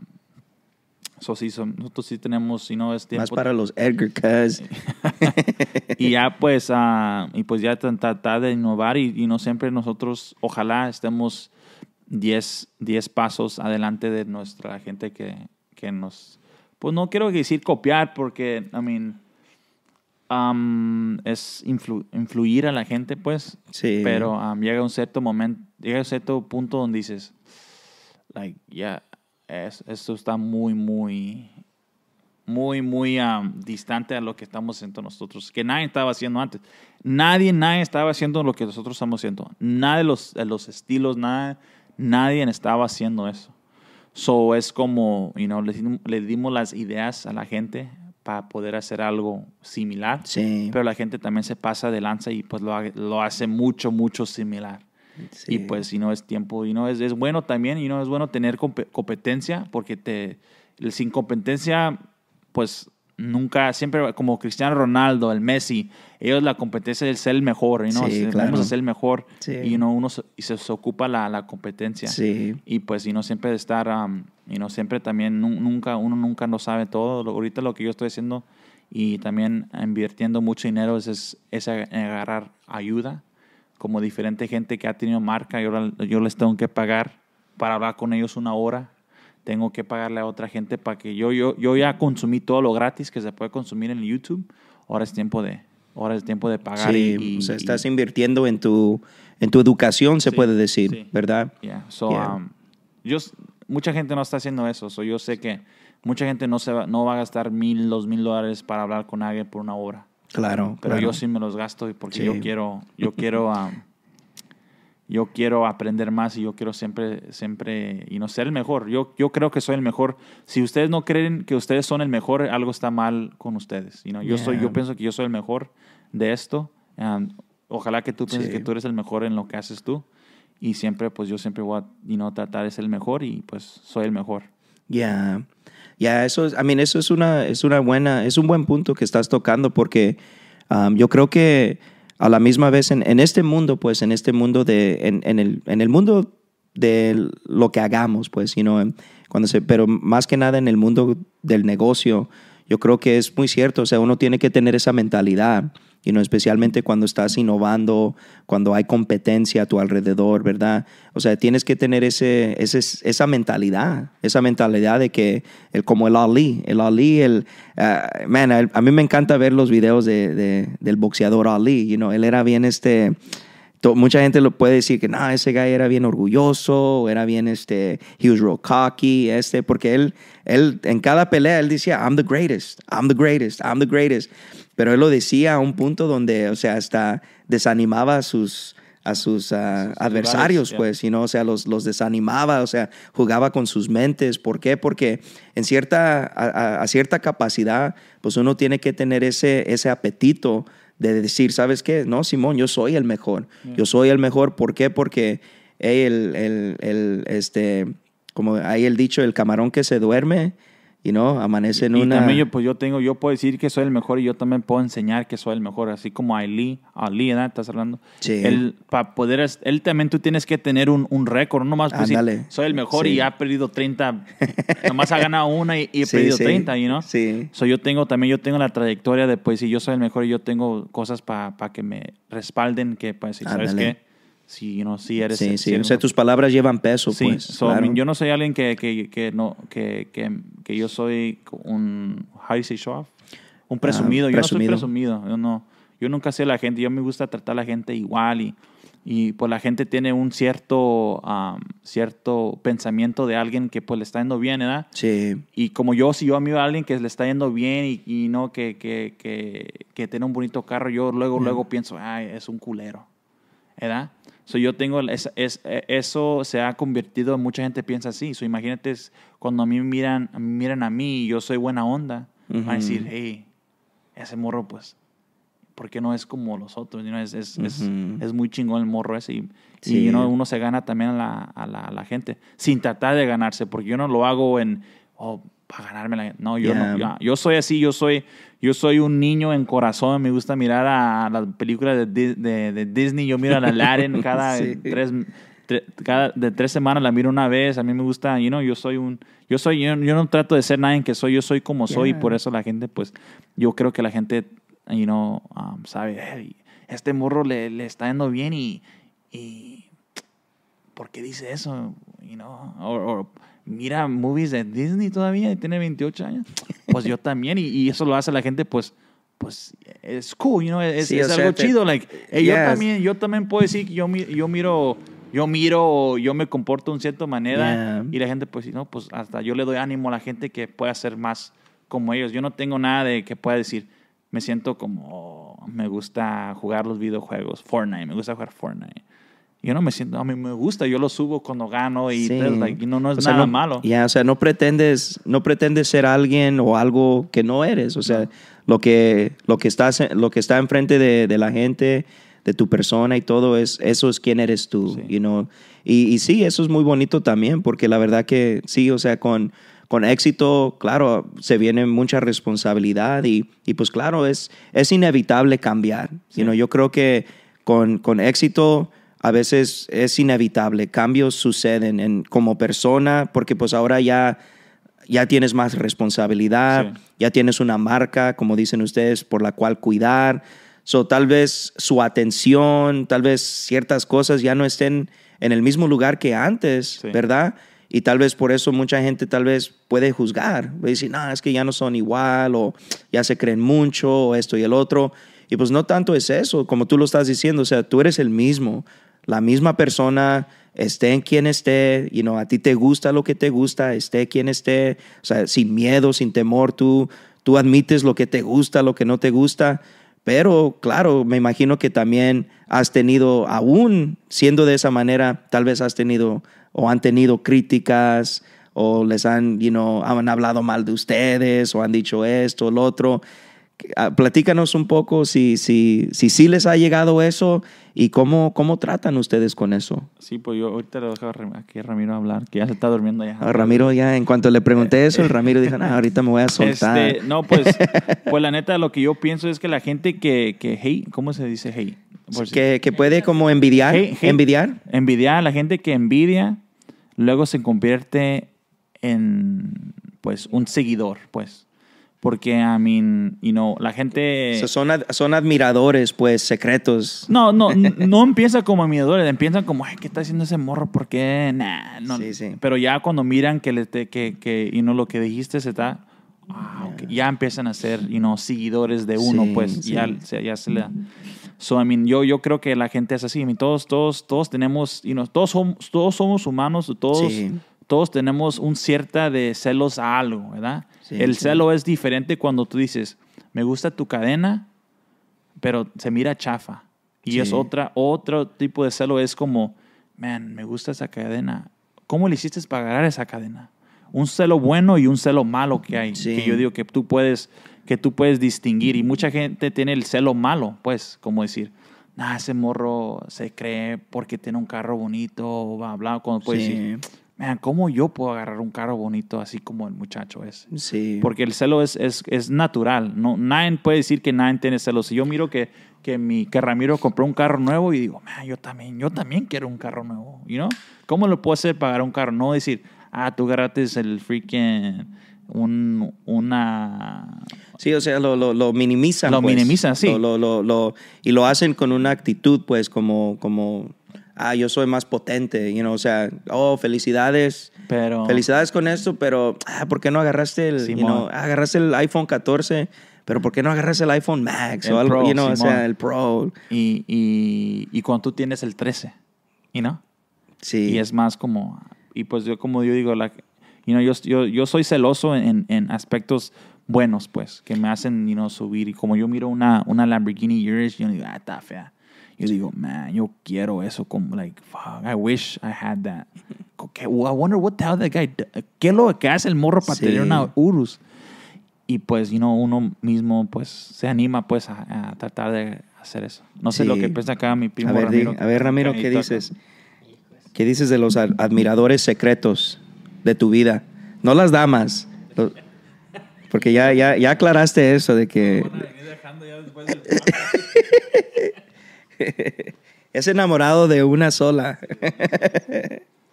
sí, son, nosotros sí tenemos, si es tiempo. Más para los Edgar y ya pues, ah, y pues ya tratar de innovar y, no siempre nosotros, ojalá estemos 10, pasos adelante de nuestra gente que, que, nos... Pues no quiero decir copiar porque, I mean, es influir a la gente pues. Sí. Pero llega un cierto momento, llega un cierto punto donde dices, like, yeah es, esto está muy, muy, muy, muy distante a lo que estamos haciendo nosotros, que nadie estaba haciendo antes. Nadie, nadie estaba haciendo lo que nosotros estamos haciendo. Nada de los, los estilos, nada, nadie estaba haciendo eso. So es como, you know, le, dimos las ideas a la gente para poder hacer algo similar. Pero la gente también se pasa de lanza y pues lo, lo hace mucho, mucho similar. Y pues si no es tiempo, y no es, es bueno también, y no es bueno tener competencia, porque te, sin competencia, pues nunca, siempre como Cristiano Ronaldo, el Messi, ellos la competencia es ser el mejor, y no, ser el mejor, y no uno se, y se, ocupa la, competencia. Y pues, si no siempre estar, y no siempre también, nunca, uno nunca no sabe todo. Ahorita lo que yo estoy haciendo y también invirtiendo mucho dinero es, es agarrar ayuda como diferente gente que ha tenido marca, y ahora yo les tengo que pagar para hablar con ellos una hora, tengo que pagarle a otra gente para que yo, yo, yo ya consumí todo lo gratis que se puede consumir en YouTube, ahora es tiempo de, ahora es tiempo de pagar. Sí, y, o sea, estás invirtiendo en tu, en tu educación, se puede decir, ¿verdad? Um, yo, mucha gente no está haciendo eso, yo sé que mucha gente no, no va a gastar mil, dos mil dólares para hablar con alguien por una hora. Claro. Pero yo sí me los gasto porque yo quiero, yo quiero, ah, yo quiero aprender más y yo quiero siempre, siempre, y no ser el mejor. Yo, yo creo que soy el mejor. Si ustedes no creen que ustedes son el mejor, algo está mal con ustedes. You Yo soy, yo pienso que yo soy el mejor de esto. ojalá que tú pienses que tú eres el mejor en lo que haces tú. Y siempre, pues yo siempre voy a no tratar de ser el mejor y pues soy el mejor. Ya yeah, eso es, I eso es una, es una buena, es un buen punto que estás tocando porque um, yo creo que a la misma vez en, este mundo, pues, en este mundo de, en, el, mundo de lo que hagamos, pues, you em, cuando se, pero más que nada en el mundo del negocio, yo creo que es muy cierto, o sea, uno tiene que tener esa mentalidad especialmente cuando estás innovando, cuando hay competencia a tu alrededor, ¿verdad? O sea, tienes que tener ese, ese esa mentalidad, esa mentalidad de que, el, como el Ali, el Ali, el, ah, man, a mí me encanta ver los videos de, del boxeador Ali, you know, él era bien este... mucha gente lo puede decir que no, ese guy era bien orgulloso, era bien este, he was real cocky, este, porque él, él en cada pelea él decía, I'm the greatest, I'm the greatest, I'm the greatest. Pero él lo decía a un punto donde, o sea, hasta desanimaba a sus, a sus, ah, adversarios, pues, y no, O sea, los, los desanimaba, o sea, jugaba con sus mentes. ¿Por qué? Porque en cierta, a, cierta capacidad, pues uno tiene que tener ese, ese apetito de decir, ¿sabes qué? No, Simón, yo soy el mejor. Yo soy el mejor. ¿Por qué? Porque el, el, este, como hay el dicho, el camarón que se duerme y no, amanece en una... Y también pues yo tengo, yo puedo decir que soy el mejor y yo también puedo enseñar que soy el mejor, así como Ali, Ali, Estás hablando. Sí. Él, para poder, él también tú tienes que tener un, récord, no más pues, soy el mejor y ha perdido 30, nomás ha ganado una y, y he perdido 30, ¿y no? Sí. yo tengo también, yo tengo la trayectoria de pues si yo soy el mejor y yo tengo cosas para que me respalden, que pues sabes qué Sí, sí. tus palabras llevan peso, sí. Pues, yo no soy alguien que, no, que, yo soy un... Un ah, presumido. yo no soy presumido. Yo, nunca sé la gente. Yo me gusta tratar a la gente igual y, y pues la gente tiene un cierto, um, cierto pensamiento de alguien que pues le está yendo bien, ¿verdad? Sí. Y como yo, si yo amigo a alguien que le está yendo bien y, no que, tiene un bonito carro, yo luego, mm. luego pienso, ay, es un culero, ¿verdad? So, yo tengo es, eso se ha convertido, mucha gente piensa así. So, imagínate cuando a mí miran, miran a mí y yo soy buena onda, a decir, hey, ese morro, pues, ¿por qué no es como los otros? es, es, es, muy chingón el morro ese. Y, y uno se gana también a la, a, la, la, gente sin tratar de ganarse, porque yo no lo hago en, oh, para ganarme No, yo, no, yo, yo soy así, yo soy yo soy un niño en corazón, me gusta mirar a las películas de, de, Disney, yo miro a la Laren cada tres, cada de tres semanas la miro una vez, a mí me gusta, you know, yo soy un yo soy yo, no trato de ser nadie que soy, yo soy como soy y por eso la gente pues yo creo que la gente you know, um, sabe, este morro le, está yendo bien y, y ¿por qué dice eso? You know, or, mira movies de Disney todavía y tiene 28 años. Pues yo también. Y, y eso lo hace la gente, pues, pues es cool, es, algo chido. like, yo, también, yo también puedo decir que yo, yo miro yo miro yo me comporto de una cierta manera y la gente pues no pues hasta yo le doy ánimo a la gente que pueda ser más como ellos yo no tengo nada de que pueda decir me siento como oh, me gusta jugar los videojuegos Fortnite me gusta jugar Fortnite yo no me siento, a mí me gusta, yo lo subo cuando gano y no, es nada malo. Ya, o sea, no pretendes, no pretendes ser alguien o algo que no eres, o sea, lo, que, lo, que estás, lo que está enfrente de, la gente, de tu persona y todo, es, eso es quién eres tú, y, sí, eso es muy bonito también, porque la verdad que sí, o sea, con, con éxito, claro, se viene mucha responsabilidad y, pues claro, es, es inevitable cambiar, sino yo creo que con, con éxito a veces es inevitable, cambios suceden en, como persona, porque pues ahora ya, ya tienes más responsabilidad, ya tienes una marca, como dicen ustedes, por la cual cuidar. So, tal vez su atención, tal vez ciertas cosas ya no estén en el mismo lugar que antes, ¿verdad? Y tal vez por eso mucha gente tal vez puede juzgar, puede decir, no, es que ya no son igual, o ya se creen mucho, o esto y el otro. Y pues no tanto es eso, como tú lo estás diciendo, o sea, tú eres el mismo, la misma persona, esté en quien esté, a ti te gusta lo que te gusta, esté quien esté, sin miedo, sin temor, tú, tú admites lo que te gusta, lo que no te gusta. Pero claro, me imagino que también has tenido, aún siendo de esa manera, tal vez has tenido o han tenido críticas o les han, you han hablado mal de ustedes o han dicho esto, el otro. Ah, platícanos un poco si sí si, si, les ha llegado eso y cómo, cómo tratan ustedes con eso. Sí, pues yo ahorita le dejo aquí a Ramiro hablar, que ya se está durmiendo ya. A Ramiro ya, en cuanto le pregunté eso, Ramiro dijo, ahorita me voy a soltar. Este, no, pues, pues la neta, lo que yo pienso es que la gente que, que hey ¿cómo se dice hey que, puede como envidiar, envidiar. Envidiar, la gente que envidia, luego se convierte en, pues, un seguidor, pues porque, I mean, you know, la gente... O son, son admiradores, pues, secretos. No, no, no empieza como admiradores, empiezan como, ay, ¿qué está haciendo ese morro? ¿Por qué? no. Pero ya cuando miran que, le que, que y no, lo que dijiste se está... Ah, ya empiezan a ser, you know, seguidores de uno, pues, ya, ya se le da. So, I yo, yo creo que la gente es así. I todos, todos, todos tenemos, you know, todos, somos, todos somos humanos, todos, todos tenemos un cierta de celos a algo, ¿verdad? el celo es diferente cuando tú dices, me gusta tu cadena, pero se mira chafa. Y es otra, otro tipo de celo, es como, man, me gusta esa cadena. ¿Cómo le hiciste para agarrar esa cadena? Un celo bueno y un celo malo que hay. Que yo digo que tú puedes que tú puedes distinguir. Y mucha gente tiene el celo malo, pues, como decir, nah, ese morro se cree porque tiene un carro bonito, va bla, hablar con sí man, ¿cómo yo puedo agarrar un carro bonito así como el muchacho es? Sí. Porque el celo es, es, es natural. No, nadie puede decir que nadie tiene celos. Si yo miro que, que, mi, que Ramiro compró un carro nuevo y digo, ah, yo también, yo también quiero un carro nuevo, you ¿Cómo lo puedo hacer pagar un carro? No decir, ah, tú agarraste el freaking... Un, una... Sí, o sea, lo, lo, lo minimizan. Lo pues. minimizan, sí. Lo, lo, y lo hacen con una actitud, pues, como, como ah, yo soy más potente, you know, o sea, oh, felicidades. Pero... Felicidades con esto, pero, ah, ¿por qué no agarraste el, you know, agarraste el iPhone 14? Pero ¿por qué no agarraste el iPhone Max el o algo, Pro, o sea, el Pro? Y, y, y cuando tú tienes el 13, ¿y no? Sí. Y es más como, y pues yo como yo digo, la, you know, yo, yo, soy celoso en, en, aspectos buenos, pues, que me hacen, you know, subir. Y como yo miro una, una Lamborghini Urus, yo digo, ah, está fea yo digo, man, yo quiero eso. Como, like, fuck, I wish I had that. I wonder what the hell that guy, ¿qué es lo que hace el morro para tener una Urus? Y pues, you uno mismo, pues, se anima, pues, a, tratar de hacer eso. No sé lo que piensa acá mi primo a ver, Ramiro. a ver, Ramiro, ¿qué dices? ¿Qué dices de los admiradores secretos de tu vida? No las damas. porque ya, ya, ya aclaraste eso de que... es enamorado de una sola.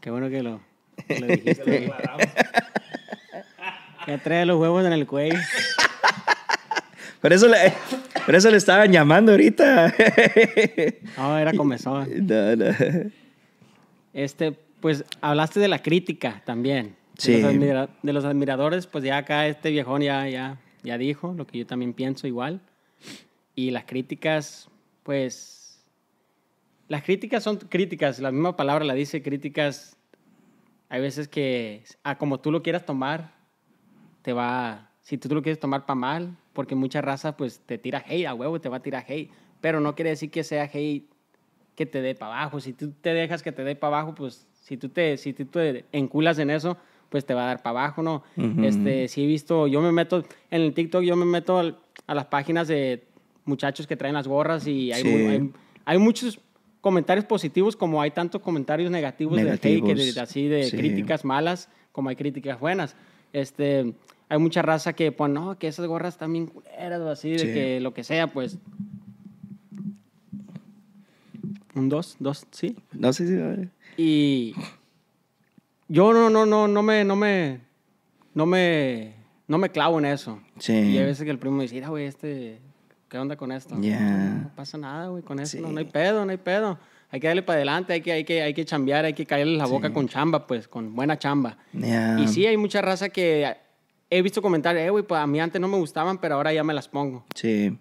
Qué bueno que lo, dijiste. que trae los huevos en el cuello. Por eso le, por eso le estaban llamando ahorita. No, era comezón. Este, pues hablaste de la crítica también. De los, admiradores, pues ya acá este viejón ya, ya, ya dijo lo que yo también pienso igual. Y las críticas, pues las críticas son críticas, la misma palabra la dice, críticas. Hay veces que, a como tú lo quieras tomar, te va. Si tú lo quieres tomar para mal, porque mucha raza pues te tira hate a huevo, te va a tirar hate. Pero no quiere decir que sea hate que te dé para abajo. Si tú te dejas que te dé para abajo, pues si tú te, si tú te enculas en eso, pues te va a dar para abajo, ¿no? Este, si he visto, yo me meto en el TikTok, yo me meto a las páginas de muchachos que traen las gorras y hay, hay, muchos comentarios positivos como hay tantos comentarios negativos, de así de críticas malas como hay críticas buenas. Este, hay mucha raza que, pues, no, que esas gorras también bien culeras o así, de que lo que sea, pues. Un dos, dos, sí. No sé sí, y yo no, no, no, no me, no me, no me, no me clavo en eso. Sí. Y hay veces que el primo dice, mira güey, este ¿qué onda con esto? No, pasa nada, güey, con eso. No, hay pedo, no hay pedo. Hay que darle para adelante, hay que, hay que, hay que chambear, hay que caerle la boca con chamba, pues, con buena chamba. Y sí, hay mucha raza que he visto comentar, eh, güey, pues a mí antes no me gustaban, pero ahora ya me las pongo. Sí.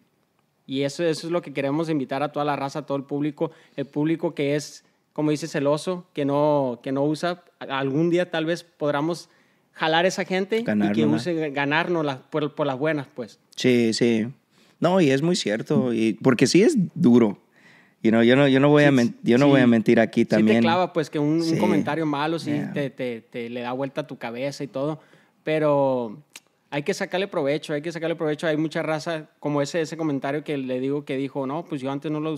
Y eso, eso es lo que queremos invitar a toda la raza, a todo el público, el público que es, como dice celoso, que no, que no usa. Algún día tal vez podamos jalar esa gente y que por las buenas, pues. Sí, sí. No, y es muy cierto, y, porque sí es duro. You know, yo no, yo no, voy, a yo no voy a mentir aquí también. Sí te clava, pues, que un, comentario malo sí te, te, te, le da vuelta a tu cabeza y todo. Pero hay que sacarle provecho, hay que sacarle provecho. Hay mucha raza, como ese, ese comentario que le digo que dijo, no, pues yo antes no lo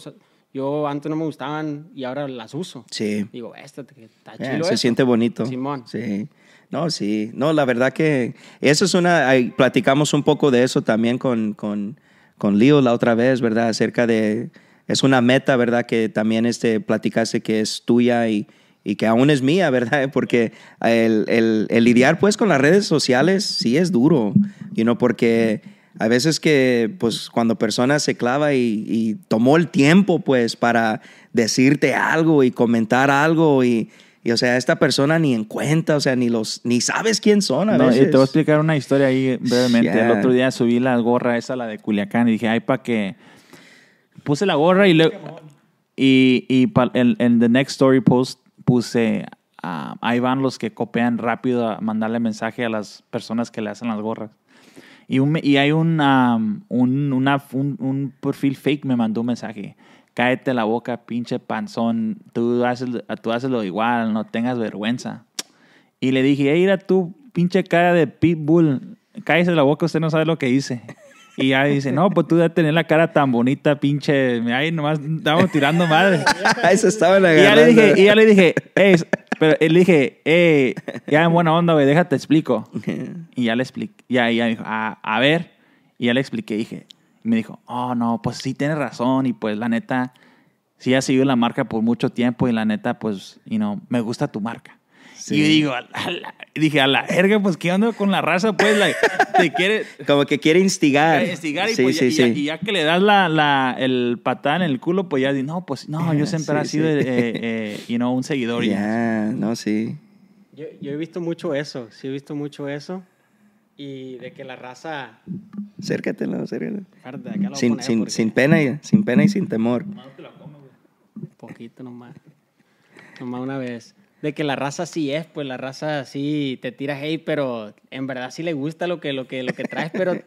Yo antes no me gustaban y ahora las uso. Sí. Digo, esta está yeah, Se siente bonito. Simón. Sí. No, sí. No, la verdad que eso es una. platicamos un poco de eso también con, con con Leo la otra vez, ¿verdad? Acerca de, es una meta, ¿verdad? Que también este, platicase que es tuya y, que aún es mía, ¿verdad? Porque el, lidiar pues con las redes sociales sí es duro, y know, porque a veces que pues cuando persona se clava y tomó el tiempo pues para decirte algo y comentar algo y y o sea, esta persona ni en cuenta, o sea, ni los ni sabes quién son a no, veces. te voy a explicar una historia ahí brevemente. El otro día subí la gorra esa, la de Culiacán, y dije, ay, para que... Puse la gorra y luego... Y, y el, en The Next Story Post puse, ah, ahí van los que copian rápido a mandarle mensaje a las personas que le hacen las gorras. Y, un, y hay un, ah, una, un perfil fake me mandó un mensaje cáete la boca, pinche panzón, tú haces, tú lo igual, no tengas vergüenza. Y le dije, hey, mira tú, pinche cara de pitbull, cállese la boca, usted no sabe lo que hice. Y ya dice, no, pues tú de tener la cara tan bonita, pinche, ahí nomás estamos tirando madre. Eso estaba en Y ya le dije, y ya le dije, hey, pero le dije, eh ya en buena onda, güey, déjate explico. Y ya le expliqué, ya, ya dijo, ah, a ver, y ya le expliqué, dije, me dijo, oh, no, pues sí tienes razón y pues la neta, sí ha seguido la marca por mucho tiempo y la neta, pues, y no me gusta tu marca. Y yo digo, dije, a la erga, pues, ¿qué onda con la raza? Pues, te quiere... Como que quiere instigar. instigar y, pues, ya, que le das la, la el patán en el culo, pues ya di no, pues, no, yo siempre he sido, eh, eh, you know, un seguidor. Ya, no, sí. yo he visto mucho eso, sí he visto mucho eso y de que la raza... Acércatelo, no, Sin, sin, sin, pena y, sin pena y sin temor. Poquito nomás. nomás una vez. De que la raza sí es, pues la raza sí te tira hey pero en verdad sí le gusta lo que, lo que, lo que traes, pero...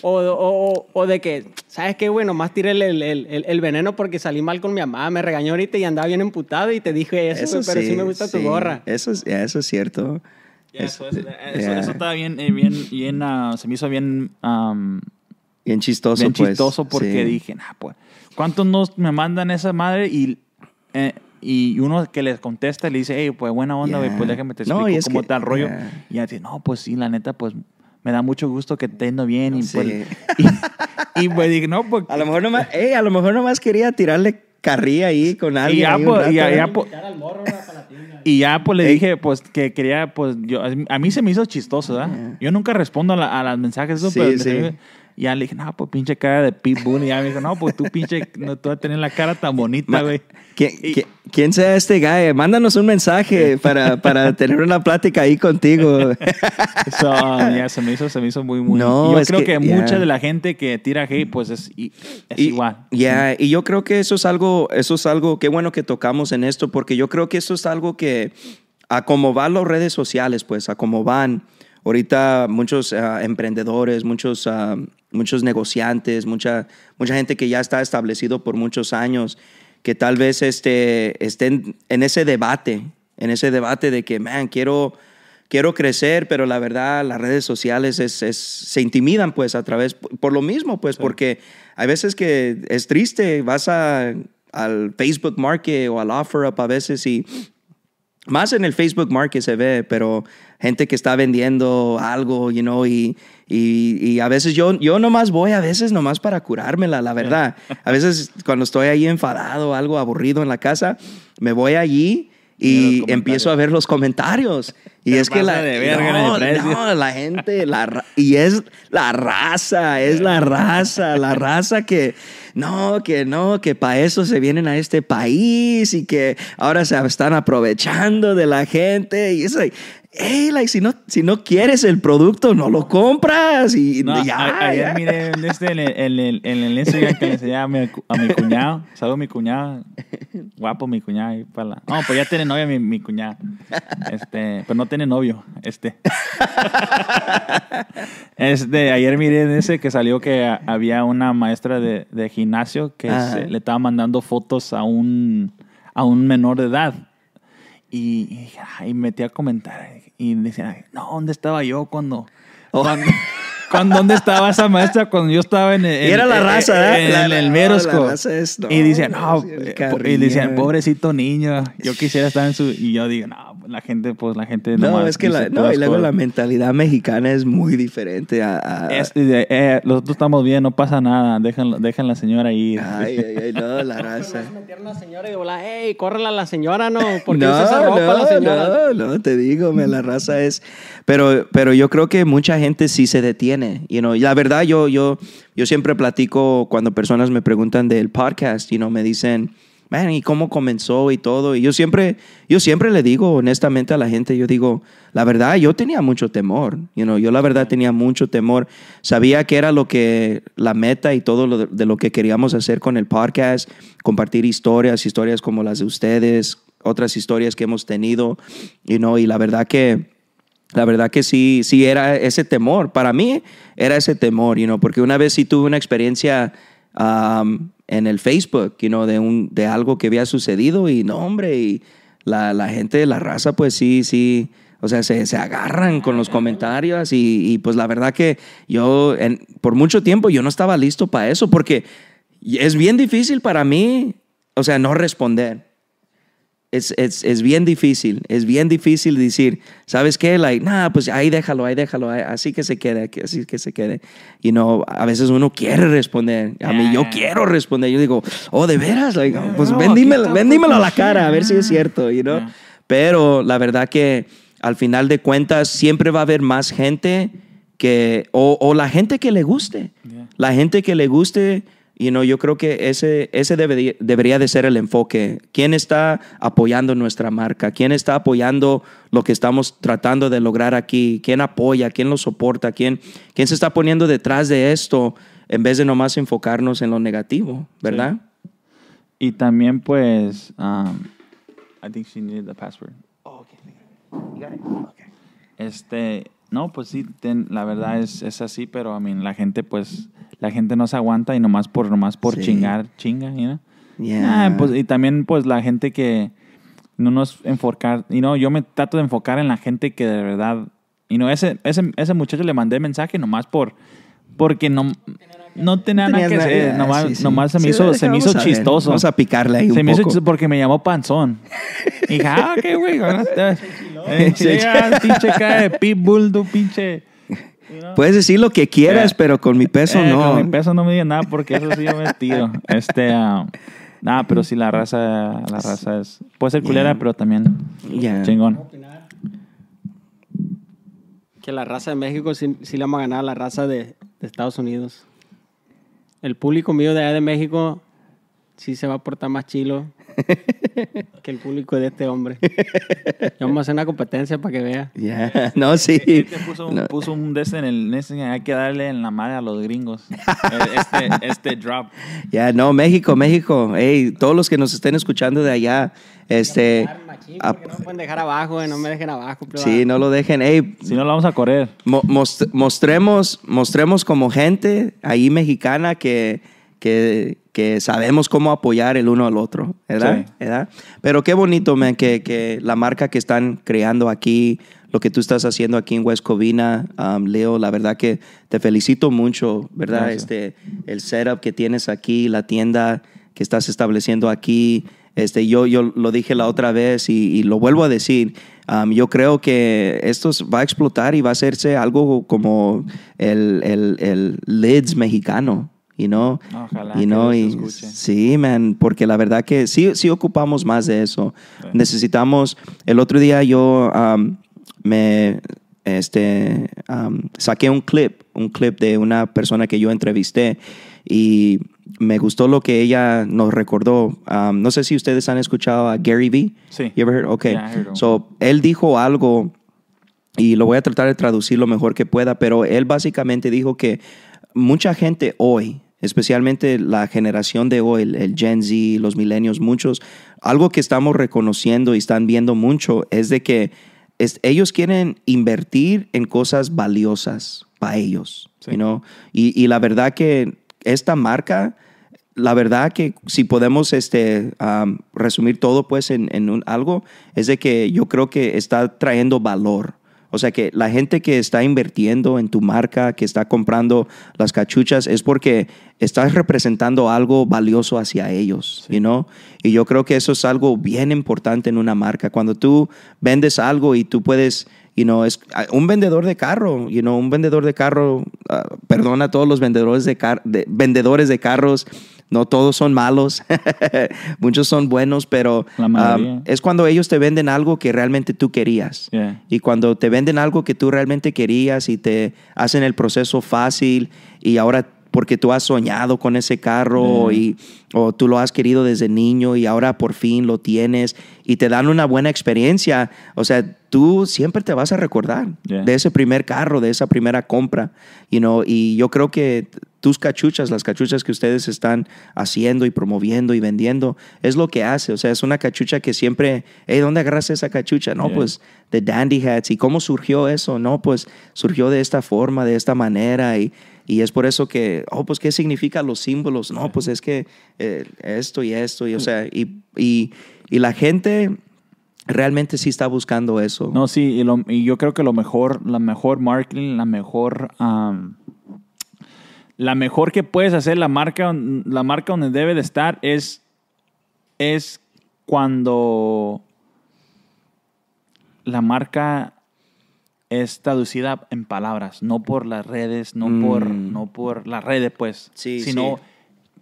O, o, o, de que, ¿sabes qué, bueno Nomás tiré el, el, el, veneno porque salí mal con mi mamá, me regañó ahorita y andaba bien emputado y te dije eso, pero sí, me gusta tu gorra. Eso, eso es cierto. Pues, eh, eh, eso, estaba bien, eh, bien, ah, se me hizo bien... bien chistoso, bien pues. chistoso porque dije, pues, ¿cuántos nos me mandan esa madre? Y, y uno que les contesta le dice, hey, pues buena onda, pues déjame te explico no, rollo. Y dice, no, pues sí, la neta, pues me da mucho gusto que te bien. Pues, y, pues, y, pues no, A lo mejor nomás, hey, a lo mejor nomás quería tirarle carrilla ahí con alguien. Y ya, y ya pues le dije pues que quería, pues yo, a mí se me hizo chistoso, ¿verdad? Yo nunca respondo a, las mensajes, eso, pero sí. Y ya le dije, no, pues pinche cara de pitbull. Y ya me dijo, no, pues tú pinche, no tú vas a tener la cara tan bonita, güey. quién ¿Quién, sea este guy? Mándanos un mensaje para, para tener una plática ahí contigo. Eso, ya, se me hizo, se me hizo muy, muy... No, yo creo que, mucha de la gente que tira hate, pues es, igual. Ya, y yo creo que eso es algo, eso es algo, qué bueno que tocamos en esto, porque yo creo que eso es algo que, a cómo van las redes sociales, pues, a cómo van ahorita muchos ah, emprendedores, muchos ah, muchos negociantes, mucha, mucha gente que ya está establecido por muchos años, que tal vez este, estén en ese debate, en ese debate de que, man, quiero, quiero crecer, pero la verdad las redes sociales es, se intimidan pues a través, por lo mismo pues, porque hay veces que es triste, vas al Facebook Market o al OfferUp a veces y más en el Facebook Market se ve, pero gente que está vendiendo algo, you know, y, y, a veces yo, yo nomás voy, a veces nomás para curármela, la verdad. A veces cuando estoy ahí enfadado, algo aburrido en la casa, me voy allí y empiezo a ver los comentarios. Y es que la, de no, la gente, y es la raza, es la raza, la raza que no, que no, que para eso se vienen a este país y que ahora se están aprovechando de la gente. Y es hey, like, si no, si no quieres el producto, no lo compras. Y ya, ayer miré este, en, el, en el Instagram que le enseñé a mi, a mi cuñado. Saludos, mi cuñado. Guapo, mi cuñado. para la... No, pues ya tiene novia mi, mi cuñado. Este, pero no tiene novio. Este. este, ayer miré en ese que salió que había una maestra de, de gimnasio que le estaba mandando fotos a un, a un menor de edad. Y, y, y metí a comentar y decían, no, ¿dónde estaba yo cuando... cuando ¿Dónde estaba esa maestra cuando yo estaba en el... era la raza, En, el Merosco. y decían, no, y decían, pobrecito niño, yo quisiera estar en su... Y yo digo, no, la gente, pues la gente... No, es que la, no, luego la mentalidad mexicana es muy diferente a... Eh, nosotros estamos bien, no pasa nada, dejen dejan la señora ir. Ay, ay, ay, no, la raza. No a la señora y volar, hey, córrela la señora, no, porque no, la señora. No, no, te digo, me, la raza es... Pero, pero yo creo que mucha gente sí se detiene, you know? la verdad yo, yo, yo siempre platico cuando personas me preguntan del podcast, y no me dicen man, ¿y cómo comenzó y todo? Y yo siempre, yo siempre le digo honestamente a la gente, yo digo, la verdad, yo tenía mucho temor, you know, yo la verdad tenía mucho temor. Sabía que era lo que, la meta y todo lo de, lo que queríamos hacer con el podcast, compartir historias, historias como las de ustedes, otras historias que hemos tenido, you know, y la verdad que... La verdad que sí, sí era ese temor. Para mí era ese temor, you know, porque una vez sí tuve una experiencia um, en el Facebook, you de, un, de algo que había sucedido y no, hombre, y la, gente de la raza, pues sí, sí, o sea, se, agarran con los comentarios y, pues la verdad que yo, por mucho tiempo yo no estaba listo para eso porque es bien difícil para mí, o sea, no responder es, es, es, bien difícil, es bien difícil decir, ¿sabes qué? Like, nada, pues ahí déjalo, ahí déjalo, así que se quede, así que se quede. Y no, a veces uno quiere responder. A mí yo ah. quiero responder. Yo digo, oh, de veras, pues vendímelo, a la cara, a ver si es ah. cierto, you know? Ah. Pero la verdad que al final de cuentas siempre va a haber más gente que, o la gente que le guste. La gente que le guste y no, yo creo que ese, ese debería, debería, de ser el enfoque. ¿Quién está apoyando nuestra marca? ¿Quién está apoyando lo que estamos tratando de lograr aquí? ¿Quién apoya? ¿Quién lo soporta? ¿Quién, quién se está poniendo detrás de esto en vez de nomás enfocarnos en lo negativo, verdad? Y también pues, um, I think she needed the password. Oh, okay. You got it? Okay. Este, no, pues sí, la verdad es, es así, pero a mí la gente pues la gente no se aguanta y nomás por nomás por chingar, chinga, you pues, y también pues la gente que no nos enfocar, y no, yo me trato de enfocar en la gente que de verdad, y no ese, ese ese muchacho le mandé mensaje nomás por porque no no tenía nada que hacer. Nomás, se me hizo, se me hizo chistoso. Vamos a picarle ahí se un poco. Se me hizo chistoso porque me llamó panzón. Y ah, qué güey. pinche cara de pitbull, pinche... Puedes decir lo que quieras, eh, pero con mi peso eh, no. Con mi peso no me digas nada porque eso sí yo me tiro. Este, uh, ah, nada, ah, pero sí la raza, la raza es... Puede ser culera, pero también chingón que la raza de México sí, le vamos a ganar a la raza de, de Estados Unidos el público mío de allá de México sí se va a portar más chilo. que el público de este hombre. Vamos a hacer una competencia para que vea. no, sí. puso, puso, un des en el hay que darle en la madre a los gringos. Este, este, drop. Ya, no, México, México. todos los que nos estén escuchando de allá, este... no pueden dejar abajo, eh, no me dejen abajo. Sí, no lo dejen. si no, lo vamos a correr. mostremos, mostremos como gente ahí mexicana que, que, que sabemos cómo apoyar el uno al otro, ¿verdad? ¿verdad? Pero qué bonito, man, que, que, la marca que están creando aquí, lo que tú estás haciendo aquí en West Covina, um, Leo, la verdad que te felicito mucho, ¿verdad? Este, el setup que tienes aquí, la tienda que estás estableciendo aquí, este, yo, yo lo dije la otra vez y, lo vuelvo a decir, um, yo creo que esto va a explotar y va a hacerse algo como el, el, el Lids mexicano, y no, y no, y sí, man, porque la verdad que sí, sí ocupamos más de eso. Necesitamos, el otro día yo um, me, este, um, saqué un clip, un clip de una persona que yo entrevisté y me gustó lo que ella nos recordó. Um, no sé si ustedes han escuchado a Gary Vee. Sí. You Okay. so, él dijo algo y lo voy a tratar de traducir lo mejor que pueda, pero él básicamente dijo que mucha gente hoy especialmente la generación de hoy, el, Gen Z, los milenios, muchos, algo que estamos reconociendo y están viendo mucho es de que ellos quieren invertir en cosas valiosas para ellos, y, la verdad que esta marca, la verdad que si podemos este, resumir todo pues en, algo, es de que yo creo que está trayendo valor o sea que la gente que está invirtiendo en tu marca, que está comprando las cachuchas, es porque estás representando algo valioso hacia ellos, Y yo creo que eso es algo bien importante en una marca. Cuando tú vendes algo y tú puedes you know, es un vendedor de carro, you know, un vendedor de carro, ah, perdona a todos los vendedores de, de, vendedores de carros, no todos son malos, muchos son buenos, pero ah, es cuando ellos te venden algo que realmente tú querías. Y cuando te venden algo que tú realmente querías y te hacen el proceso fácil y ahora porque tú has soñado con ese carro y, o tú lo has querido desde niño y ahora por fin lo tienes y te dan una buena experiencia. O sea, tú siempre te vas a recordar de ese primer carro, de esa primera compra. You know? Y yo creo que tus cachuchas, las cachuchas que ustedes están haciendo y promoviendo y vendiendo, es lo que hace. O sea, es una cachucha que siempre, hey, ¿dónde agarras esa cachucha? No, pues de Dandy Hats. ¿Y cómo surgió eso? No, pues surgió de esta forma, de esta manera. Y y es por eso que, oh, pues, ¿qué significan los símbolos? No, pues es que eh, esto y esto, y o sea, y, la gente realmente sí está buscando eso. No, sí, y, yo creo que lo mejor, la mejor marketing, la mejor... la mejor que puedes hacer la marca, la marca donde debe de estar es, es cuando la marca es traducida en palabras, no por las redes, no, por, mm. no por las redes, pues, sino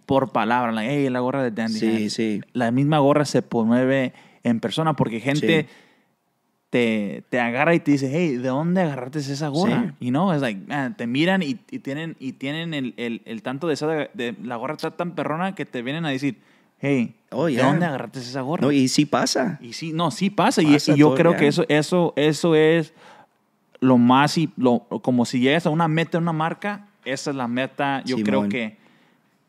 por palabras. la la gorra de Dandy. La misma gorra se promueve en persona porque gente te, te, agarra y te dice, hey, ¿de dónde agarraste esa gorra? Y no, es like, ah, te miran y, tienen, y tienen el, el, tanto de, de, la gorra está tan perrona que te vienen a decir, hey, oh, ¿de dónde agarraste esa gorra? y sí pasa. Y sí, no, sí pasa. y, yo creo que eso, eso, eso es lo más, y lo, como si llegas a una meta, una marca, esa es la meta. Yo creo que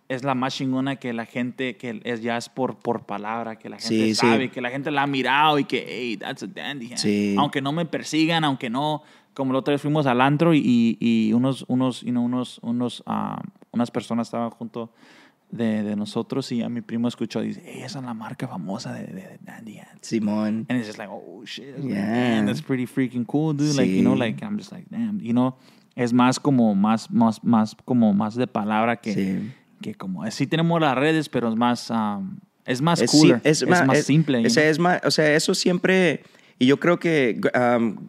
es la más chingona que la gente, que es, ya es por, por palabra, que la gente sabe, que la gente la ha mirado y que, hey, that's a dandy. Aunque no me persigan, aunque no, como la otra vez fuimos al antro y, y unos, unos, unos, unos ah, unas personas estaban junto de, de nosotros y a mi primo escuchó dice, eh, esa es la marca famosa de, de, Dandy Ads. Simón. And it's just like, oh shit. Man, that's pretty freaking cool, dude. Like, you know, like, I'm just like, damn, you know. Es más como, más, más, más, como más de palabra que, que como, sí tenemos las redes, pero es más, um, es más es, cooler. es, más, simple. es más, o sea, eso siempre, y yo creo que, um,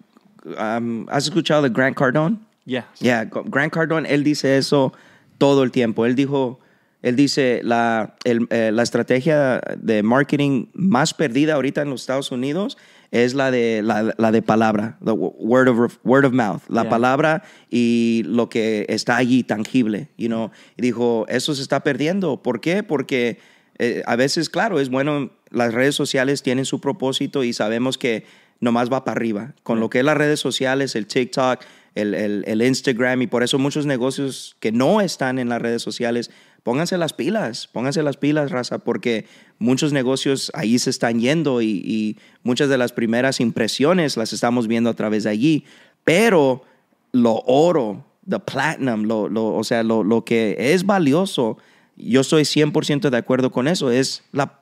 um, ¿has escuchado de Grant Cardone? Yeah. Yeah, Grant Cardone, él dice eso todo el tiempo. Él dijo, él dice, la, eh, la estrategia de marketing más perdida ahorita en los Estados Unidos es la de, la, de palabra, word, of, word of mouth, la palabra y lo que está allí tangible. You know? Y dijo, eso se está perdiendo. ¿Por qué? Porque eh, a veces, claro, es bueno, las redes sociales tienen su propósito y sabemos que nomás va para arriba. Con lo que es las redes sociales, el TikTok, el, el, el, Instagram, y por eso muchos negocios que no están en las redes sociales pónganse las pilas, pónganse las pilas, raza, porque muchos negocios ahí se están yendo y, muchas de las primeras impresiones las estamos viendo a través de allí, pero lo oro, the platinum, lo, lo, o sea, lo, que es valioso, yo estoy 100% de acuerdo con eso, es la,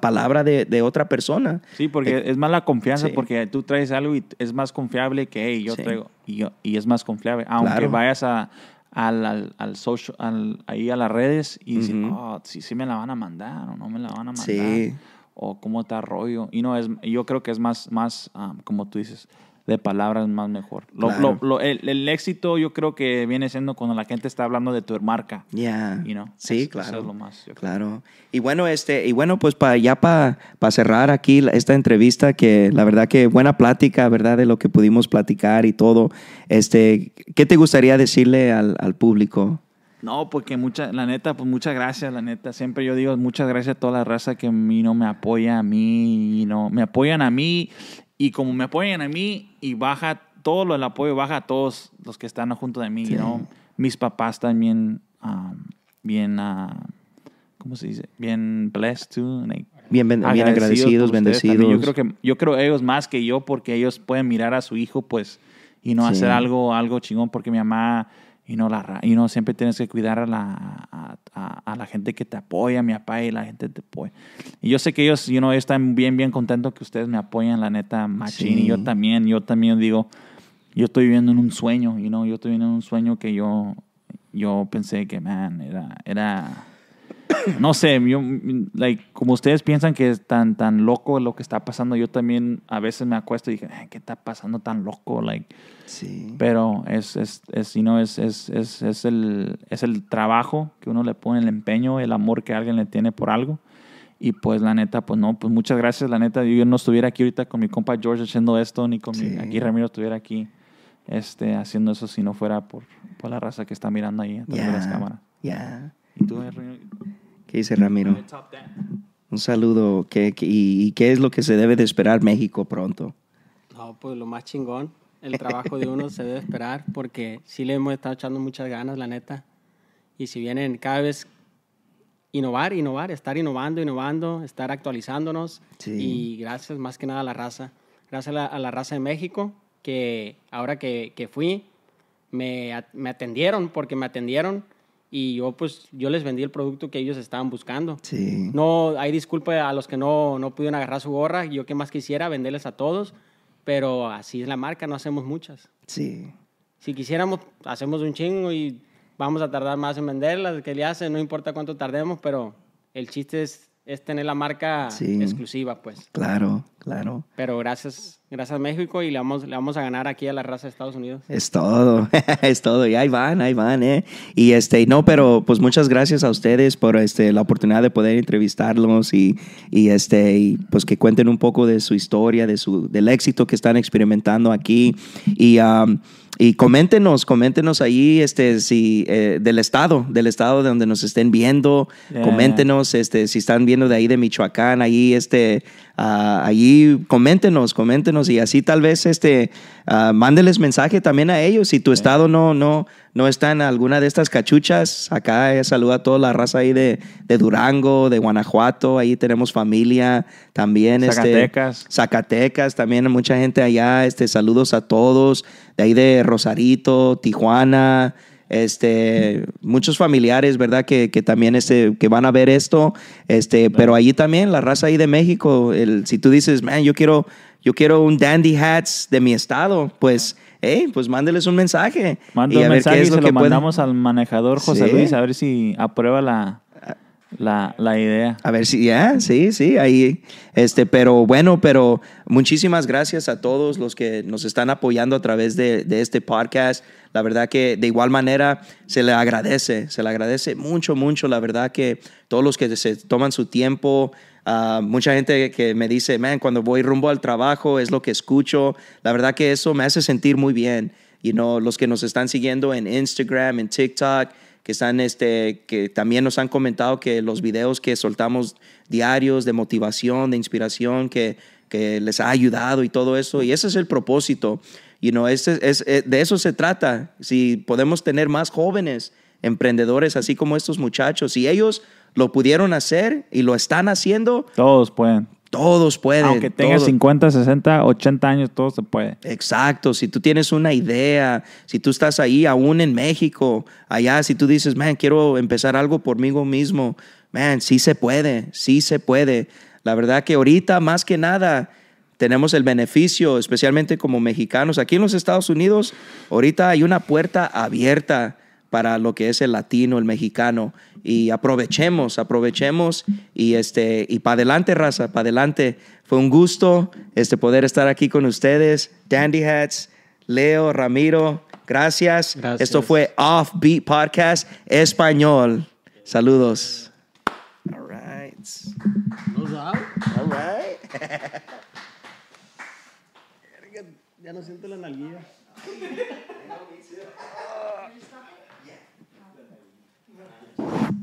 palabra de, otra persona. Sí, porque eh, es más la confianza, porque tú traes algo y es más confiable que yo traigo, y, es más confiable, aunque vayas a, al, al, social, ahí a las redes y decir, oh, si sí, sí me la van a mandar o no me la van a mandar. O cómo está rollo. Y no, es, yo creo que es más, más ah, como tú dices, de palabras más mejor. el, éxito yo creo que viene siendo cuando la gente está hablando de tu marca. Ya. Yeah. Sí, claro. lo más. Claro. Y bueno, este, y bueno, pues para ya para para cerrar aquí esta entrevista, que la verdad que buena plática, ¿verdad? De lo que pudimos platicar y todo. Este, ¿qué te gustaría decirle al, público? No, porque pues mucha, la neta, pues muchas gracias, la neta. Siempre yo digo muchas gracias a toda la raza que a mí no me apoya a mí, no me apoyan a mí y como me apoyan a mí y baja todo el apoyo, baja a todos los que están junto de mí, ¿no? Mis papás también bien, ah, ¿cómo se dice? Bien blessed too. bien, agradecidos bendecidos. Yo creo que yo creo ellos más que yo porque ellos pueden mirar a su hijo, pues, y no hacer algo, algo chingón porque mi mamá y no, la, y no siempre tienes que cuidar a la, a, la gente que te apoya, mi papá y la gente te apoya. Y yo sé que ellos, you know, están bien, bien contentos que ustedes me apoyan, la neta, machine Y yo también, yo también digo, yo estoy viviendo en un sueño, you know, yo estoy viviendo en un sueño que yo, yo pensé que, man, era... era no sé, como ustedes piensan que es tan, tan loco lo que está pasando, yo también a veces me acuesto y dije, ¿qué está pasando tan loco? Like, sí. Pero es, es, es, es, es, es, el, es el trabajo que uno le pone, el empeño, el amor que alguien le tiene por algo. Y pues la neta, pues no, pues muchas gracias, la neta, yo no estuviera aquí ahorita con mi compa George haciendo esto, ni con mi, aquí Ramiro estuviera aquí este, haciendo eso si no fuera por, por la raza que está mirando ahí atrás las cámaras. Eh, ¿Qué dice Ramiro? Un saludo. y, qué es lo que se debe de esperar México pronto? No, pues lo más chingón. El trabajo de uno se debe esperar porque sí le hemos estado echando muchas ganas, la neta. Y si vienen cada vez innovar, innovar, estar innovando, innovando, estar actualizándonos. Y gracias más que nada a la raza. Gracias a la, raza de México que ahora que, fui, me, me atendieron porque me atendieron y yo pues yo les vendí el producto que ellos estaban buscando. Sí. No, hay disculpa a los que no, no pudieron agarrar su gorra, yo qué más quisiera venderles a todos, pero así es la marca, no hacemos muchas. Sí. Si quisiéramos, hacemos un chingo y vamos a tardar más en venderlas, que le hace, no importa cuánto tardemos, pero el chiste es, es tener la marca exclusiva, pues. Claro, claro. Pero gracias Gracias México y le vamos, le vamos a ganar aquí a la raza de Estados Unidos. Es todo, es todo. Y ahí van, ahí van, ¿eh? Y este, no, pero pues muchas gracias a ustedes por este, la oportunidad de poder entrevistarlos y, este, y, pues que cuenten un poco de su historia, de su, del éxito que están experimentando aquí. Y, um, y coméntenos, coméntenos ahí este, si, eh, del estado, del estado de donde nos estén viendo. Coméntenos este, si están viendo de ahí de Michoacán, ahí este, allí ah, coméntenos, coméntenos y así tal vez este, ah, mándeles mensaje también a ellos. Si tu estado no, no, no está en alguna de estas cachuchas, acá eh, saluda a toda la raza ahí de, de Durango, de Guanajuato, ahí tenemos familia también. Este, Zacatecas. Zacatecas, también mucha gente allá, este, saludos a todos, de ahí de Rosarito, Tijuana este, muchos familiares, ¿verdad? Que, que, también este, que van a ver esto, este, pero allí también, la raza ahí de México, el, si tú dices, man, yo quiero, yo quiero un dandy hats de mi estado, pues, eh pues mándeles un mensaje. Manda un mensaje y se lo mandamos al manejador José Luis a ver si aprueba la, la, la idea. A ver si, ya, sí, sí, ahí. Este, pero bueno, pero muchísimas gracias a todos los que nos están apoyando a través de, de este podcast. La verdad que de igual manera se le agradece, se le agradece mucho, mucho. La verdad que todos los que se toman su tiempo, ah, mucha gente que me dice, man, cuando voy rumbo al trabajo es lo que escucho. La verdad que eso me hace sentir muy bien. Y no los que nos están siguiendo en Instagram, en TikTok, que están, este, que también nos han comentado que los videos que soltamos diarios de motivación, de inspiración, que, les ha ayudado y todo eso. Y ese es el propósito. Y no es, eh, de eso se trata. Si podemos tener más jóvenes emprendedores, así como estos muchachos, y ellos lo pudieron hacer y lo están haciendo, todos pueden todos pueden. Aunque tengas 50, 60, 80 años, todo se puede. Exacto. Si tú tienes una idea, si tú estás ahí, aún en México, allá, si tú dices, man, quiero empezar algo por mí mismo, man, sí se puede, sí se puede. La verdad que ahorita, más que nada, tenemos el beneficio, especialmente como mexicanos. Aquí en los Estados Unidos, ahorita hay una puerta abierta para lo que es el latino, el mexicano y aprovechemos, aprovechemos y este y para adelante raza, para adelante. Fue un gusto este poder estar aquí con ustedes, Dandy Hats, Leo, Ramiro, gracias. Esto fue Offbeat Podcast español. Saludos. All right. All right. ya no siento la Thank you.